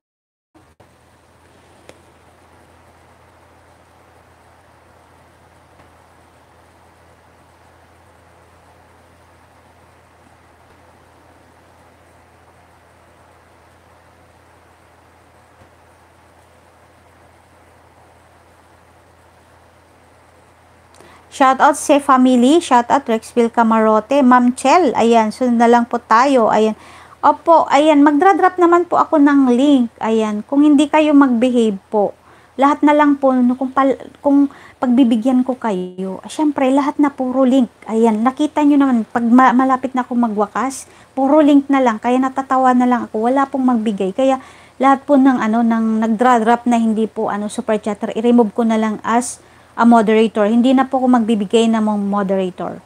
Shoutout sa family, shoutout Rexville Camarote, Ma'am Chel, ayan, sunod na lang po tayo, ayan. Opo, ayan, magdra-drop naman po ako ng link, ayan, kung hindi kayo mag-behave po. Lahat na lang po, kung, pal, kung pagbibigyan ko kayo, syempre, lahat na puro link. Ayan, nakita nyo naman, pag ma- malapit na akong magwakas, puro link na lang, kaya natatawa na lang ako, wala pong magbigay. Kaya, lahat po ng, ano, ng nagdra-drop na hindi po, ano, super chatter, i-remove ko na lang as a moderator. Hindi na po ako magbibigay ng moderator.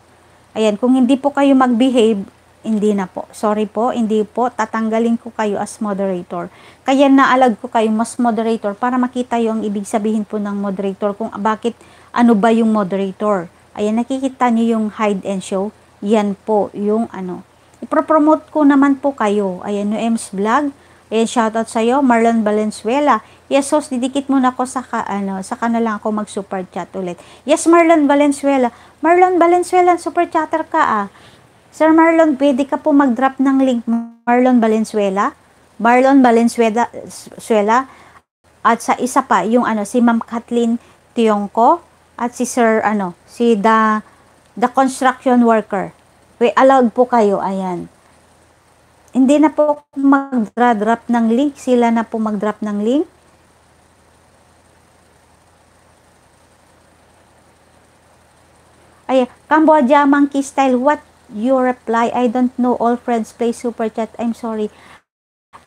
Ayan, kung hindi po kayo magbehave, hindi na po. Sorry po, hindi po. Tatanggalin ko kayo as moderator. Kaya naalag ko kayo mas moderator para makita yung ibig sabihin po ng moderator kung bakit ano ba yung moderator. Ayan, nakikita niyo yung hide and show. Yan po yung ano. Ipropromote ko naman po kayo. Ayan, yung M's Vlog. Ayan, shoutout sa'yo, Marlon Valenzuela. Yes, host, didikit na ko sa ka, ano, sa kanila lang ako mag-super chat ulit. Yes, Marlon Valenzuela. Marlon Valenzuela, super chatter ka ah. Sir Marlon, pwede ka po mag-drop ng link. Marlon Valenzuela. Marlon Valenzuela. Suela, at sa isa pa, yung ano, si Ma'am Kathleen Tiongko at si Sir, ano, si the, the construction worker. We allowed po kayo, ayan. Hindi na po mag-drop ng link. Sila na po mag-drop ng link. Ay, Cambodia monkey style. What you reply? I don't know. All friends play super chat. I'm sorry.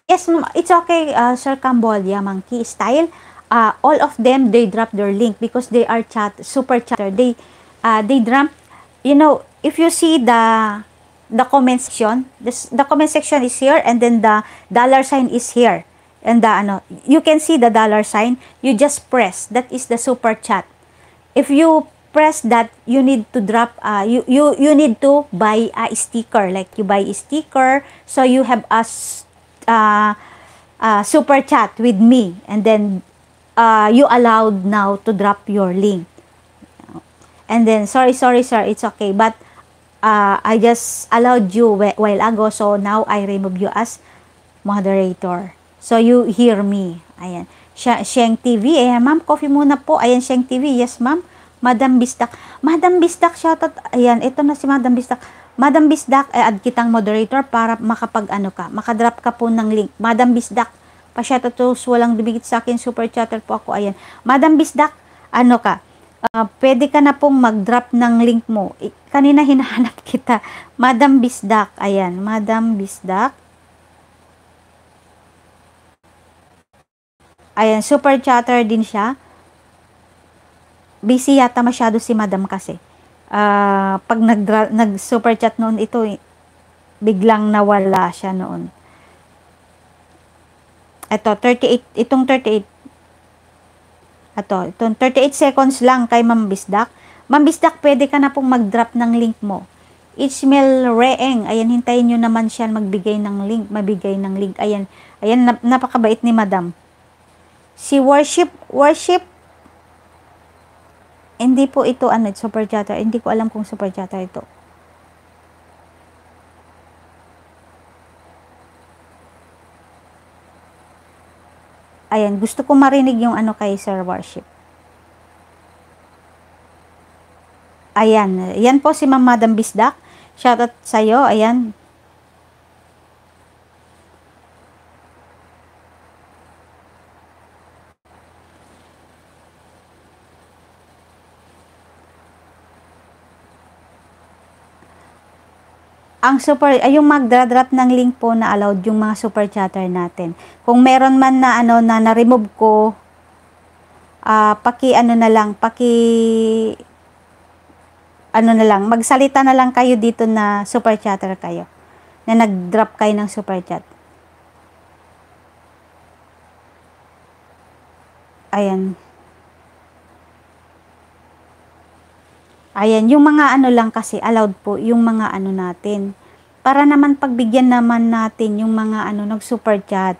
Yes, it's okay, uh, Sir Cambodia monkey style. Uh, all of them, they drop their link because they are chat super chatter. They, uh, they drop. You know, if you see the the comment section, this, the comment section is here and then the dollar sign is here. And the ano, you can see the dollar sign. You just press. That is the super chat. If you press that you need to drop uh, you you you need to buy a sticker like you buy a sticker so you have a uh, uh, super chat with me and then uh, you allowed now to drop your link and then sorry sorry sir it's okay but uh, I just allowed you while ago so now I remove you as moderator so you hear me ayan Sheng TV ayan eh, ma'am coffee muna po ayan Sheng TV yes ma'am Madam Bistak. Madam Bistak, shoutout. Ayan, ito na si Madam Bistak. Madam Bisdak, eh, add kitang moderator para makapag ano ka, makadrop ka po ng link. Madam Bisdak, shoutout to, walang dumigit sa akin, super chatter po ako, ayan. Madam Bisdak, ano ka, uh, pwede ka na pong mag-drop ng link mo. kanina hinahanap (laughs) kita. Madam Bisdak, ayan, Madam Bisdak. Ayan, super chatter din siya busy yata masyado si madam kasi. Uh, pag nag, nag super chat noon ito, eh, biglang nawala siya noon. Ito, 38, itong 38, ito, itong 38 seconds lang kay Ma'am Bisdak. Ma'am Bisdak, pwede ka na pong mag-drop ng link mo. Ichmel Reeng, ayan, hintayin nyo naman siya magbigay ng link, mabigay ng link. Ayan, ayan, napakabait ni Madam. Si Worship, Worship hindi po ito ano, super chatter. Hindi ko alam kung super chatter ito. Ayan, gusto ko marinig yung ano kay Sir Worship. Ayan, yan po si Ma'am Madam Bisdak. Shout Shoutout sa'yo, ayan. ang super, ay yung magdra-drop ng link po na allowed yung mga super chatter natin. Kung meron man na ano na na-remove ko, uh, paki ano na lang, paki ano na lang, magsalita na lang kayo dito na super chatter kayo. Na nag-drop kayo ng super chat. Ayan. Ayan, yung mga ano lang kasi, allowed po yung mga ano natin. Para naman pagbigyan naman natin yung mga ano, nag-super chat.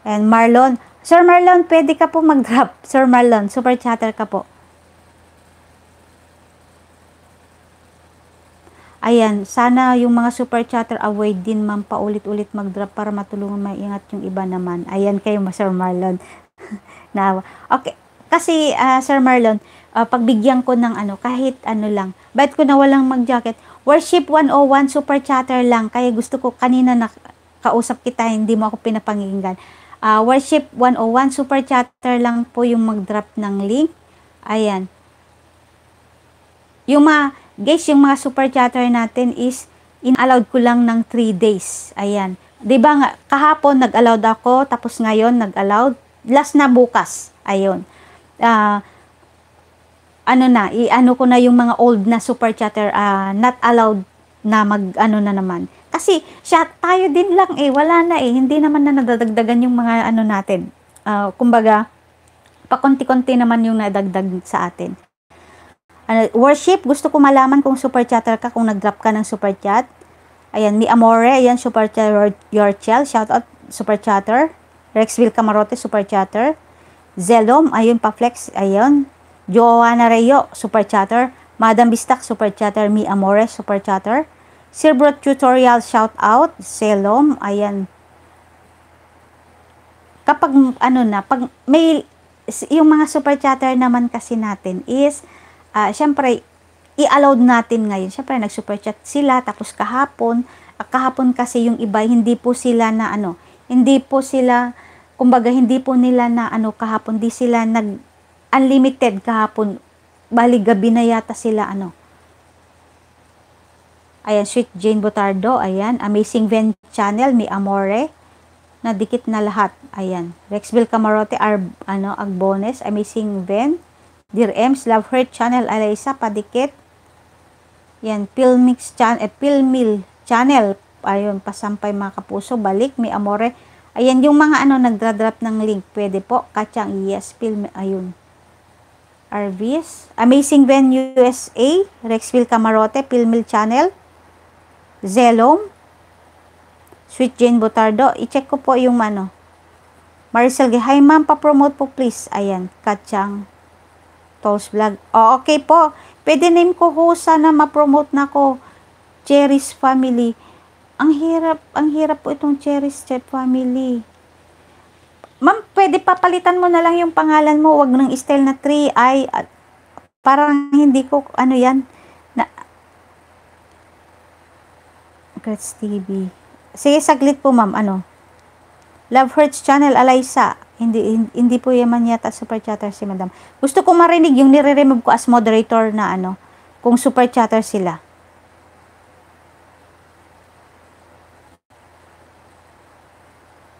And Marlon, Sir Marlon, pwede ka po mag-drop. (laughs) Sir Marlon, super chatter ka po. Ayan, sana yung mga super chatter away din ma'am paulit-ulit mag-drop para matulungan maingat yung iba naman. Ayan kayo Sir Marlon. (laughs) na okay, kasi uh, Sir Marlon, uh, pagbigyan ko ng ano, kahit ano lang. Bait ko na walang mag-jacket? Worship 101, super chatter lang. Kaya gusto ko kanina na kausap kita, hindi mo ako pinapakinggan. Uh, worship 101, super chatter lang po yung mag-drop ng link. Ayan. Yung mga, guys, yung mga super chatter natin is in-allowed ko lang ng 3 days. Ayan. 'Di ba nga kahapon nag-allowed ako tapos ngayon nag-allowed last na bukas. Ayun. Uh, ano na, i-ano ko na yung mga old na super chatter uh, not allowed na mag ano na naman. Kasi siya tayo din lang eh, wala na eh, hindi naman na nadadagdagan yung mga ano natin. Uh, kumbaga, pakonti-konti naman yung nadagdag sa atin. Ano, worship, gusto ko malaman kung super chatter ka, kung nag-drop ka ng super chat. Ayan, Mi Amore, ayan, super chatter, your child, shout out, super chatter. Rexville Camarote, super chatter. Zelom, ayun pa flex, ayun. Joanna Rayo, Super Chatter. Madam Bistak, Super Chatter. Mi Amores, Super Chatter. Silver Tutorial, shout out. Selom, ayan. Kapag, ano na, pag may, yung mga Super Chatter naman kasi natin is, uh, syempre, i-allowed natin ngayon. Syempre, nag-super chat sila, tapos kahapon, ah, kahapon kasi yung iba, hindi po sila na ano, hindi po sila, kumbaga, hindi po nila na ano, kahapon, di sila nag, unlimited kahapon. Bali, gabi na yata sila, ano. Ayan, Sweet Jane Botardo. Ayan, Amazing Ven Channel, Mi Amore. Nadikit na lahat. Ayan, Rexville Camarote, Ar, ano, ag bonus. Amazing Ven. Dear Ems, Love Her Channel, Alaysa, Padikit. Yan, Pilmix Channel, eh, Pilmil Channel. Ayun, pasampay mga kapuso. Balik, Mi Amore. Ayan, yung mga ano, nagdra-drop ng link, pwede po. Kachang, yes, film, ayun. RVs, Amazing Ben USA, Rexville Camarote, Pilmil Channel, Zelom, Sweet Jane Botardo. I-check ko po yung ano. Maricel Hi ma'am, pa-promote po please. Ayan, Katsang Tolls Vlog. O, oh, okay po. Pwede name ko ho, sana ma-promote na ko. Cherry's Family. Ang hirap, ang hirap po itong Cherry's Step Family. Ma'am, pwede papalitan mo na lang yung pangalan mo, wag ng style na 3 i at parang hindi ko ano yan na Gats TV. Sige, saglit po ma'am, ano? Love Hurts Channel, Alaysa. Hindi, hindi po yaman yata super chatter si madam. Gusto ko marinig yung nire-remove ko as moderator na ano, kung super chatter sila.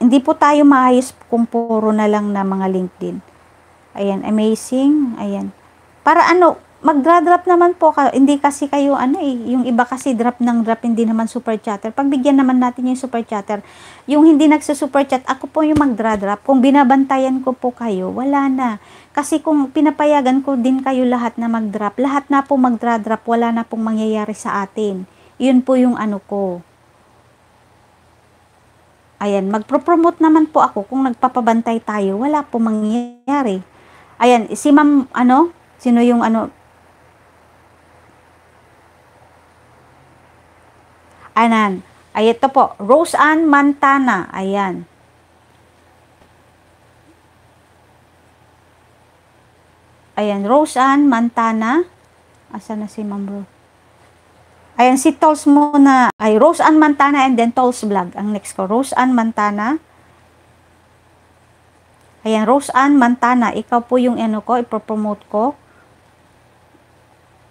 hindi po tayo maayos kung puro na lang na mga LinkedIn. Ayan, amazing. Ayan. Para ano, mag drop naman po. Hindi kasi kayo, ano eh, yung iba kasi drop ng drop, hindi naman super chatter. Pagbigyan naman natin yung super chatter. Yung hindi nagsusuper chat, ako po yung mag drop Kung binabantayan ko po kayo, wala na. Kasi kung pinapayagan ko din kayo lahat na mag-drop, lahat na po mag drop wala na pong mangyayari sa atin. Yun po yung ano ko Ayan, magpropromote naman po ako kung nagpapabantay tayo, wala po mangyayari. Ayan, si ma'am, ano, sino yung ano, Anan, ay ito po, Rose Ann Mantana, ayan. Ayan, Rose Ann Mantana. Asa na si Ma'am Rose? Ayan, si Tolls muna. Ay, Rose Ann Mantana and then Tolls Vlog. Ang next ko, Rose Ann Mantana. Ayan, Rose Ann Mantana. Ikaw po yung ano ko, ipopromote ko.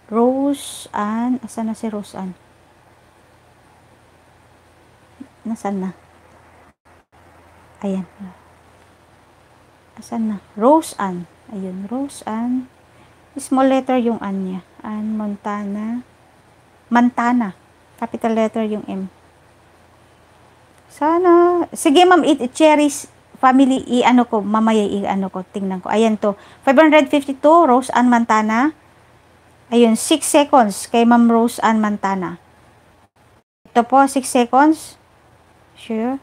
Rose Ann. Asan na si Rose Ann? Nasaan na? Ayan. Asan na? Rose Ann. Ayun, Rose Ann. Small letter yung Ann niya. Ann Montana. Montana. Mantana. Capital letter yung M. Sana. Sige, ma'am, it, it cherries family i-ano ko, mamaya i-ano ko, tingnan ko. Ayan to. 552, Rose Ann Mantana. Ayun, 6 seconds kay Ma'am Rose Ann Mantana. Ito po, 6 seconds. Sure.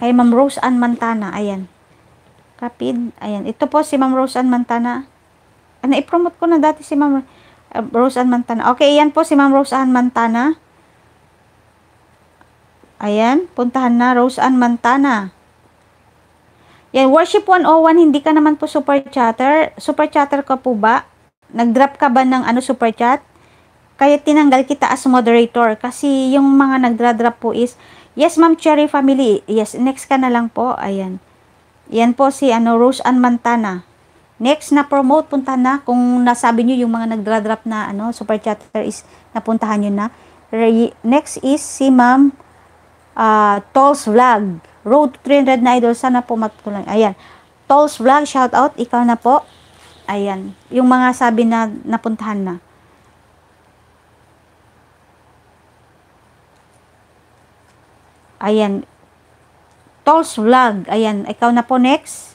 Kay Ma'am Rose Ann Mantana. Ayan. Kapid. Ayan. Ito po si Ma'am Rose Ann Mantana. Ah, na-promote ko na dati si Ma'am Uh, Rose Ann Mantana. Okay, ayan po si Ma'am Rose Ann Mantana. Ayan, puntahan na Rose Ann Mantana. Yan, Worship 101, hindi ka naman po super chatter. Super chatter ka po ba? Nag-drop ka ba ng ano super chat? Kaya tinanggal kita as moderator kasi yung mga nagdra-drop po is Yes, Ma'am Cherry Family. Yes, next ka na lang po. Ayan. Yan po si ano Rose Ann Mantana. Next na promote, punta na. Kung nasabi nyo yung mga nagdra-drop na ano, super chatter is napuntahan nyo na. Re next is si Ma'am uh, Tolls Vlog. Road to 300 na idol. Sana po magtuloy. Ayan. Tolls Vlog, shout out. Ikaw na po. Ayan. Yung mga sabi na napuntahan na. Ayan. Tolls Vlog. Ayan. Ikaw na po next.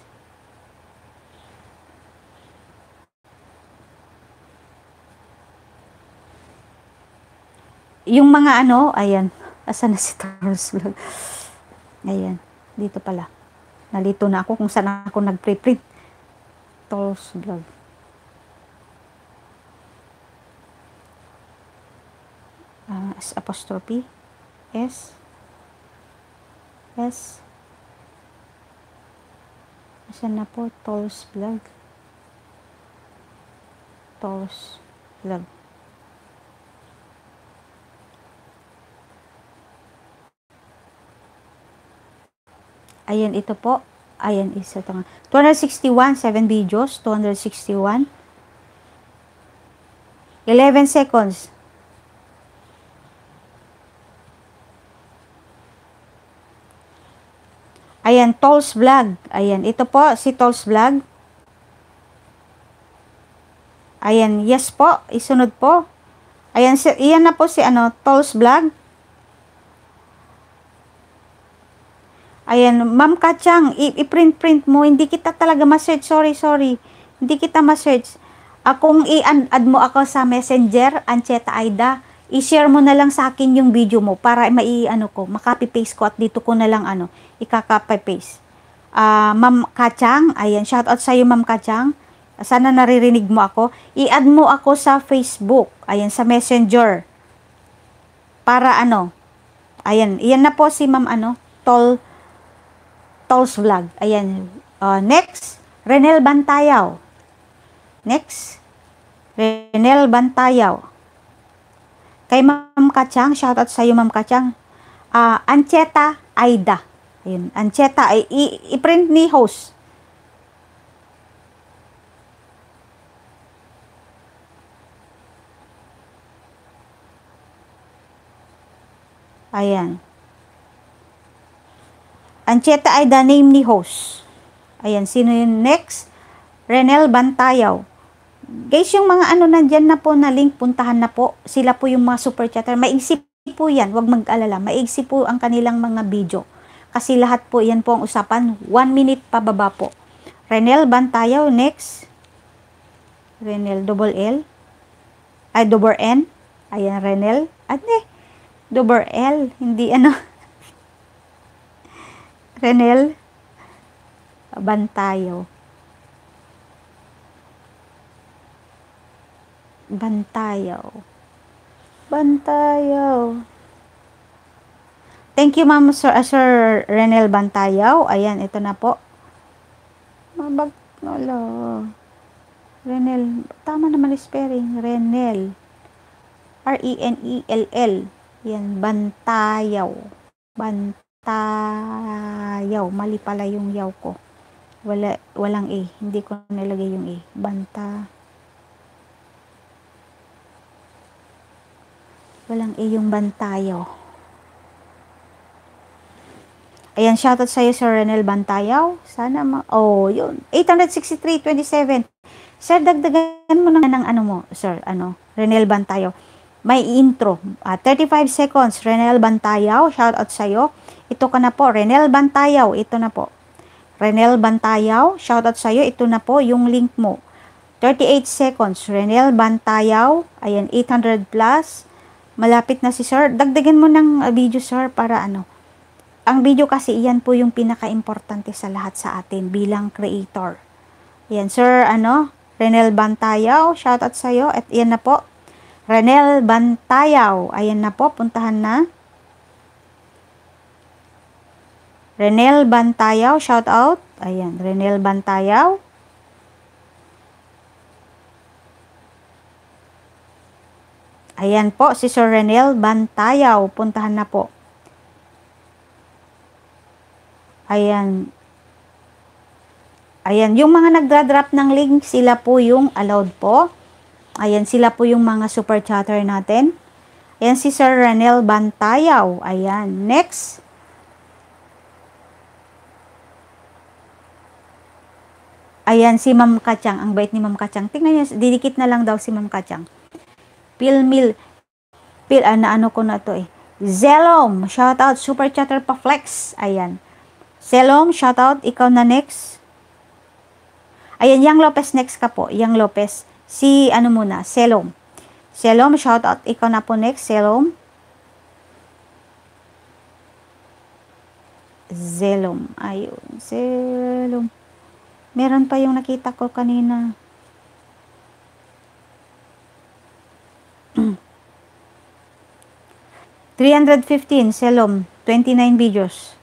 yung mga ano, ayan. Asan na si Taurus Vlog? Ayan. Dito pala. Nalito na ako kung saan ako nag-preprint. Taurus Vlog. Uh, ah, as apostrophe. S. S. Asan na po? Taurus Vlog. Taurus Vlog. Ayan, ito po. Ayan, isa. 261, 7 videos. 261. 11 seconds. Ayan, Tolls Vlog. Ayan, ito po si Tolls Vlog. Ayan, yes po. Isunod po. Ayan, si, iyan na po si ano, Tolls Vlog. Ayan, Ma'am Kachang, i-print-print mo. Hindi kita talaga ma-search. Sorry, sorry. Hindi kita ma-search. kung i-add mo ako sa messenger, Ancheta Aida, i-share mo na lang sa akin yung video mo para mai-ano ko, makapi-paste ko at dito ko na lang ano, ikakapi-paste. Uh, ah, Ma'am Kachang, ayan, shout out sa iyo Ma'am Kachang. Sana naririnig mo ako. I-add mo ako sa Facebook, ayan, sa messenger. Para ano, ayan, iyan na po si Ma'am ano, Tol Tolls Vlog. Ayan. Uh, next, Renel Bantayaw. Next, Renel Bantayaw. Kay Ma'am Kachang, shoutout sa iyo Ma'am Kachang. Uh, Ancheta Aida. Ayun, Ancheta, i-print ni host. Ayan. Ancheta ay the name ni host. Ayan, sino yung next? Renel Bantayaw. Guys, yung mga ano nandyan na po na link, puntahan na po. Sila po yung mga super chatter. Maigsi po yan, wag mag-alala. Maigsi po ang kanilang mga video. Kasi lahat po, yan po ang usapan. One minute pababa po. Renel Bantayaw, next. Renel, double L. Ay, double N. Ayan, Renel. At eh, double L. Hindi ano. Renel Bantayo. Bantayo. Bantayo. Thank you, Ma'am Sir, uh, Sir Renel Bantayaw. Ayan, ito na po. Mabag, nolo. Renel, tama naman spelling. Renel. R-E-N-E-L-L. -E, e Yan, Bantayaw. Bantayaw yaw Mali pala yung yaw ko. Wala, walang A. Hindi ko nilagay yung A. Banta. Walang A yung bantayaw. Ayan, shoutout sa iyo Sir Renel Bantayaw. Sana ma... Oh, yun. 863.27. Sir, dagdagan mo na ng ano mo, Sir, ano, Renel Bantayaw. May intro. Uh, ah, 35 seconds, Renel Bantayaw. Shoutout sa iyo ito ka na po, Renel Bantayaw. Ito na po. Renel Bantayaw, shoutout sa iyo. Ito na po yung link mo. 38 seconds, Renel Bantayaw. Ayan, 800 plus. Malapit na si sir. Dagdagan mo ng uh, video sir para ano. Ang video kasi iyan po yung pinaka-importante sa lahat sa atin bilang creator. Ayan, sir, ano, Renel Bantayaw, shoutout sa iyo. At iyan na po, Renel Bantayaw. Ayan na po, puntahan na. Renel Bantayaw, shout out. Ayan, Renel Bantayaw. Ayan po, si Sir Renel Bantayaw. Puntahan na po. Ayan. Ayan, yung mga nagdra-drop ng link, sila po yung allowed po. Ayan, sila po yung mga super chatter natin. Ayan, si Sir Renel Bantayaw. Ayan, next. Ayan, si Ma'am Kachang. Ang bait ni Ma'am Kachang. Tingnan niyo, didikit na lang daw si Ma'am Kachang. Pilmil. Pil, ano, ano ko na to eh. Zelom, shout out. Super chatter pa flex. Ayan. Zelom, shout out. Ikaw na next. Ayan, Yang Lopez next ka po. Yang Lopez. Si, ano muna, Selom. Selom, shout out. Ikaw na po next, Selom. Zelom. Ayun, Zelom. Meron pa yung nakita ko kanina. (clears throat) Three hundred fifteen, Selom, twenty-nine videos.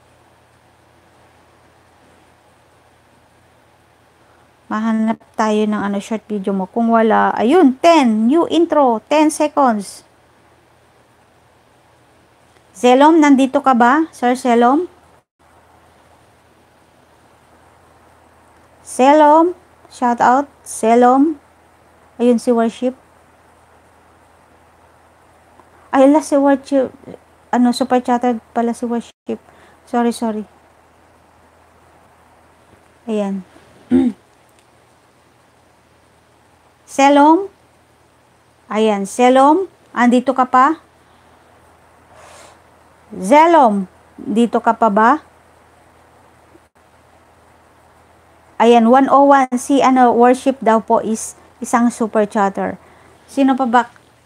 Mahanap tayo ng ano short video mo. Kung wala, ayun, 10, new intro, 10 seconds. Selom, nandito ka ba, Sir Selom? Selom, shout out, Selom. Ayun si Worship. Ay, ala si Worship. Ano, super chatter pala si Worship. Sorry, sorry. Ayan. (clears throat) Selom. Ayan, Selom. Andito ka pa? Zelom. Dito ka pa ba? Ayan, 101. Si ano, worship daw po is isang super chatter. Sino pa ba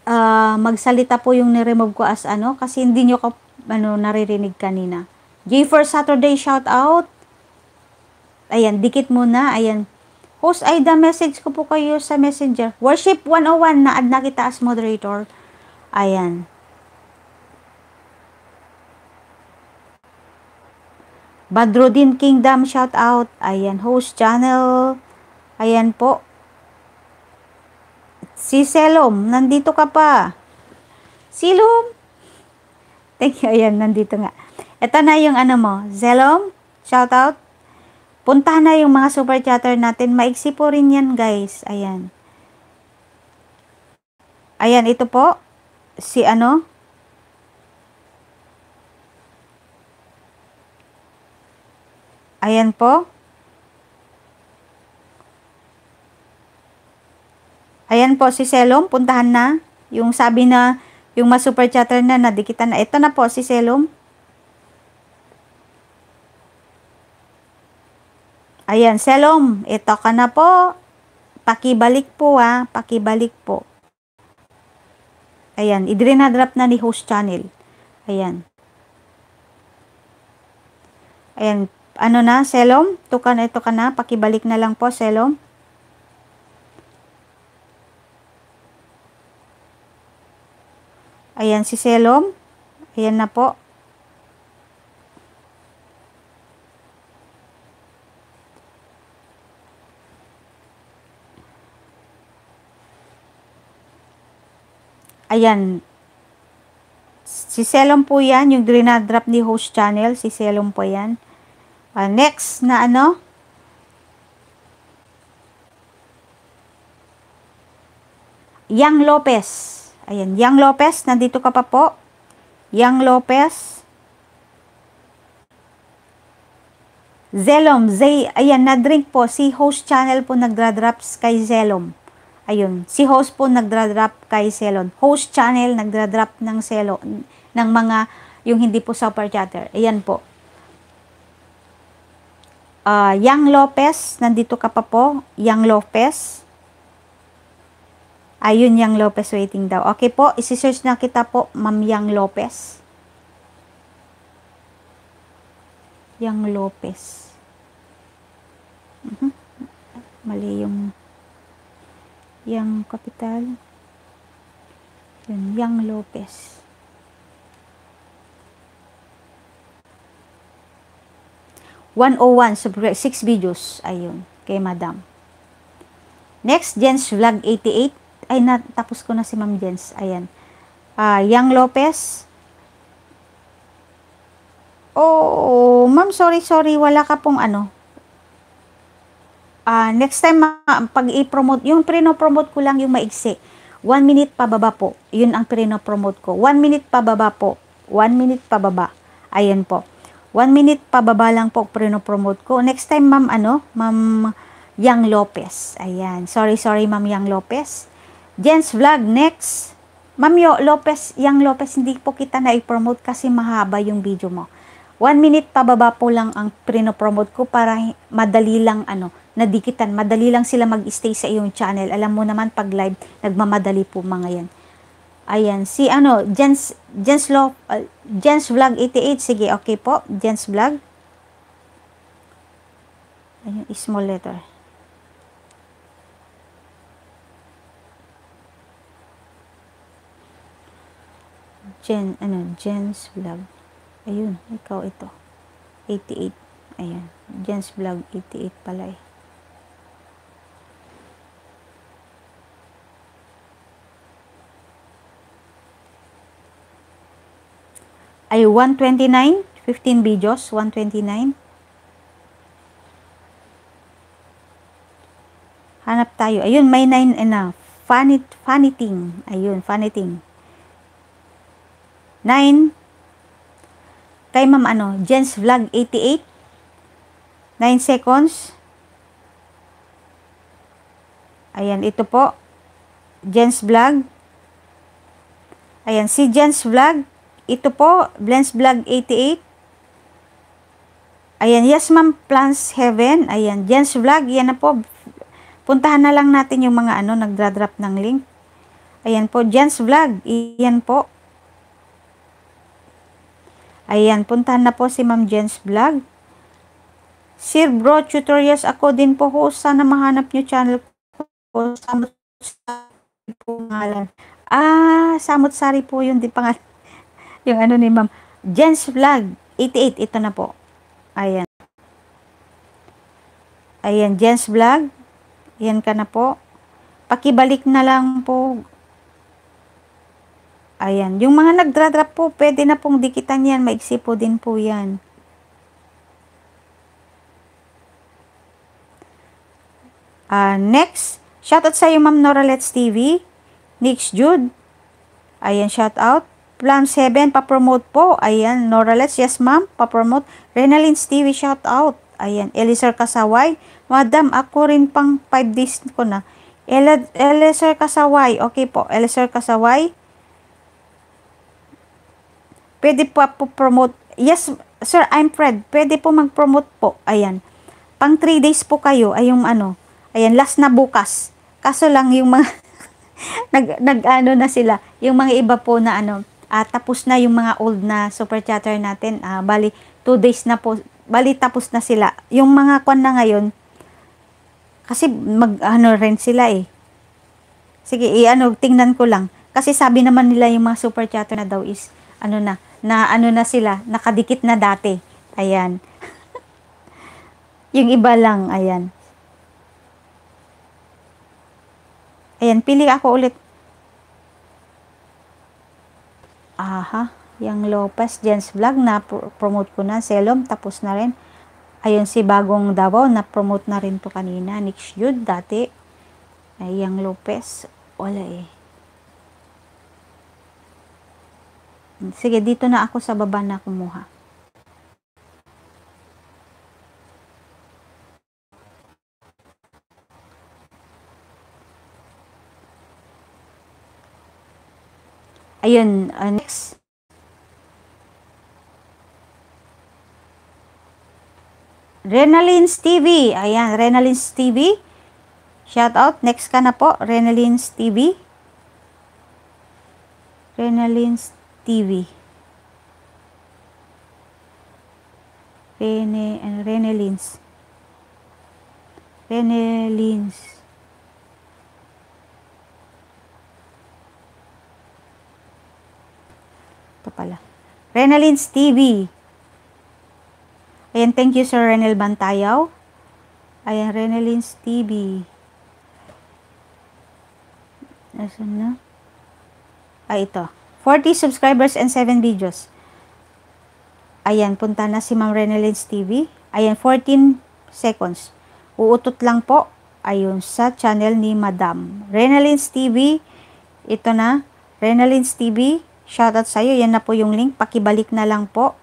uh, magsalita po yung ni-remove ko as ano? Kasi hindi nyo ka, ano, naririnig kanina. J for Saturday shout out. Ayan, dikit muna. Ayan. Host Aida, message ko po kayo sa messenger. Worship 101 na add na kita as moderator. Ayan. Badrodin Kingdom shout out. Ayan host channel. Ayan po. Si Selom, nandito ka pa. Silom. Thank you. Ayan, nandito nga. Ito na yung ano mo. Selom, shout out. Punta na yung mga super chatter natin. Maiksi po rin yan, guys. Ayan. Ayan, ito po. Si ano? Ayan po. Ayan po si Selom, puntahan na. Yung sabi na, yung mas super chatter na, nadikitan na. Ito na po si Selom. Ayan, Selom, ito ka na po. Pakibalik po ha, pakibalik po. Ayan, idrinadrop na ni host channel. Ayan. Ayan, ano na, selom. Ito na, ito ka na. Pakibalik na lang po, selom. Ayan si selom. Ayan na po. Ayan. Si Selom po yan, yung drop ni host channel, si Selom po yan. Uh, next na ano? Yang Lopez. Ayan, Yang Lopez, nandito ka pa po. Yang Lopez. Zelom, Zay, ayan, na-drink po. Si host channel po nagdra-drops kay Zelom. Ayun, si host po nagdra-drop kay Zelom. Host channel nagdra-drop ng Zelo, ng mga, yung hindi po super chatter. Ayan po uh, Yang Lopez, nandito ka pa po, Yang Lopez. Ayun, Yang Lopez waiting daw. Okay po, isi-search na kita po, Ma'am Yang Lopez. Yang Lopez. Uh mhm. -huh. Mali yung Yang Capital. Yun, Yang Lopez. 101 subject 6 videos. Ayun. Kay Madam. Next, Jens Vlog 88. Ay, natapos ko na si Ma'am Jens. Ayan. Uh, Yang Lopez. Oh, ma'am, sorry, sorry. Wala ka pong ano. Uh, next time, ma pag i-promote, yung prino-promote ko lang yung maigsi. 1 minute pababa po. Yun ang prino-promote ko. 1 minute pababa po. 1 minute pababa. Ayan po. One minute pababa lang po promote ko. Next time, ma'am, ano? Ma'am Yang Lopez. Ayan. Sorry, sorry, ma'am Yang Lopez. Jens Vlog, next. Ma'am Yo Lopez, Yang Lopez, hindi po kita na i-promote kasi mahaba yung video mo. One minute pababa po lang ang promote ko para madali lang, ano, nadikitan. Madali lang sila mag-stay sa iyong channel. Alam mo naman, pag live, nagmamadali po mga yan. Ayan, si ano, Jens, Jens, Lo, uh, Jens Vlog 88. Sige, okay po. Jens Vlog. Ayan, small letter. Jen, ano, Jens Vlog. Ayun, ikaw ito. 88. Ayan, Jens Vlog 88 pala eh. ay 129, 15 videos, 129. Hanap tayo. Ayun, may 9 eh, na. Funny, funny thing. Ayun, funny thing. 9. Kay ma'am ano, Jens Vlog 88. 9 seconds. Ayan, ito po. Jens Vlog. Ayan, si Jens Vlog. Ito po, Blends Vlog 88. Ayan, yes ma'am, Plants Heaven. Ayan, Jens Vlog. Yan na po. Puntahan na lang natin yung mga ano, nagdra-drop ng link. Ayan po, Jens Vlog. Ayan po. Ayan, puntahan na po si ma'am Jens Vlog. Sir Bro Tutorials, ako din po ho. Sana mahanap nyo channel ko. Samot Sari po pangalan. Ah, Samot Sari po yun din pangalan yung ano ni ma'am. Jen's Vlog, 88. Ito na po. Ayan. Ayan, Jen's Vlog. Ayan ka na po. Pakibalik na lang po. Ayan. Yung mga nagdra-drop po, pwede na pong dikitan yan. Maiksi po din po yan. Uh, next, shoutout sa iyo, Ma'am Nora Let's TV. Nix Jude. Ayan, shoutout. Plan 7, papromote po. Ayan, Noralex, yes ma'am, papromote. Renalins TV, shout out. Ayan, Elisar Kasaway. Madam, ako rin pang 5 days ko na. El Elisar Kasaway. Okay po, Elisar Kasaway. Pwede po po promote. Yes, sir, I'm Fred. Pwede po mag-promote po. Ayan. Pang 3 days po kayo. Ay, yung ano. Ayan, last na bukas. Kaso lang yung mga (laughs) nag, nag na sila. Yung mga iba po na ano at ah, tapos na yung mga old na super chatter natin. Uh, bali, 2 days na po. Bali, tapos na sila. Yung mga kwan na ngayon, kasi mag ano rin sila eh. Sige, eh, ano, tingnan ko lang. Kasi sabi naman nila yung mga super chatter na daw is, ano na, na ano na sila, nakadikit na dati. Ayan. (laughs) yung iba lang, ayan. Ayan, pili ako ulit. aha yung Lopez Jens Vlog na promote ko na Selom tapos na rin ayun si Bagong Davao na promote na rin to kanina Nick Jude dati ay yung Lopez wala eh sige dito na ako sa baba na kumuha Ayun, uh, next. Renalins TV. Ayan, Renalins TV. Shout out. Next ka na po, Renalins TV. Renalins TV. Rene and Renelins. Renelins. Ito pala. Renalins TV. Ayan, thank you Sir Renel Bantayaw. Ayan, Renalins TV. Asan na? Ah, ito. 40 subscribers and 7 videos. Ayan, punta na si Ma'am Renalins TV. Ayan, 14 seconds. Uutot lang po. Ayun, sa channel ni Madam. Renalins TV. Ito na. Renalins TV. Shoutout sa iyo. Yan na po yung link. Pakibalik na lang po.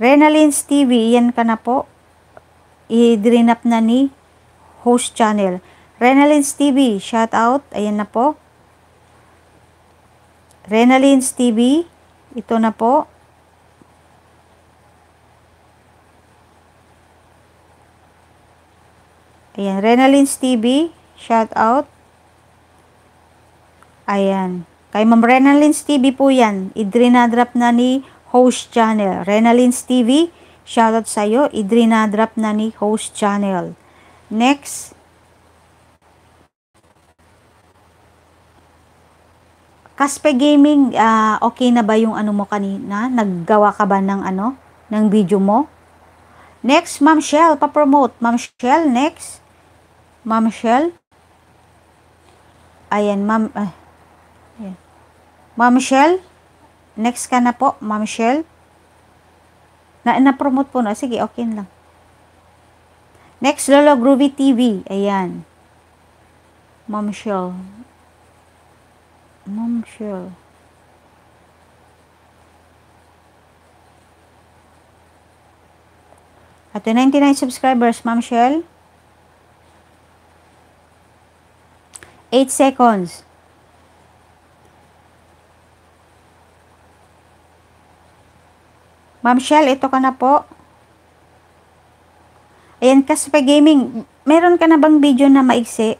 Renalines TV. Yan ka na po. i up na ni host channel. Renalines TV. Shoutout. Ayan na po. Renalines TV. Ito na po. Ayan. Renalines TV. Shoutout. Ayan. Kay Ma'am Renalins TV po yan. Idrina drop na ni host channel. Renalins TV, shoutout sa'yo. drop na ni host channel. Next. Kaspe Gaming, uh, okay na ba yung ano mo kanina? Naggawa ka ba ng ano? Ng video mo? Next, Ma'am Shell, papromote. Ma'am Shell, next. Ma'am Shell. Ayan, Ma'am. Uh, Ma'am Michelle? Next ka na po, Ma'am Michelle? Na, na-promote po na. Sige, okay lang. Next, Lolo Groovy TV. Ayan. Ma'am Michelle. Ma'am Michelle. At 99 subscribers, Ma'am Michelle. 8 seconds. Ma'am Shell, ito ka na po. Ayan, Caspa Gaming, meron ka na bang video na maigsi?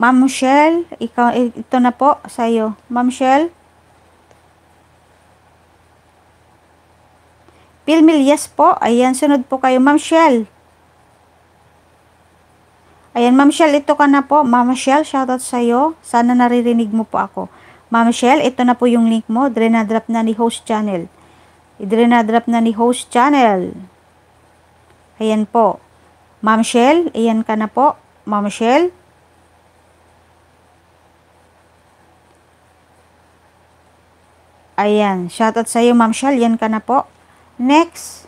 Ma'am Shell, ikaw, eh, ito na po sa'yo. Ma'am Shell? Pilmil, yes po. Ayan, sunod po kayo. Ma'am Shell. Ayan, Ma'am Shell, ito ka na po. Ma'am Shell, shoutout sa'yo. Sana naririnig mo po ako. Ma'am Shell, ito na po yung link mo. Drenadrop na ni host channel. Idrenadrop na ni host channel. Ayan po. Ma'am Shell, ayan ka na po. Ma'am Shell. Ayan. Shoutout sa iyo, Ma'am Shell. Yan ka na po. Next.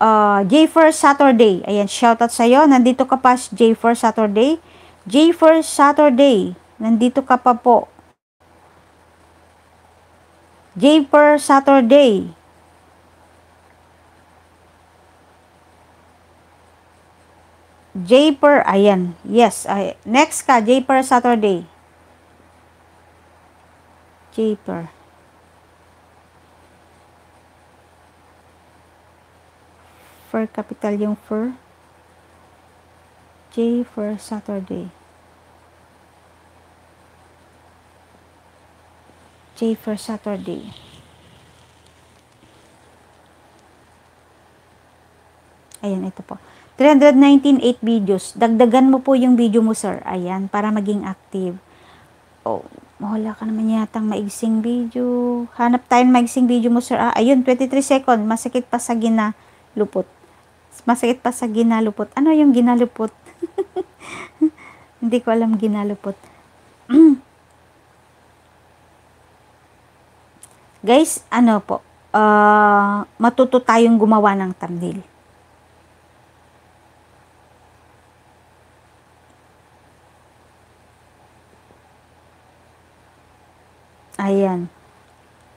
Uh, ah, J4 Saturday. Ayan. Shoutout sa iyo. Nandito ka pa, J4 Saturday. J for Saturday. Nandito ka pa po. J for Saturday. J per, ayan, yes, ay, next ka, J per Saturday. J per. For capital yung for. J for Saturday. J for Saturday. Ayan, ito po. 319.8 videos. Dagdagan mo po yung video mo, sir. Ayan, para maging active. Oh, wala ka naman yatang maigsing video. Hanap tayo maigsing video mo, sir. Ah, ayun, 23 second. Masakit pa sa ginalupot. lupot. Masakit pa sa ginalupot. Ano yung ginalupot? (laughs) Hindi ko alam ginalupot. (clears throat) Guys, ano po, uh, matuto tayong gumawa ng thumbnail. Ayan.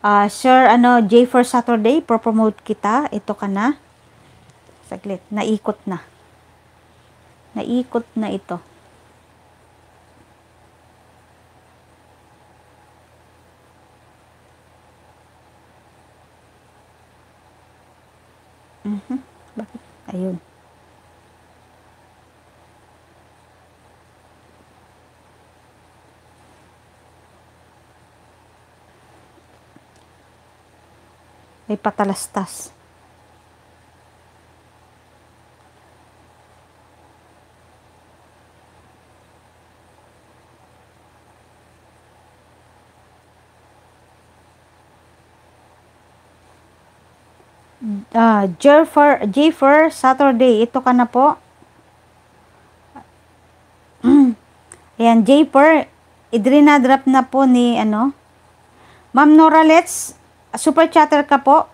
Uh, sir, ano, J for Saturday, promote kita. Ito ka na. Saglit, naikot na. Naikot na ito. Uh mm-hmm. -huh. Bakit? Ayun. May patalastas. uh, ah, Jeffer, Jeffer Saturday. Ito ka na po. (clears throat) Ayan, Jeffer. drop na po ni, ano, Ma'am Nora, let's, super chatter ka po.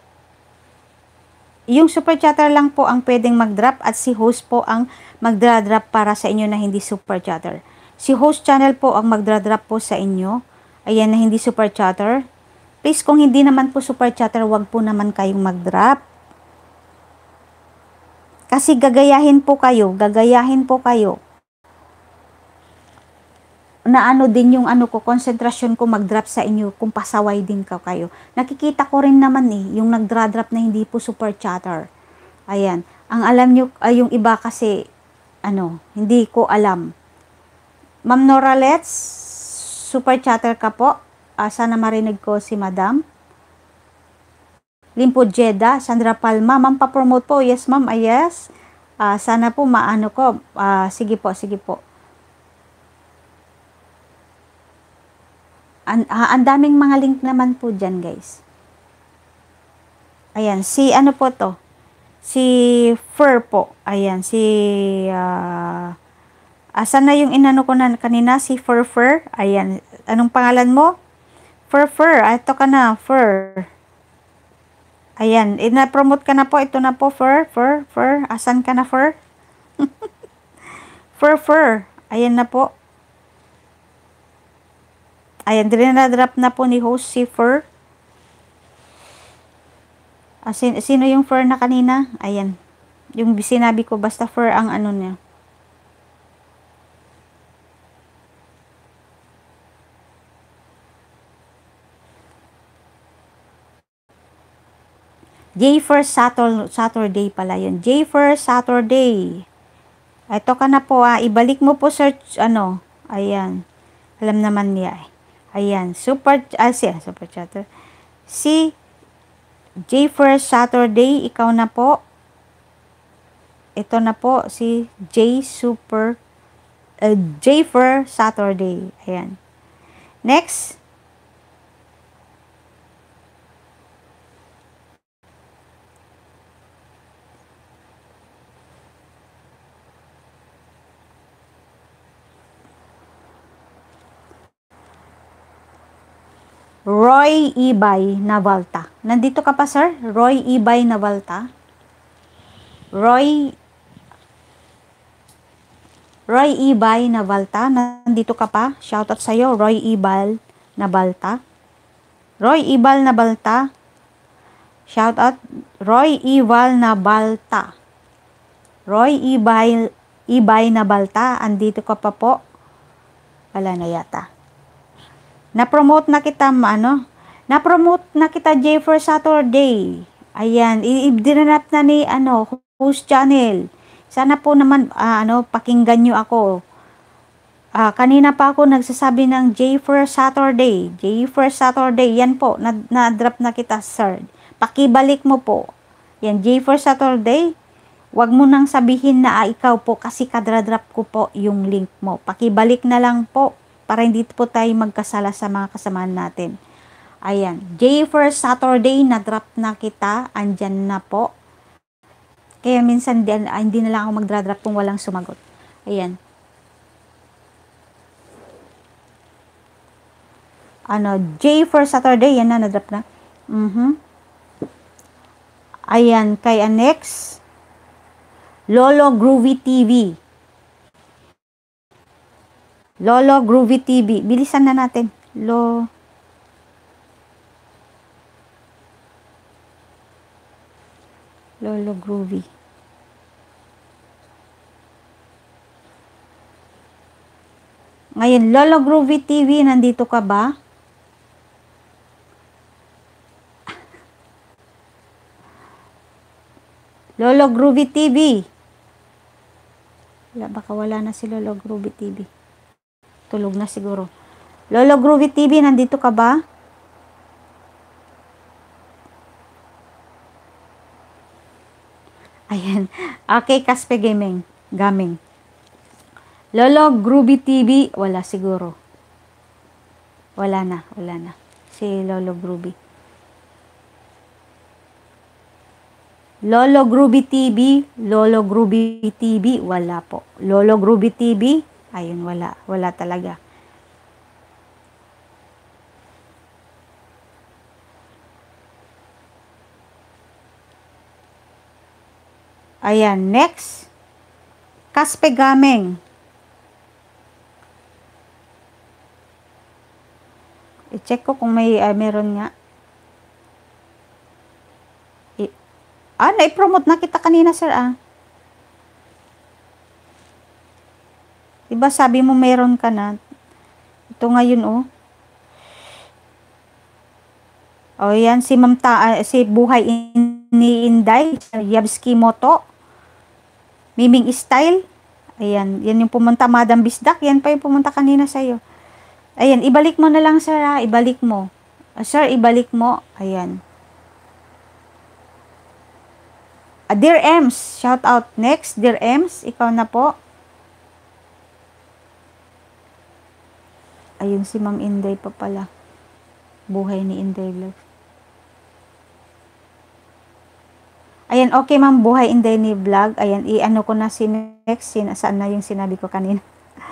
Yung super chatter lang po ang pwedeng mag-drop at si host po ang magdra-drop para sa inyo na hindi super chatter. Si host channel po ang magdra-drop po sa inyo. Ayan na hindi super chatter. Please kung hindi naman po super chatter, wag po naman kayong mag-drop. Kasi gagayahin po kayo, gagayahin po kayo. Na ano din yung ano ko, konsentrasyon ko mag-drop sa inyo kung pasaway din ka kayo. Nakikita ko rin naman eh, yung nagdra-drop na hindi po super chatter. Ayan. Ang alam nyo, ay yung iba kasi, ano, hindi ko alam. Ma'am Nora Letts, super chatter ka po. Uh, sana marinig ko si Madam. Limpod Jeda, Sandra Palma. Ma'am, pa-promote po. Yes, ma'am. Ah, yes. Uh, sana po maano ko. Uh, sige po, sige po. An, uh, ang daming mga link naman po diyan, guys. Ayan, si ano po to? Si Fur po. Ayan, si... Uh, asan na yung inano ko na kanina? Si Fur Fur. Ayan, anong pangalan mo? Fur Fur. Ito ka na, Fur. Ayan, ina-promote ka na po. Ito na po, fur, fur, fur. Asan ka na, fur? (laughs) fur, fur. Ayan na po. Ayan, dinadrop na po ni host si fur. Asin, ah, sino yung fur na kanina? Ayan. Yung sinabi ko, basta fur ang ano niya. J for Saturn, Saturday pala yun. J for Saturday. Ito ka na po ah. Ibalik mo po search, ano, ayan. Alam naman niya eh. Ayan, super, ah, siya, ah, super chatter. Si J for Saturday, ikaw na po. Ito na po, si J super, uh, J for Saturday. Ayan. Next, Roy Ibay Navalta. Nandito ka pa, sir? Roy Ibay Navalta. Roy Roy Ibay Navalta. Nandito ka pa? Shoutout sa iyo, Roy Ibal Navalta. Roy Ibal Navalta. Shoutout, Roy Ibal Navalta. Roy Ibay, Ibay Navalta. Andito ka pa po. Wala na yata. Na-promote na kita, ano? Na-promote na kita, J, for Saturday. Ayan, i-dinanap na ni, ano, host channel. Sana po naman, uh, ano, pakinggan nyo ako. Uh, kanina pa ako nagsasabi ng J for Saturday. J for Saturday. Yan po, na-drop na, na kita, sir. Pakibalik mo po. Yan, J for Saturday. Huwag mo nang sabihin na ah, ikaw po kasi kadra-drop ko po yung link mo. Pakibalik na lang po para hindi po tayo magkasala sa mga kasamaan natin. Ayan. J for Saturday, na-drop na kita. Andyan na po. Kaya minsan din, ah, hindi na lang ako mag drop kung walang sumagot. Ayan. Ano, J for Saturday, yan na, na-drop na. Mm-hmm. Ayan, kay Anex. Lolo Groovy TV. Lolo Groovy TV. Bilisan na natin. Lo Lolo Groovy. Ngayon, Lolo Groovy TV, nandito ka ba? (laughs) Lolo Groovy TV. Wala, baka wala na si Lolo Groovy TV. Tulog na siguro. Lolo Groovy TV, nandito ka ba? (laughs) Ayan. Okay, Caspe Gaming. Gaming. Lolo Groovy TV, wala siguro. Wala na, wala na. Si Lolo Groovy. Lolo Groovy TV, Lolo Groovy TV, wala po. Lolo Groovy TV, ayun wala wala talaga Ayan, next. Kaspe gaming I-check ko kung may uh, meron nga. I ah, na-promote na kita kanina, sir, ah. Diba sabi mo meron ka na? Ito ngayon oh. O oh, yan, si Ma'am Ta, uh, si Buhay ni Inday, Yabski Moto, Miming Style, ayan, yan yung pumunta Madam Bisdak, yan pa yung pumunta kanina sa iyo. Ayan, ibalik mo na lang sir ha, ibalik mo. Uh, sir, ibalik mo, ayan. Uh, Dear Ems, shout out next, Dear Ems, ikaw na po. Ayun si Ma'am Inday pa pala. Buhay ni Inday Vlogs. Ayan, okay ma'am, buhay Inday ni vlog. Ayan, i-ano ko na si Mex, sin saan na yung sinabi ko kanina. (laughs)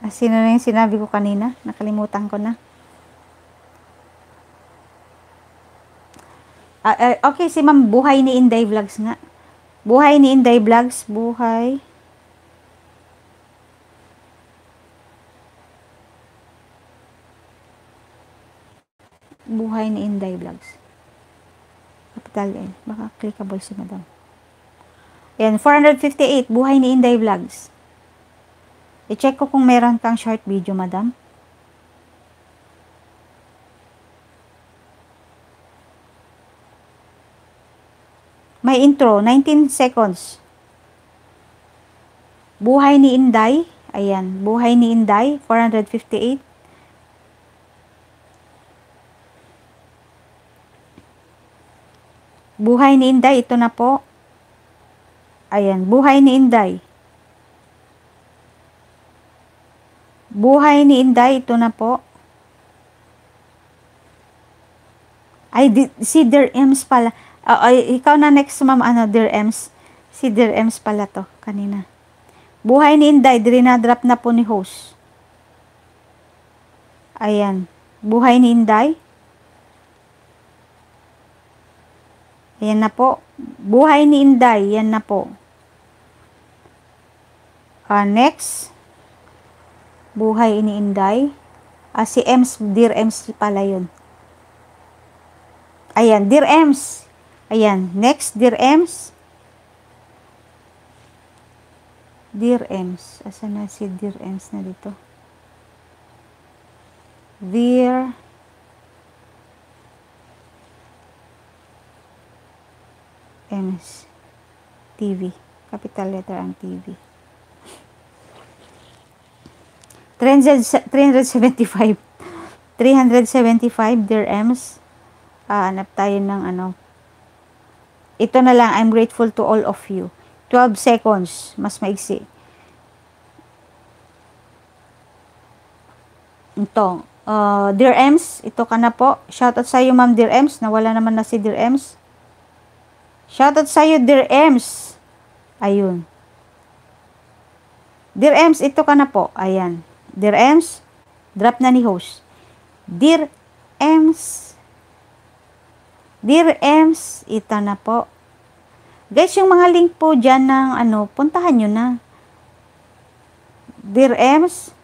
Ah, sino na yung sinabi ko kanina? Nakalimutan ko na. Uh, uh, okay, si ma'am, buhay ni Inday Vlogs nga. Buhay ni Inday Vlogs, buhay. buhay ni Inday Vlogs. Capital N. Baka clickable si madam. Ayan, 458. Buhay ni Inday Vlogs. I-check ko kung meron kang short video, madam. May intro, 19 seconds. Buhay ni Inday. Ayan, buhay ni Inday, 458. Buhay ni Inday, ito na po. Ayan, buhay ni Inday. Buhay ni Inday, ito na po. Ay, di, si Dear Ems pala. Uh, ay, ikaw na next, ma'am, ano, Dear Ems. Si Dear Ems pala to, kanina. Buhay ni Inday, dinadrop na po ni host. Ayan. Buhay ni Inday. Ayan na po. Buhay ni Inday. Yan na po. Uh, next. Buhay ni Inday. Uh, si Ems. Dear Ems pala yun. Ayan. Dear Ems. Ayan. Next. Dear Ems. Dear Ems. Asan na si Dear Ems na dito? Dear Ems. Ns. TV. Capital letter ang TV. 300, 375. 375 dirhams. Ah, hanap tayo ng ano. Ito na lang, I'm grateful to all of you. 12 seconds, mas maiksi. Ito. Uh, ah, Dear Ems, ito ka na po. Shoutout sa iyo, Ma'am Dear Ems. Nawala naman na si Dear Ems. Shoutout sa'yo, Dear Ems. Ayun. Dear Ems, ito ka na po. Ayan. Dear Ems, drop na ni host. Dear Ems, Dear Ems, ito na po. Guys, yung mga link po dyan ng ano, puntahan nyo na. Dear Ems,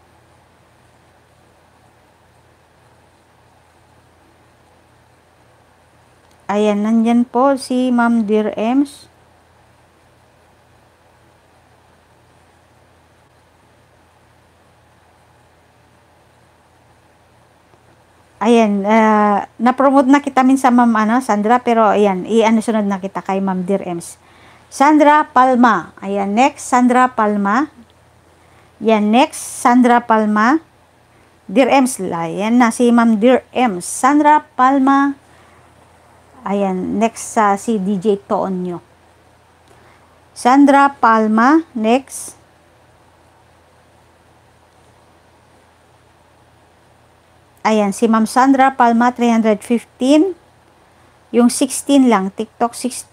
Ayan, nandyan po si Ma'am Dear Ems. Ayan, uh, na-promote na kita minsan Ma'am ano, Sandra, pero ayan, i-ano sunod na kita kay Ma'am Dear Ems. Sandra Palma. Ayan, next, Sandra Palma. Yan, next, Sandra Palma. Dear Ems, ayan na si Ma'am Dear Ems. Sandra Palma Ayan, next sa uh, si DJ Toonyo. Sandra Palma, next. Ayan, si Ma'am Sandra Palma, 315. Yung 16 lang, TikTok 16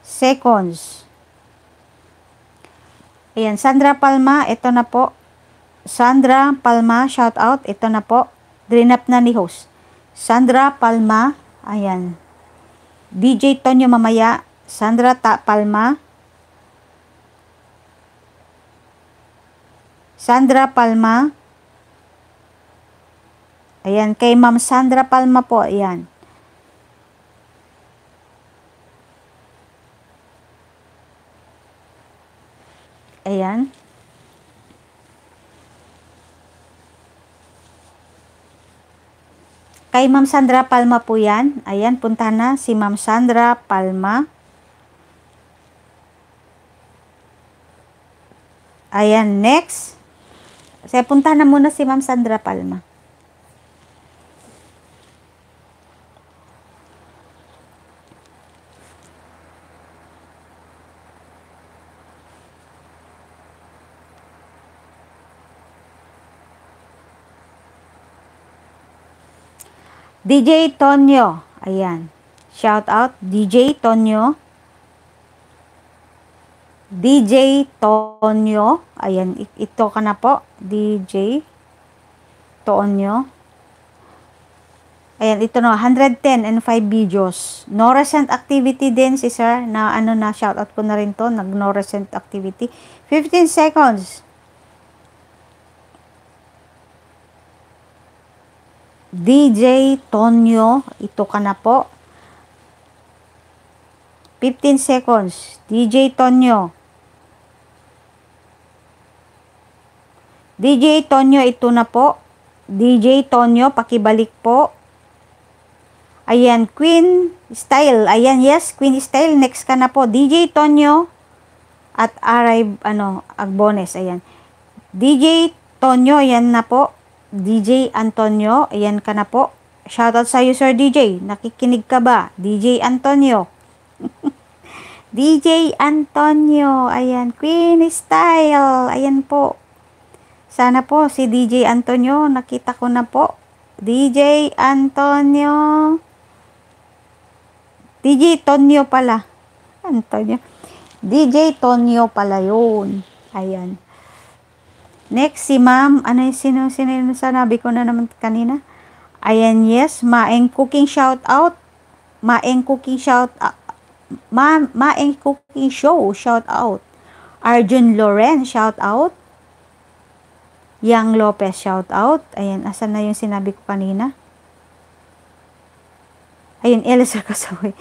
seconds. Ayan, Sandra Palma, ito na po. Sandra Palma, shout out, ito na po. up na ni host. Sandra Palma, Ayan. DJ Tonyo Mamaya, Sandra Ta Palma, Sandra Palma, ayan, kay Ma'am Sandra Palma po, ayan. Ayan. Kay Ma'am Sandra Palma po yan. Ayan, punta na si Ma'am Sandra Palma. Ayan, next. Kasi punta na muna si Ma'am Sandra Palma. DJ Tonyo. Ayan. Shout out DJ Tonyo. DJ Tonyo. Ayan, ito ka na po. DJ Tonyo. Ayan, ito na. 110 and 5 videos. No recent activity din si sir. Na ano na, shout out ko na rin to. Nag no recent activity. 15 seconds. DJ Tonyo, ito ka na po. 15 seconds. DJ Tonyo. DJ Tonyo, ito na po. DJ Tonyo, pakibalik po. Ayan, Queen Style. Ayan, yes, Queen Style. Next ka na po. DJ Tonyo at Arrive, ano, Agbones. Ayan. DJ Tonyo, ayan na po. DJ Antonio, ayan ka na po. Shoutout sa iyo, Sir DJ. Nakikinig ka ba? DJ Antonio. (laughs) DJ Antonio. Ayan, Queen Style. Ayan po. Sana po si DJ Antonio. Nakita ko na po. DJ Antonio. DJ Tonyo pala. Antonio. DJ Tonyo pala yun. Ayan. Next, si ma'am. Ano yung sino, sino, sino sanabi ko na naman kanina? Ayan, yes. Maeng cooking shout out. Maeng cooking shout Ma, maeng cooking show shout out. Arjun Loren shout out. Yang Lopez shout out. Ayan, asan na yung sinabi ko kanina? Ayun, Elsa Kasawi.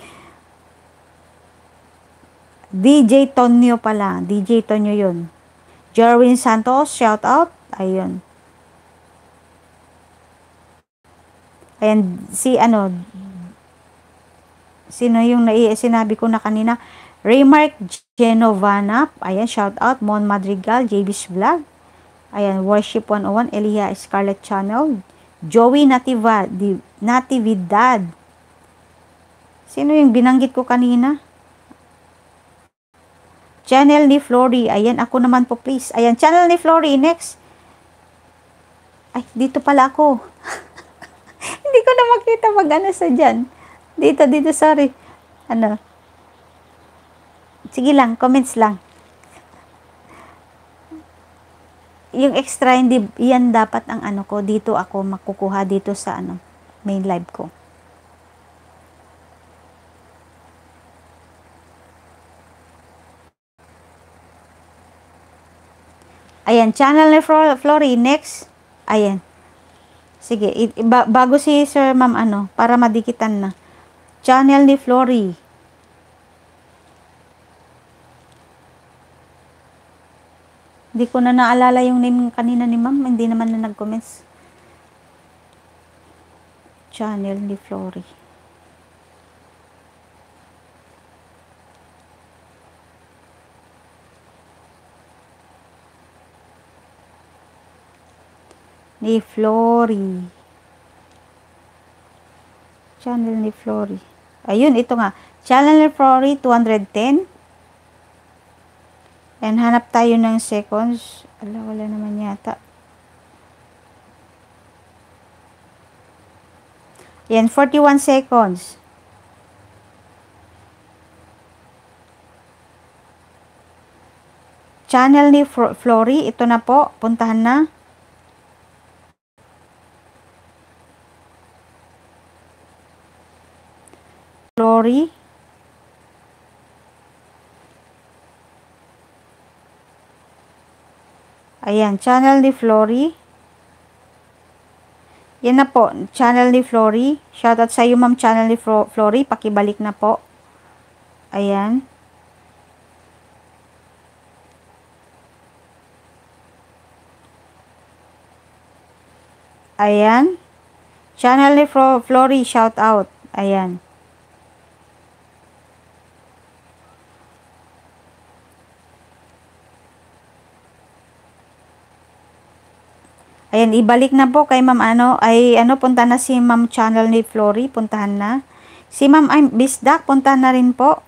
(laughs) DJ Tonyo pala. DJ Tonyo yun. Jerwin Santos, shout out. Ayun. And si ano, sino yung nai sinabi ko na kanina? Raymark Genovana, Ayan, shout out. Mon Madrigal, JB's Vlog. Ayan, Worship 101, Elia Scarlet Channel. Joey Nativa, Natividad. Sino yung binanggit ko kanina? Channel ni Flory. Ayan, ako naman po please. Ayan, channel ni Flory. Next. Ay, dito pala ako. (laughs) Hindi ko na makita mag ano sa dyan. Dito, dito, sorry. Ano? Sige lang, comments lang. yung extra hindi yan dapat ang ano ko dito ako makukuha dito sa ano main live ko Ayan, channel ni Flory. Next. Ayan. Sige, ba bago si Sir Ma'am ano, para madikitan na. Channel ni Flory. Hindi ko na naalala yung name kanina ni Ma'am. Hindi naman na nag-comments. Channel ni Flory. ni Flory. Channel ni Flory. Ayun, ito nga. Channel ni Flory, 210. And hanap tayo ng seconds. Ala, wala naman yata. Yan, 41 seconds. Channel ni Flory, ito na po. Puntahan na. Sorry. Ayan, channel ni Flory. Yan na po, channel ni Flory. Shoutout sa iyo, ma'am, channel ni Flo Flory. Pakibalik na po. Ayan. Ayan. Channel ni Flo Flory, shoutout. Ayan. Ayan, ibalik na po kay ma'am ano, ay ano, punta na si ma'am channel ni Flory, puntahan na. Si ma'am Bisdak, puntahan na rin po.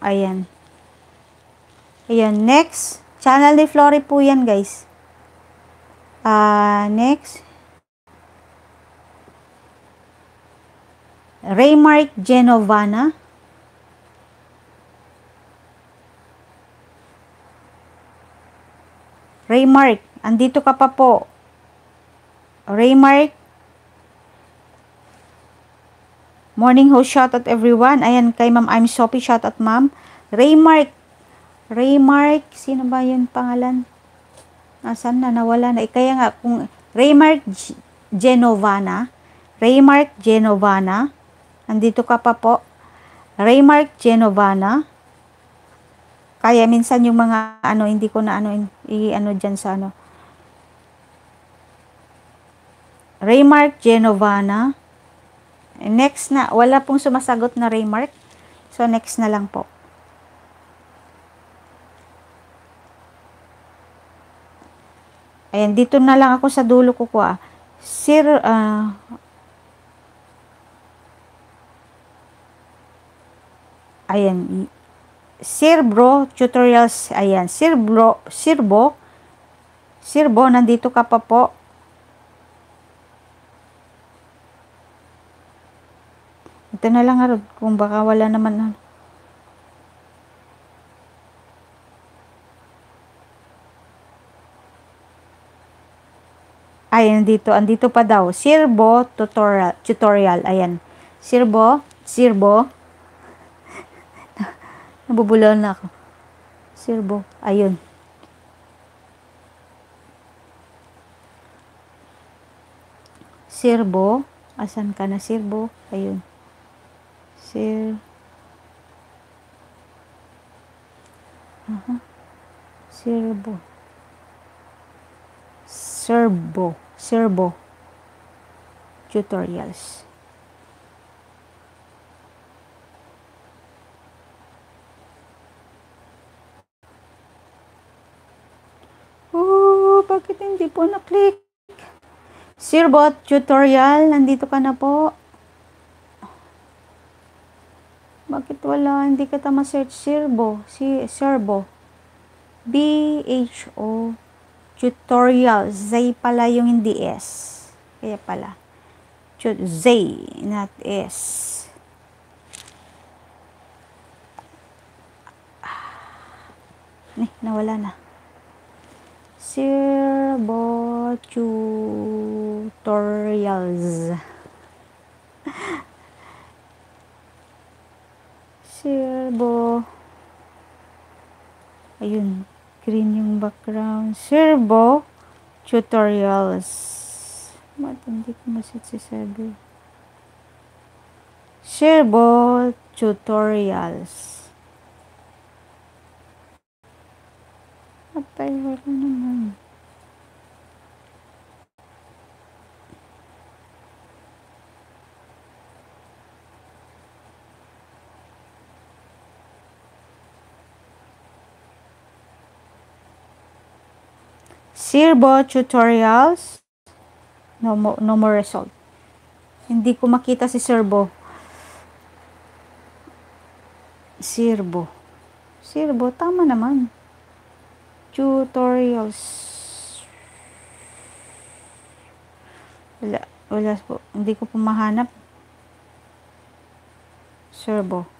Ayan. Ayan, next. Channel ni Flory po yan, guys. Uh, next. Raymark Genovana. Raymark, andito ka pa po. Raymark. Morning ho, shout out everyone. Ayan kay Ma'am I'm Sophie, shout out Ma'am. Raymark. Raymark, sino ba yun pangalan? Nasaan na? Nawala na. Eh, kaya nga, kung Raymark Genovana. Raymark Genovana. Andito ka pa po. Raymark Genovana. Kaya minsan yung mga ano, hindi ko na ano, i-ano dyan sa ano. Raymark Genovana. Next na, wala pong sumasagot na Raymark. So, next na lang po. Ayan, dito na lang ako sa dulo ko ko ah. Sir, uh, ayan, Bro tutorials, ayan, Sirbro, Sirbo, Sirbo, nandito ka pa po. Ito na lang arod kung baka wala naman ano. Ay, andito, andito pa daw. Sirbo tutorial, tutorial. Ayan. Sirbo, sirbo. (laughs) Nabubulaw na ako. Sirbo. Ayun. Sirbo. Asan ka na, sirbo? Ayun seal. Aha. Uh-huh. Serbo. Serbo. Serbo. Tutorials. Oh, bakit hindi po na-click? Sirbot Tutorial, nandito ka na po. Bakit wala? Hindi kita tama search Sirbo. Si Sirbo. B-H-O. Tutorial. Z pala yung hindi S. Kaya pala. Z, not S. Ah. Eh, nawala na. Sirbo tutorials. (laughs) servo ayun green yung background servo tutorials matindi ko masit si servo tutorials at tayo wala naman Sirbo tutorials. No, mo, no more result. Hindi ko makita si Sirbo. Sirbo. Sirbo, tama naman. Tutorials. Wala, wala po. Hindi ko pumahanap. Sirbo.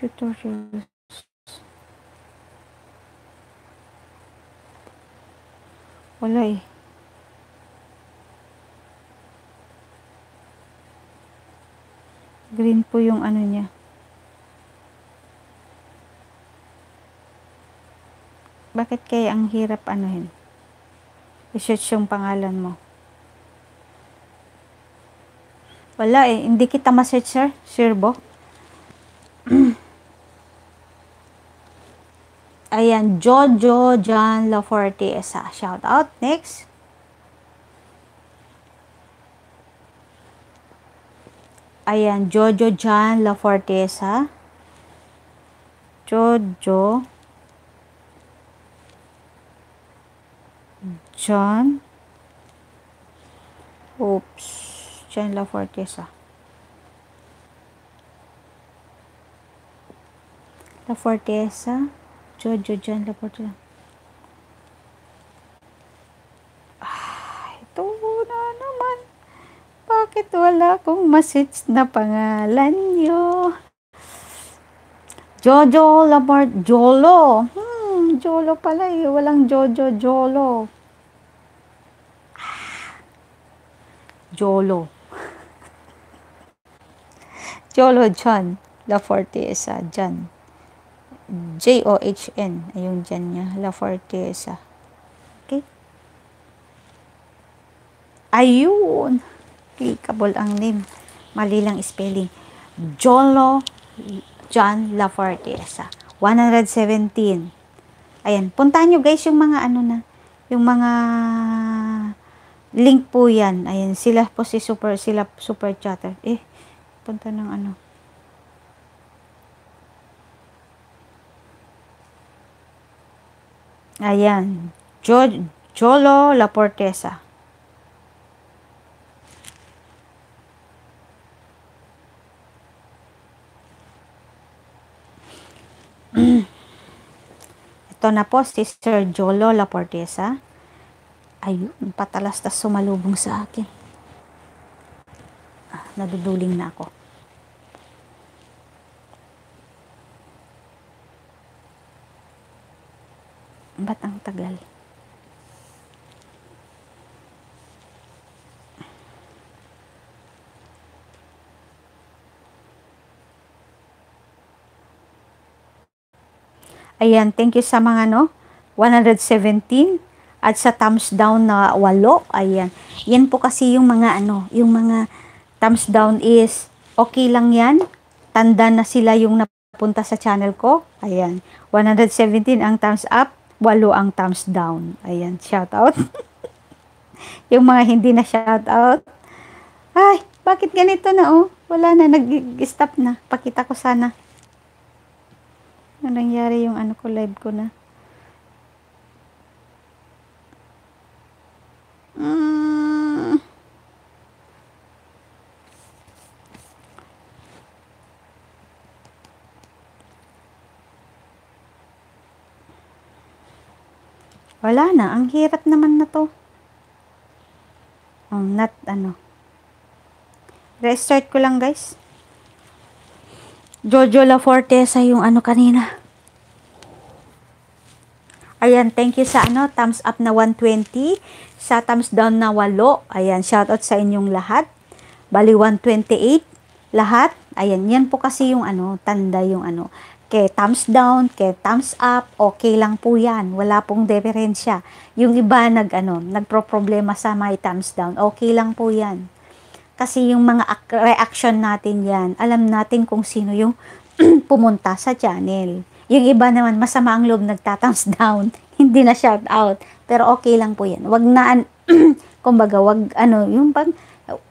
tutorials. Wala eh. Green po yung ano niya. Bakit kaya ang hirap anuhin? I-search yung pangalan mo. Wala eh. Hindi kita ma-search, sir. Sure bo? (clears throat) Ayan, Jojo John Laforte Esa. Shout out. Next. Ayan, Jojo John Laforte Esa. Jojo John Oops, John Laforte Esa. La Forteza. Jojo John Laporte. Ah, ito na naman. Bakit wala akong message na pangalan nyo? Jojo Laporte. Jolo. Hmm, Jolo pala eh. Walang Jojo, Jolo. Ah, Jolo. Jolo John Laforte isa. John. J-O-H-N. Ayun dyan niya. La Forteza. Okay? Ayun! Clickable ang name. Mali lang spelling. Jolo John La Forteza. 117. Ayan. Puntahan nyo guys yung mga ano na. Yung mga link po yan. Ayan. Sila po si Super, sila Super Chatter. Eh, punta ng ano. Ayan. Jo Jolo La Portesa. (clears throat) Ito na po, Sister Jolo La Portesa. Ayun, patalas patalastas sumalubong sa akin. Ah, naduduling na ako. Ba't ang tagal? Ayan, thank you sa mga no, 117 at sa thumbs down na walo. Ayan. Yan po kasi yung mga ano, yung mga thumbs down is okay lang yan. Tanda na sila yung napunta sa channel ko. Ayan. 117 ang thumbs up walo ang thumbs down. Ayan, shout out. (laughs) yung mga hindi na shout out. Ay, bakit ganito na oh? Wala na, nag-stop na. Pakita ko sana. Ano nangyari yung ano ko, live ko na. Mm. Wala na. Ang hirap naman na to. Um, nat, ano. Restart ko lang guys. Jojo La sa yung ano kanina. Ayan, thank you sa ano, thumbs up na 120, sa thumbs down na 8. Ayan, shout out sa inyong lahat. Bali 128 lahat. Ayan, yan po kasi yung ano, tanda yung ano kay thumbs down, kay thumbs up, okay lang po yan. Wala pong diferensya. Yung iba nag, ano, nagpro-problema sa may thumbs down, okay lang po yan. Kasi yung mga reaction natin yan, alam natin kung sino yung (clears throat) pumunta sa channel. Yung iba naman, masama ang loob, nagta-thumbs (laughs) down. Hindi na shout out. Pero okay lang po yan. Wag na, (clears throat) kumbaga, wag, ano, yung pag,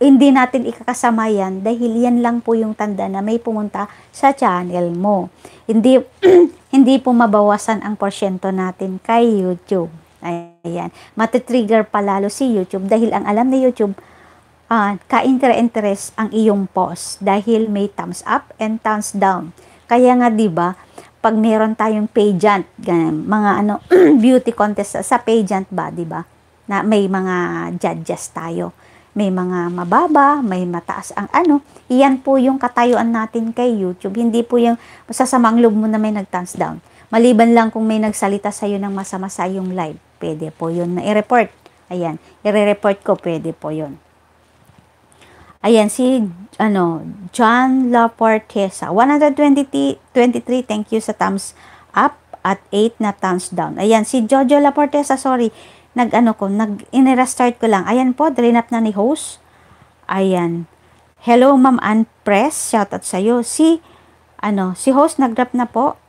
hindi natin ikakasama yan dahil yan lang po yung tanda na may pumunta sa channel mo. Hindi, (clears throat) hindi po mabawasan ang porsyento natin kay YouTube. Ayan. Matitrigger pa lalo si YouTube dahil ang alam ni YouTube, uh, ka-interest ang iyong post dahil may thumbs up and thumbs down. Kaya nga 'di ba, pag meron tayong pageant, ganyan, mga ano (clears throat) beauty contest sa pageant ba, 'di ba? Na may mga judges tayo may mga mababa, may mataas ang ano. Iyan po yung katayuan natin kay YouTube. Hindi po yung masasamang loob mo na may nag-thumbs down. Maliban lang kung may nagsalita sa'yo ng masama sa yung live, pwede po yun na i-report. Ayan, i-report ko, pwede po yun. Ayan, si ano, John Laportesa. 123, thank you sa thumbs up at 8 na thumbs down. Ayan, si Jojo Laportesa, sorry nag-ano ko, nag-in-restart ko lang. Ayan po, drinap na ni host. Ayan. Hello, Ma'am Ann Press. Shoutout sa'yo. Si, ano, si host nag na po.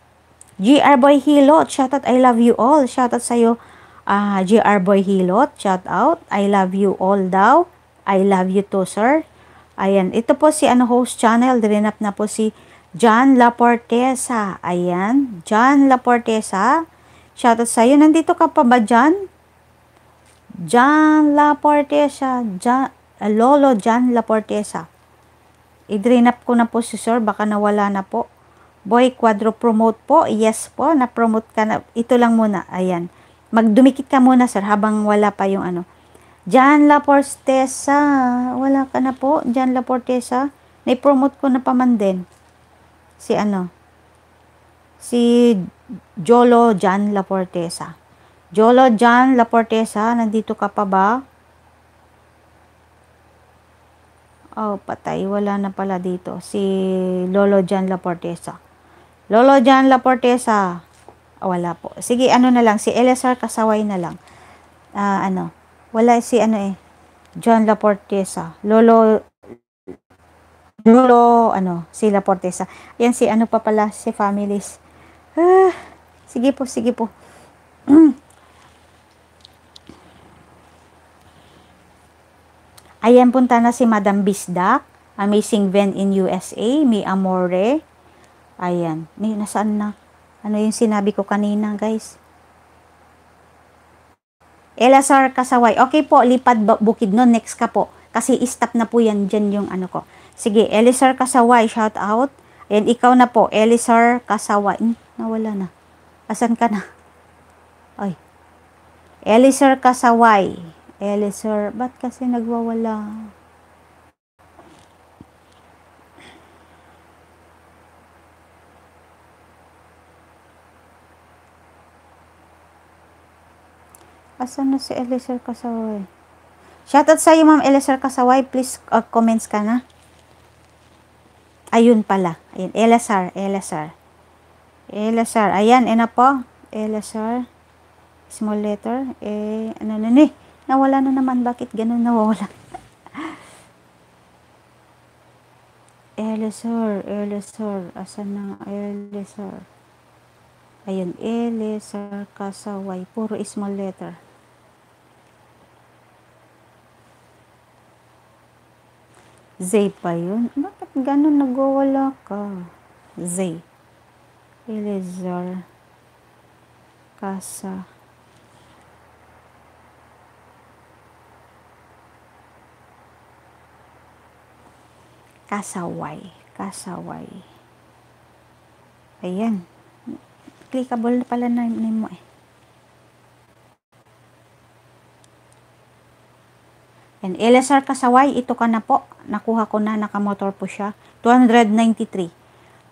GR Boy Hilot. Shoutout, I love you all. Shoutout sa'yo, uh, ah, GR Boy Hilot. Shoutout, I love you all daw. I love you too, sir. Ayan. Ito po si, ano, host channel. Drinap na po si John Laportesa. Ayan. John Laportesa. Shoutout sa'yo. Nandito ka pa ba, John? John Laportesa, John, uh, Lolo John Laportesa. Idrinap ko na po si sir, baka nawala na po. Boy Quadro, promote po. Yes po, na-promote ka na. Ito lang muna, ayan. Magdumikit ka muna sir, habang wala pa yung ano. John Laportesa, wala ka na po. John Laportesa, na-promote ko na paman din. Si ano, si Jolo John Laportesa. Jolo John Laportesa, nandito ka pa ba? Oh, patay. Wala na pala dito. Si Lolo John Laportesa. Lolo John Laportesa. Oh, wala po. Sige, ano na lang. Si Eleazar Kasaway na lang. Uh, ano. Wala si ano eh. John Laportesa. Lolo Lolo, ano, si Laportesa. Ayan si ano pa pala, si families. Ah, sige po, sige po. (clears throat) Ayan, punta na si Madam Bisdak. Amazing Ven in USA. Mi Amore. Ayan. nasaan na? Ano yung sinabi ko kanina, guys? Elasar Kasaway. Okay po, lipad bukid no. Next ka po. Kasi stop na po yan dyan yung ano ko. Sige, Elisar Kasaway. Shout out. Ayan, ikaw na po. Elisar Kasaway. Hmm, nawala na. Asan ka na? Ay. Elisar Kasaway. Eleazar, ba't kasi nagwawala? Asan na si Eliezer Kasaway? Shoutout sa'yo, Ma'am Eliezer Kasaway. Please, uh, comments ka na. Ayun pala. Ayun, Eliezer, Eliezer. Eliezer. Ayan, ena po. Eliezer. Small letter. Eh, ano na ni? Nawala na naman. Bakit ganun nawala? Elisor, Elisor. Asan na Elisor? Ayun, Elisor Kasaway. Puro small letter. Z pa yun? Bakit ganun nagwawala ka? Z. Elizar. Kasa. kasaway. Kasaway. Ayan. Clickable na pala na mo eh. And LSR kasaway, ito ka na po. Nakuha ko na, nakamotor po siya. 293.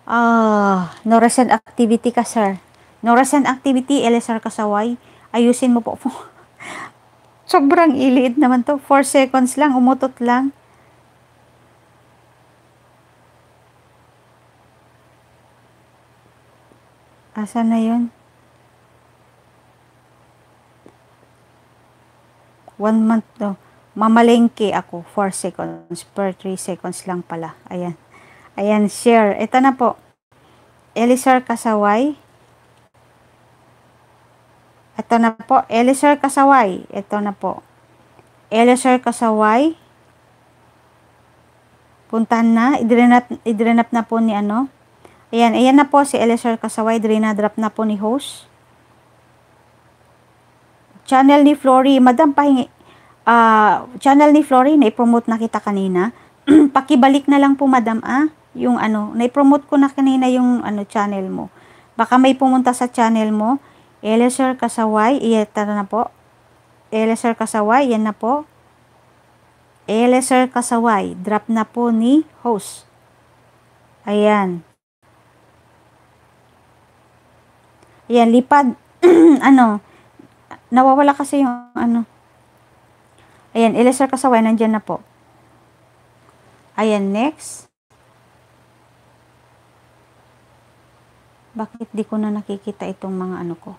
Ah, uh, no recent activity ka, sir. No recent activity, LSR kasaway. Ayusin mo po po. (laughs) Sobrang iliit naman to. 4 seconds lang, umutot lang. Asan na yun? One month daw. Mamalengke ako. 4 seconds. Per 3 seconds lang pala. Ayan. Ayan, share. Ito na po. Elisar Kasaway. Ito na po. Elisar Kasaway. Ito na po. Elisar Kasaway. Puntahan na. Idrenap, idrenap na po ni ano Ayan, ayan na po si Eliezer Kasaway. Drina-drop na po ni host. Channel ni Flory. Madam, pahingi. Uh, channel ni Flory, na-promote na kita kanina. (clears throat) Pakibalik na lang po, madam, ah. Yung ano, na-promote ko na kanina yung ano, channel mo. Baka may pumunta sa channel mo. Eliezer Kasaway. Iyan, tara na po. Eliezer Kasaway. Yan na po. Eliezer Kasaway. Drop na po ni host. Ayan. Ayan, lipad. (clears throat) ano, nawawala kasi yung ano. Ayan, ilisar kasaway, nandyan na po. Ayan, next. Bakit di ko na nakikita itong mga ano ko?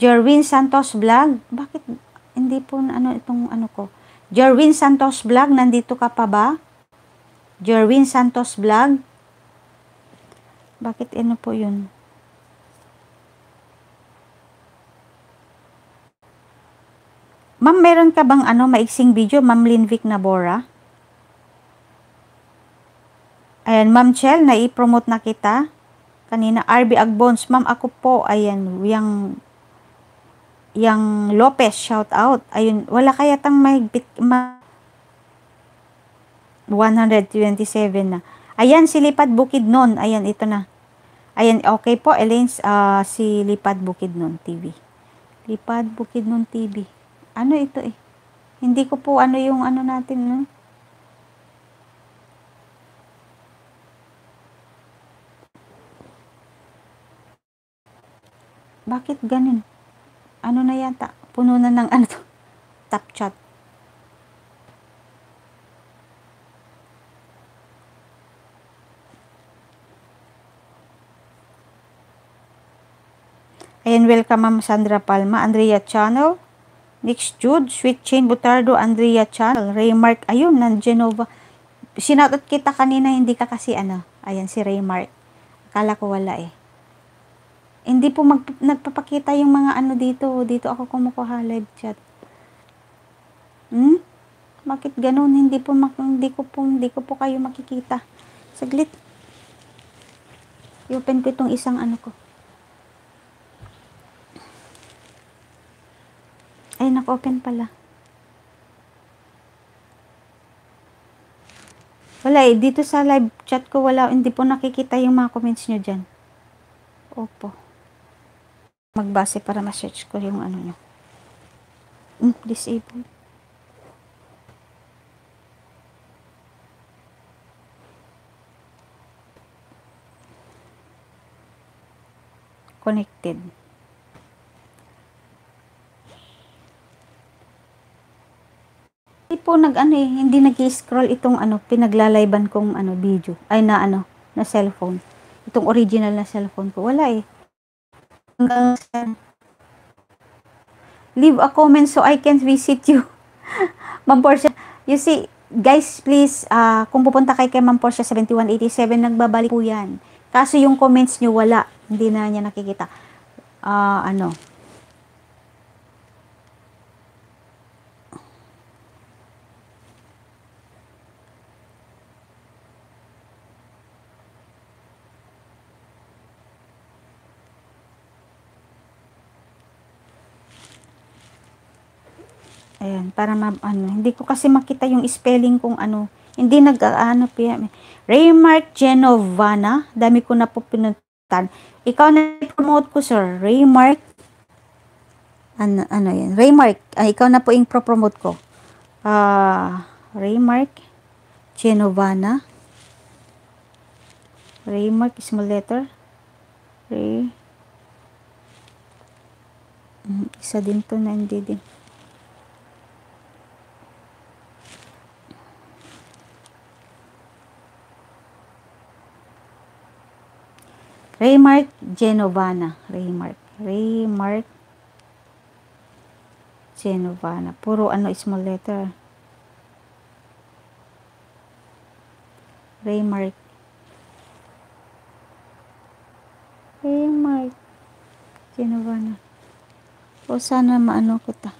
Jerwin Santos Vlog. Bakit hindi po na ano itong ano ko? Jerwin Santos Vlog, nandito ka pa ba? Jerwin Santos Vlog? Bakit ano po yun? Ma'am, meron ka bang ano, maiksing video, Ma'am Linvic Nabora? Ayan, Ma'am Chel, nai-promote na kita. Kanina, RB Agbons. Ma'am, ako po, ayan, yung yang Lopez, shout out. Ayun, wala kaya tang mahigpit, ma 127 na. Ayan, si Lipad Bukid nun. Ayan, ito na. Ayan, okay po, Elaine's, uh, ah, si Lipad Bukid nun, TV. Lipad Bukid nun, TV. Ano ito eh? Hindi ko po ano yung ano natin, no? Bakit ganun? ano na yata, puno na ng ano to, top chat. Ayan, welcome Ma'am Sandra Palma, Andrea Channel, Nix Jude, Sweet Chain Butardo, Andrea Channel, Raymark, ayun, ng Genova. Sinoutout kita kanina, hindi ka kasi ano, ayan si Raymark. Akala ko wala eh. Hindi po mag, nagpapakita yung mga ano dito. Dito ako kumukuha live chat. Hmm? Bakit ganun? Hindi po mak hindi ko po hindi ko po kayo makikita. Saglit. I-open ko itong isang ano ko. Ay, nag-open pala. Wala eh, dito sa live chat ko wala, hindi po nakikita yung mga comments nyo dyan. Opo magbase para ma-search ko yung ano niya. Mm, disabled. Connected. Hindi po nag ano eh, hindi nag-scroll itong ano, pinaglalayban kong ano video, ay na ano, na cellphone. Itong original na cellphone ko, wala eh hanggang saan. Leave a comment so I can visit you. (laughs) Ma'am Portia, you see, guys, please, uh, kung pupunta kay kay Ma'am Portia 7187, nagbabalik po yan. Kaso yung comments nyo, wala. Hindi na niya nakikita. Uh, ano, Ayan, para ma ano, hindi ko kasi makita yung spelling kung ano. Hindi nag-ano PM. Raymark Genovana. Dami ko na po pinuntan. Ikaw na promote ko, sir. Raymark. Ano, ano yan? Raymark. Uh, ah, ikaw na po yung pro-promote ko. Uh, ah, Raymark Genovana. Raymark, small letter. Ray. Hmm, isa din to na hindi din. Raymark Genovana. Raymark. Raymark Genovana. Puro ano, small letter. Raymark. Raymark Genovana. O sana maano ko ta.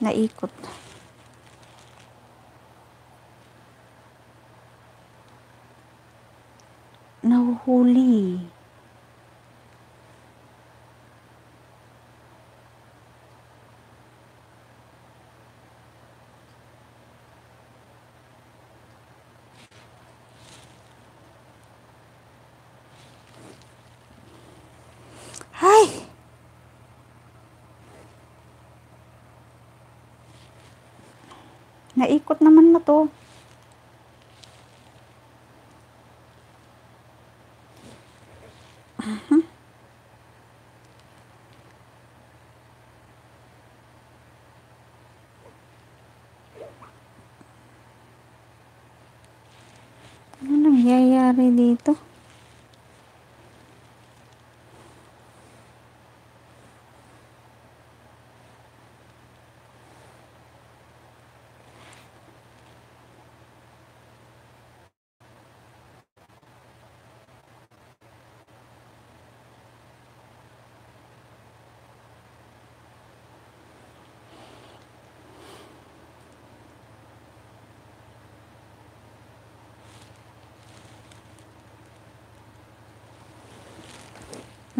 naikot. ikot. Nahuhuli. Takot naman na to. Uh Ano nangyayari dito?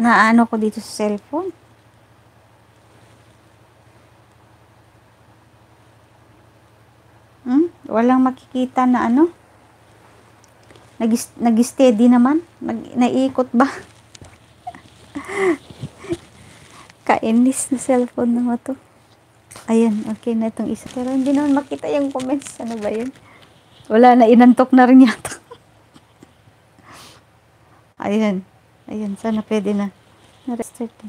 na ano ko dito sa cellphone. Hmm? Walang makikita na ano. Nag-steady nag naman. Nag naikot ba? (laughs) Kainis na cellphone na to. Ayan, okay na itong isa. Pero hindi naman makita yung comments. Ano ba yun? Wala na, inantok na rin yata. (laughs) Ayan. Ayun, sana pwede na. Na-restart na.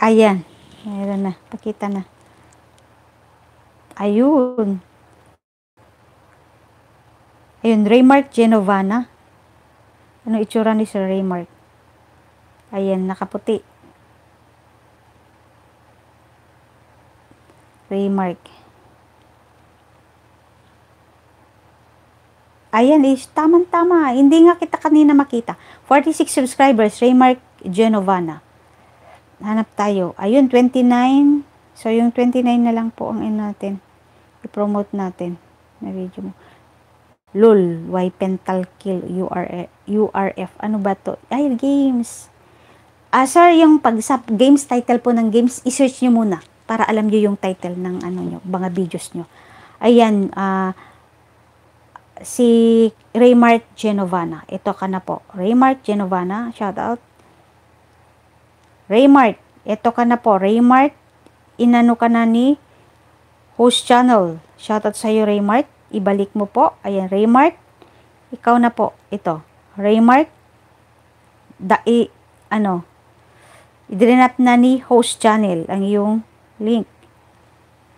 Ayan. Meron na. Pakita na. Ayun. Ayun, Raymark Genovana. Ano itsura ni Sir Raymark? Ayan, nakaputi. Raymark. Ayan, is tamang-tama. Hindi nga kita kanina makita. 46 subscribers, Raymark Genovana. Hanap tayo. Ayun, 29. So, yung 29 na lang po ang in ano natin. I-promote natin na video mo. LOL, why pental kill URF, URF. Ano ba to? Ay, games. Ah, sir, yung pag games title po ng games, i-search nyo muna para alam nyo yung title ng ano nyo, mga videos nyo. Ayan, ah, si Raymart Genovana. Ito ka na po. Raymart Genovana, shout out. Raymart, ito ka na po. Raymart, inano ka na ni host channel. Shout out sa iyo, Raymart ibalik mo po. Ayan, remark. Ikaw na po. Ito. Remark. Da, i, ano, idrenap na ni host channel ang iyong link.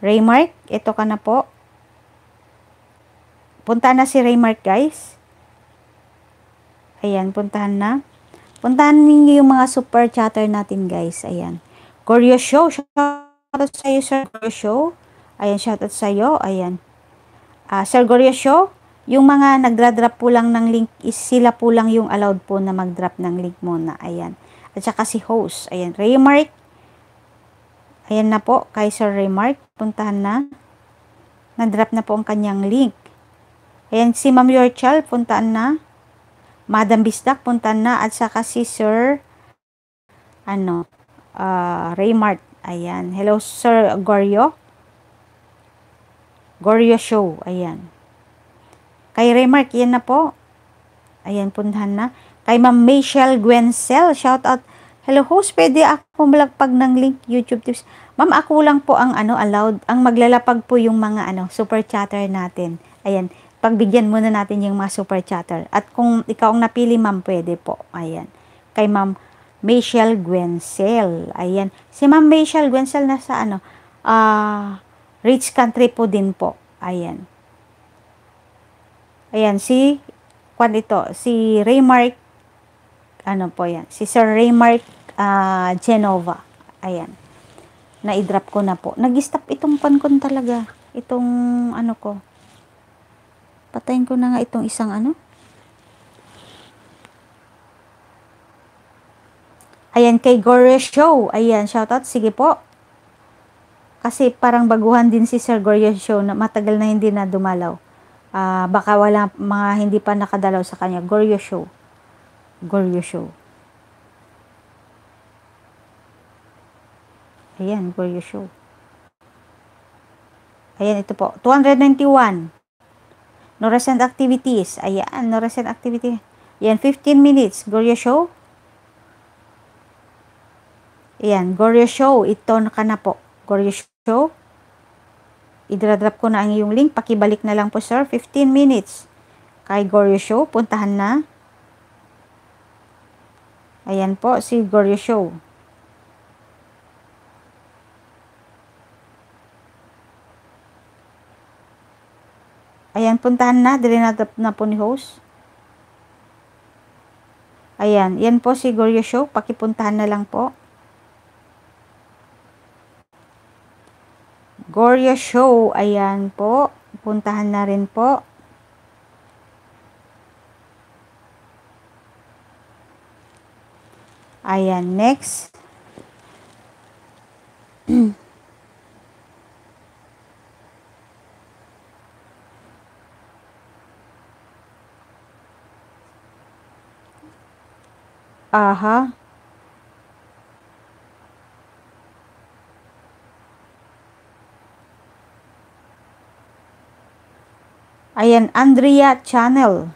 Raymark, ito ka na po. Punta na si Raymark, guys. Ayan, puntahan na. Puntahan ninyo yung mga super chatter natin, guys. Ayan. Curious Show. Shoutout sa iyo, Sir Curious Show. Ayan, shoutout sa iyo. Ayan uh, Sir Goriocio, yung mga nagdra-drop po lang ng link is sila po lang yung allowed po na mag-drop ng link muna. Ayan. At saka si host. Ayan. Raymark. Ayan na po. Kay Sir Remark. Puntahan na. Nag-drop na po ang kanyang link. Ayan. Si Ma'am Yorchal. Puntahan na. Madam Bisdak. Puntahan na. At saka si Sir ano, uh, ah, Raymark. Ayan. Hello, Sir Gorio. Goryo Show. Ayan. Kay Remark, yan na po. Ayan, punhan na. Kay Ma'am Michelle Gwencel, shout out. Hello host, pwede ako malagpag ng link YouTube tips. Ma'am, ako lang po ang ano allowed, ang maglalapag po yung mga ano super chatter natin. Ayan, pagbigyan muna natin yung mga super chatter. At kung ikaw ang napili, ma'am, pwede po. Ayan. Kay Ma'am Michelle Gwencel. Ayan. Si Ma'am Michelle Gwencel nasa ano? Ah, uh, Rich country po din po. Ayan. Ayan, si, kwan ito, si Raymark, ano po yan, si Sir Raymark uh, Genova. Ayan. Na-drop ko na po. Nag-stop itong pankon talaga. Itong, ano ko, patayin ko na nga itong isang ano, Ayan, kay Gore Show. Ayan, shoutout. Sige po. Kasi parang baguhan din si Sir Goryersio na matagal na hindi na dumalaw. Uh, baka wala mga hindi pa nakadalaw sa kanya. Show. Goryersio. Goryersio. Ayan, Show. Ayan, ito po. 291. No recent activities. Ayan, no recent activity. Ayan, 15 minutes. Goryersio. Ayan, Goryersio. Ito na ka na po. Goryersio. So, idradrop ko na ang iyong link. Pakibalik na lang po sir, 15 minutes. Kay Goryo Show, puntahan na. Ayan po, si Goryo Show. Ayan, puntahan na. Dili na, po ni host. Ayan, yan po si Goryo Show. Pakipuntahan na lang po. Goria Show. Ayan po. Puntahan na rin po. Ayan, next. (clears throat) Aha. Ayan, Andrea Channel.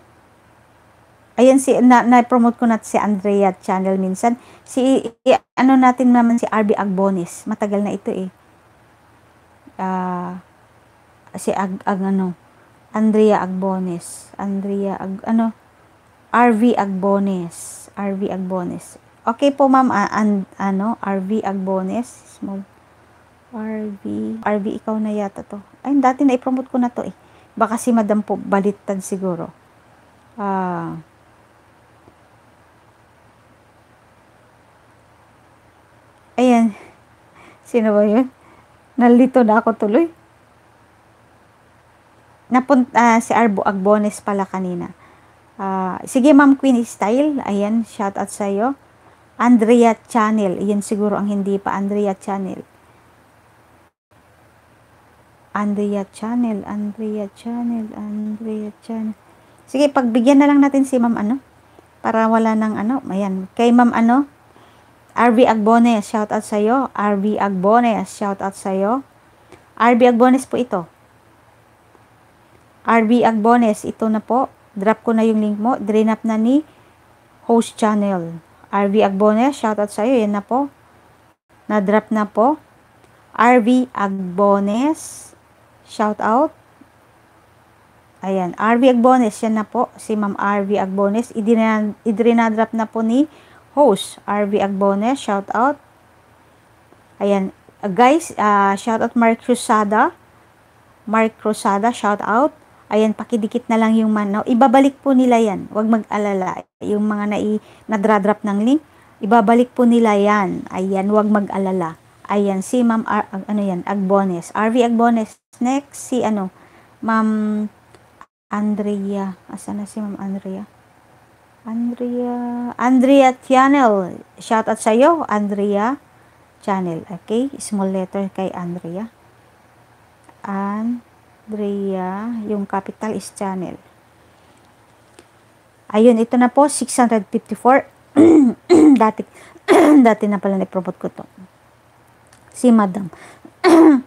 Ayan, si, na, na-promote ko natin si Andrea Channel minsan. Si, ano natin naman si RB Agbonis. Matagal na ito eh. Uh, si Ag, Ag, ano, Andrea Agbonis. Andrea, Ag, ano, RV Agbonis. RV Agbonis. Okay po, ma'am. Uh, ah, and, ano, RV Agbonis. Small. RV. RV, ikaw na yata to. Ay, dati na-promote ko na to eh. Baka si madam po baliktad siguro. Ah... Uh, Ayan. Sino ba yun? Nalito na ako tuloy. Napunta uh, si Arbo Agbones pala kanina. Uh, sige, Ma'am Queen Style. Ayan, shout out sa iyo. Andrea Channel. Iyan siguro ang hindi pa. Andrea Channel. Andrea Channel, Andrea Channel, Andrea Channel. Sige, pagbigyan na lang natin si Ma'am ano. Para wala nang ano. Ayan. Kay Ma'am ano. RB Agbones, shout out sa iyo. RB Agbones, shout out sa iyo. RB Agbones po ito. RB Agbones, ito na po. Drop ko na yung link mo. Drain up na ni host channel. RB Agbones, shout out sa iyo. Yan na po. Na-drop na po. RV Agbones. Shout out. Ayan, RV Agbones, yan na po. Si Ma'am RV Agbones, idrinadrop na po ni host RV Agbones. Shout out. Ayan, uh, guys, uh, shout out Mark Rosada. Mark Rosada, shout out. Ayan, pakidikit na lang yung manaw. Ibabalik po nila yan. Huwag mag-alala. Yung mga nai, nadradrop ng link, ibabalik po nila yan. Ayan, huwag mag-alala. Ayan, si Ma'am, Ar, ah, ano yan, Agbones. RV Agbones. Next, si ano, Ma'am Andrea. Asan na si Ma'am Andrea? Andrea, Andrea Channel. Shout out sa'yo, Andrea Channel. Okay, small letter kay Andrea. Andrea, yung capital is Channel. Ayun, ito na po, 654. (clears throat) dati, (clears throat) dati na pala na-promote ko to si madam. (clears throat)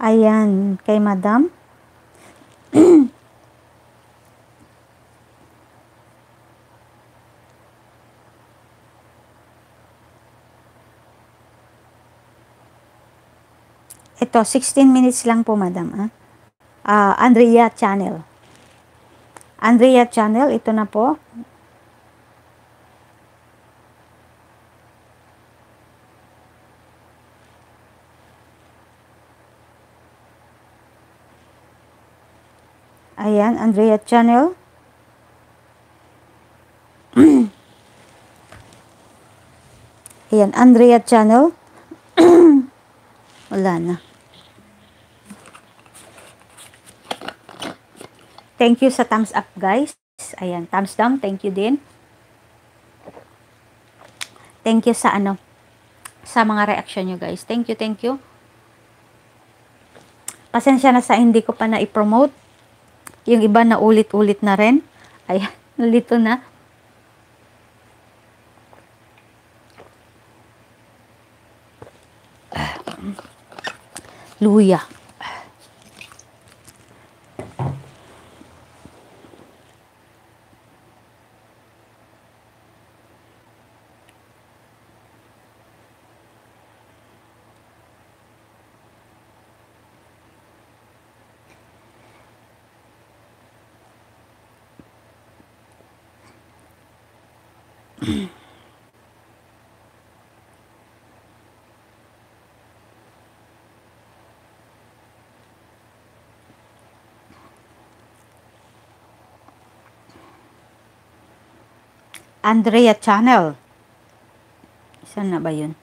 Ayan, kay madam. (clears throat) Ito, 16 minutes lang po, madam. Ah. Uh, Andrea Channel. Andrea Channel, ito na po. Ayan, Andrea Channel. (clears throat) Ayan, Andrea Channel. (clears throat) Wala na. Thank you sa thumbs up, guys. Ayan, thumbs down. Thank you din. Thank you sa ano, sa mga reaction nyo, guys. Thank you, thank you. Pasensya na sa hindi ko pa na i-promote yung iba na ulit-ulit na rin. Ayan, (laughs) nalito na. Ah. Luya. Andrea Channel. Saan na ba yun?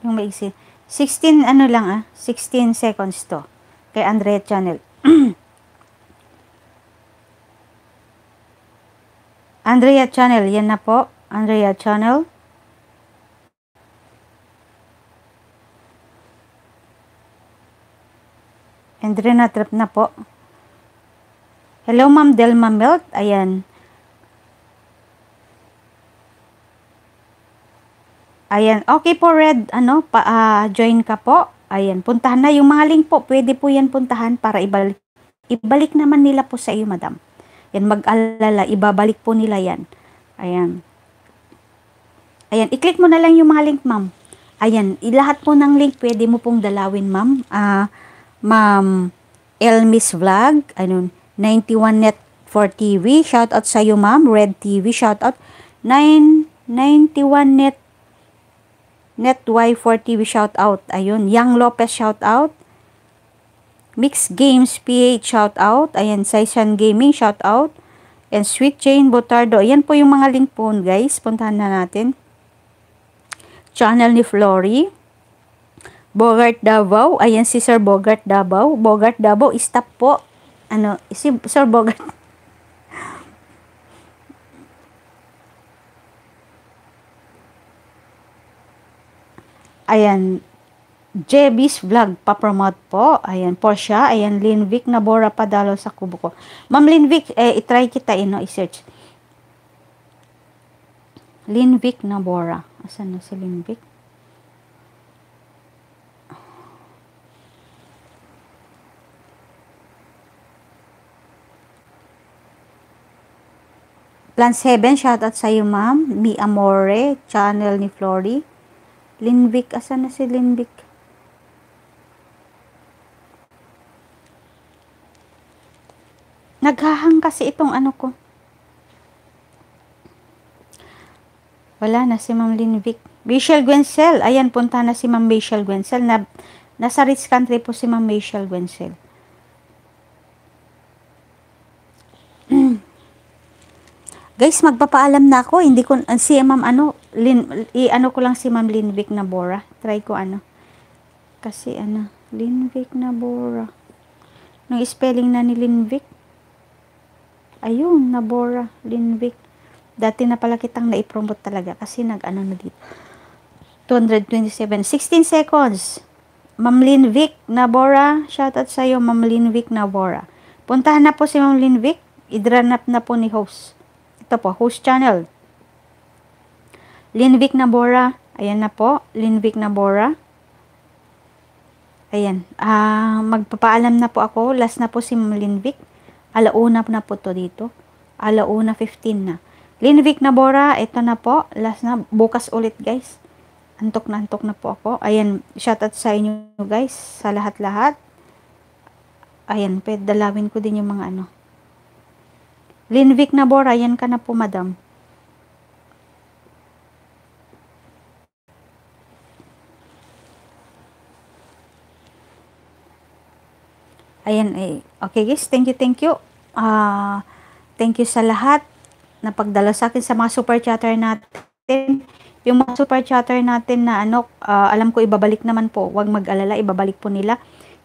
Yung maigsi. 16 ano lang ah. 16 seconds to. Kay Andrea Channel. (clears throat) Andrea Channel. Yan na po. Andrea Channel. Andrea na trip na po. Hello, Ma'am Delma Melt. Ayan. Ayan. Okay po, Red. Ano, pa, uh, join ka po. Ayan. Puntahan na yung mga link po. Pwede po yan puntahan para ibalik, ibalik naman nila po sa iyo, Madam. Yan, mag-alala. Ibabalik po nila yan. Ayan. Ayan. I-click mo na lang yung mga link, Ma'am. Ayan. Lahat po ng link pwede mo pong dalawin, Ma'am. uh, Ma'am Elmis Vlog. Ano, 91 net for TV. Shout out sa iyo ma'am. Red TV. Shout out. 991 net net Y4 TV. Shout out. Ayun. Young Lopez. Shout out. Mix Games PH. Shout out. Ayan. Saisan Gaming. Shout out. And Sweet Chain Botardo. Ayan po yung mga link po guys. Puntahan na natin. Channel ni Flory. Bogart Davao. Ayan si Sir Bogart Davao. Bogart Davao, stop po ano, si Sir Bogart. Ayan, JB's Vlog, papromote po. Ayan, Portia. Ayan, Linvic Nabora Padalo sa kubo ko. Ma'am Linvic, eh, itry kita, eh, no, i-search. Linvic Nabora. Asan na si Linvic? Plan 7, shoutout sa iyo ma'am. Mi Amore, channel ni Flory. Linvic, asan na si Linvic? Naghahang kasi itong ano ko. Wala na si Ma'am Linvic. Michelle Gwencel. Ayan, punta na si Ma'am Michelle Gwencel. Na, nasa rich country po si Ma'am Michelle Gwencel. Guys, magpapaalam na ako. Hindi ko, uh, si ma'am ano, lin, i, ano ko lang si ma'am Linvic na Bora. Try ko ano. Kasi ano, Linvic na Bora. Nung spelling na ni Linvic. Ayun, na Bora, Linvic. Dati na pala kitang naipromote talaga kasi nag-ano na dito. 227, 16 seconds. Ma'am Linvic Nabora, shoutout sa'yo, Ma'am Linvic Nabora. Puntahan na po si Ma'am Linvic, idranap na po ni host the Paho's channel. Linvic Nabora. Ayan na po. Linvic Nabora. Ayan. Uh, magpapaalam na po ako. Last na po si Linvic. Alauna na po to dito. Alauna 15 na. Linvic Nabora. Ito na po. Last na. Bukas ulit guys. Antok na antok na po ako. Ayan. Shoutout sa inyo guys. Sa lahat-lahat. Ayan. Pwede dalawin ko din yung mga ano Linvic na Bora, yan ka na po, madam. Ayan, eh. okay guys, thank you, thank you. Uh, thank you sa lahat na pagdala sa akin sa mga super chatter natin. Yung mga super chatter natin na ano, uh, alam ko ibabalik naman po. Huwag mag-alala, ibabalik po nila.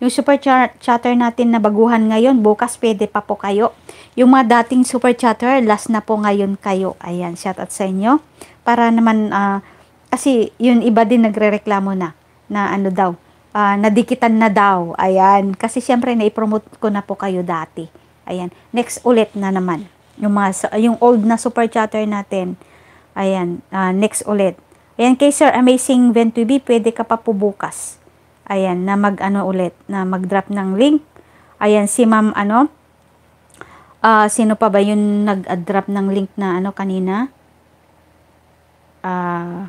Yung super chatter natin na baguhan ngayon, bukas pwede pa po kayo. Yung mga dating super chatter, last na po ngayon kayo. Ayan, shout out sa inyo. Para naman, uh, kasi yun iba din nagre-reklamo na, na ano daw, uh, nadikitan na daw. Ayan, kasi siyempre naipromote ko na po kayo dati. Ayan, next ulit na naman. Yung, mga, yung old na super chatter natin, ayan, uh, next ulit. Ayan kay Sir Amazing Ventube, pwede ka pa po bukas. Ayan, na mag-ano ulit, na mag-drop ng link. Ayan, si ma'am, ano, uh, sino pa ba yun nag-drop ng link na, ano, kanina? Uh,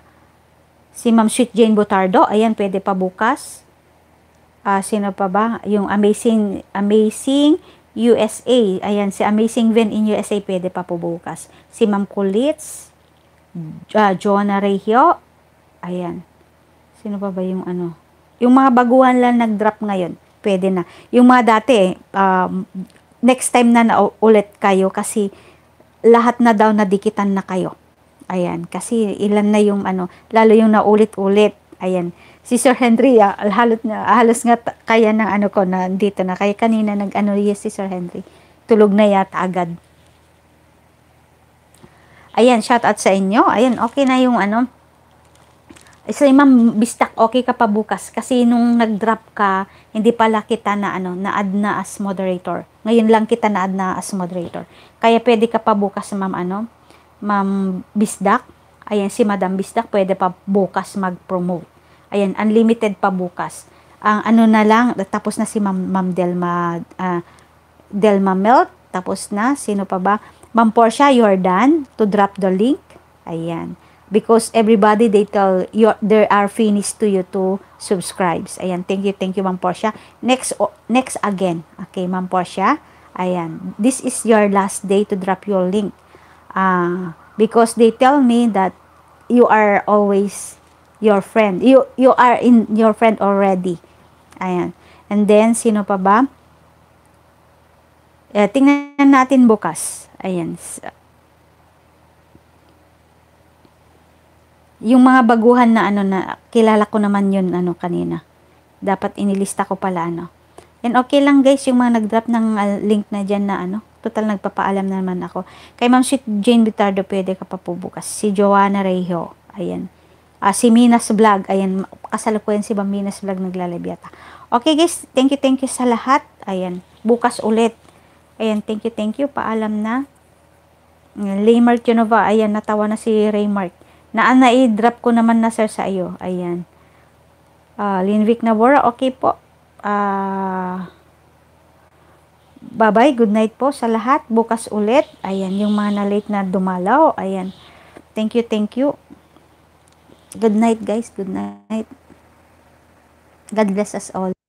si ma'am Sweet Jane Botardo, ayan, pwede pa bukas. Uh, sino pa ba? Yung Amazing, Amazing USA. Ayan, si Amazing Vin in USA, pwede pa po bukas. Si Ma'am Kulits, uh, Jonah Rehio, ayan. Sino pa ba yung ano? Yung mga baguhan lang nag-drop ngayon, pwede na. Yung mga dati, um, next time na, na ulit kayo kasi lahat na daw nadikitan na kayo. Ayan, kasi ilan na yung ano, lalo yung naulit-ulit. Ayan, si Sir Henry, ah, halos, na, halos nga kaya ng ano ko na dito na. Kaya kanina nag-ano yes si Sir Henry. Tulog na yata agad. Ayan, shout out sa inyo. Ayan, okay na yung ano, eh, say, ma'am, bistak, okay ka pa bukas. Kasi nung nag-drop ka, hindi pala kita na, ano, na-add na as moderator. Ngayon lang kita na-add na as moderator. Kaya pwede ka pa bukas, ma'am, ano, ma'am Bisdak. Ayan, si Madam Bisdak, pwede pa bukas mag-promote. Ayan, unlimited pa bukas. Ang ano na lang, tapos na si Ma'am, ma'am Delma, uh, Delma Melt. Tapos na, sino pa ba? Ma'am Portia, you're done to drop the link. Ayan because everybody they tell you there are finished to you to subscribes. Ayan, thank you, thank you Ma'am Portia. Next next again. Okay, Ma'am Portia. Ayan, this is your last day to drop your link. Uh, because they tell me that you are always your friend. You you are in your friend already. Ayan. And then sino pa ba? Eh, tingnan natin bukas. Ayan. Yung mga baguhan na ano na, kilala ko naman yun ano kanina. Dapat inilista ko pala ano. And okay lang guys, yung mga nag-drop ng uh, link na dyan na ano. Total nagpapaalam naman ako. Kay Ma'am Sweet Jane Bitardo pwede ka pa po bukas. Si Joanna Rejo. Ayan. Uh, si Minas Vlog. Ayan. Kasalukuyan si Ma'am Minas Vlog naglalabya ta. Okay guys. Thank you, thank you sa lahat. Ayan. Bukas ulit. Ayan. Thank you, thank you. Paalam na. Laymark Genova. Ayan. Natawa na si Raymark. Na, na-drop ko naman na sir sa iyo. Ayan. Uh, ah, Linvic Nabora, okay po. Uh, bye-bye, good night po sa lahat. Bukas ulit. Ayan, yung mga na-late na dumalaw. Ayan. Thank you, thank you. Good night, guys. Good night. God bless us all.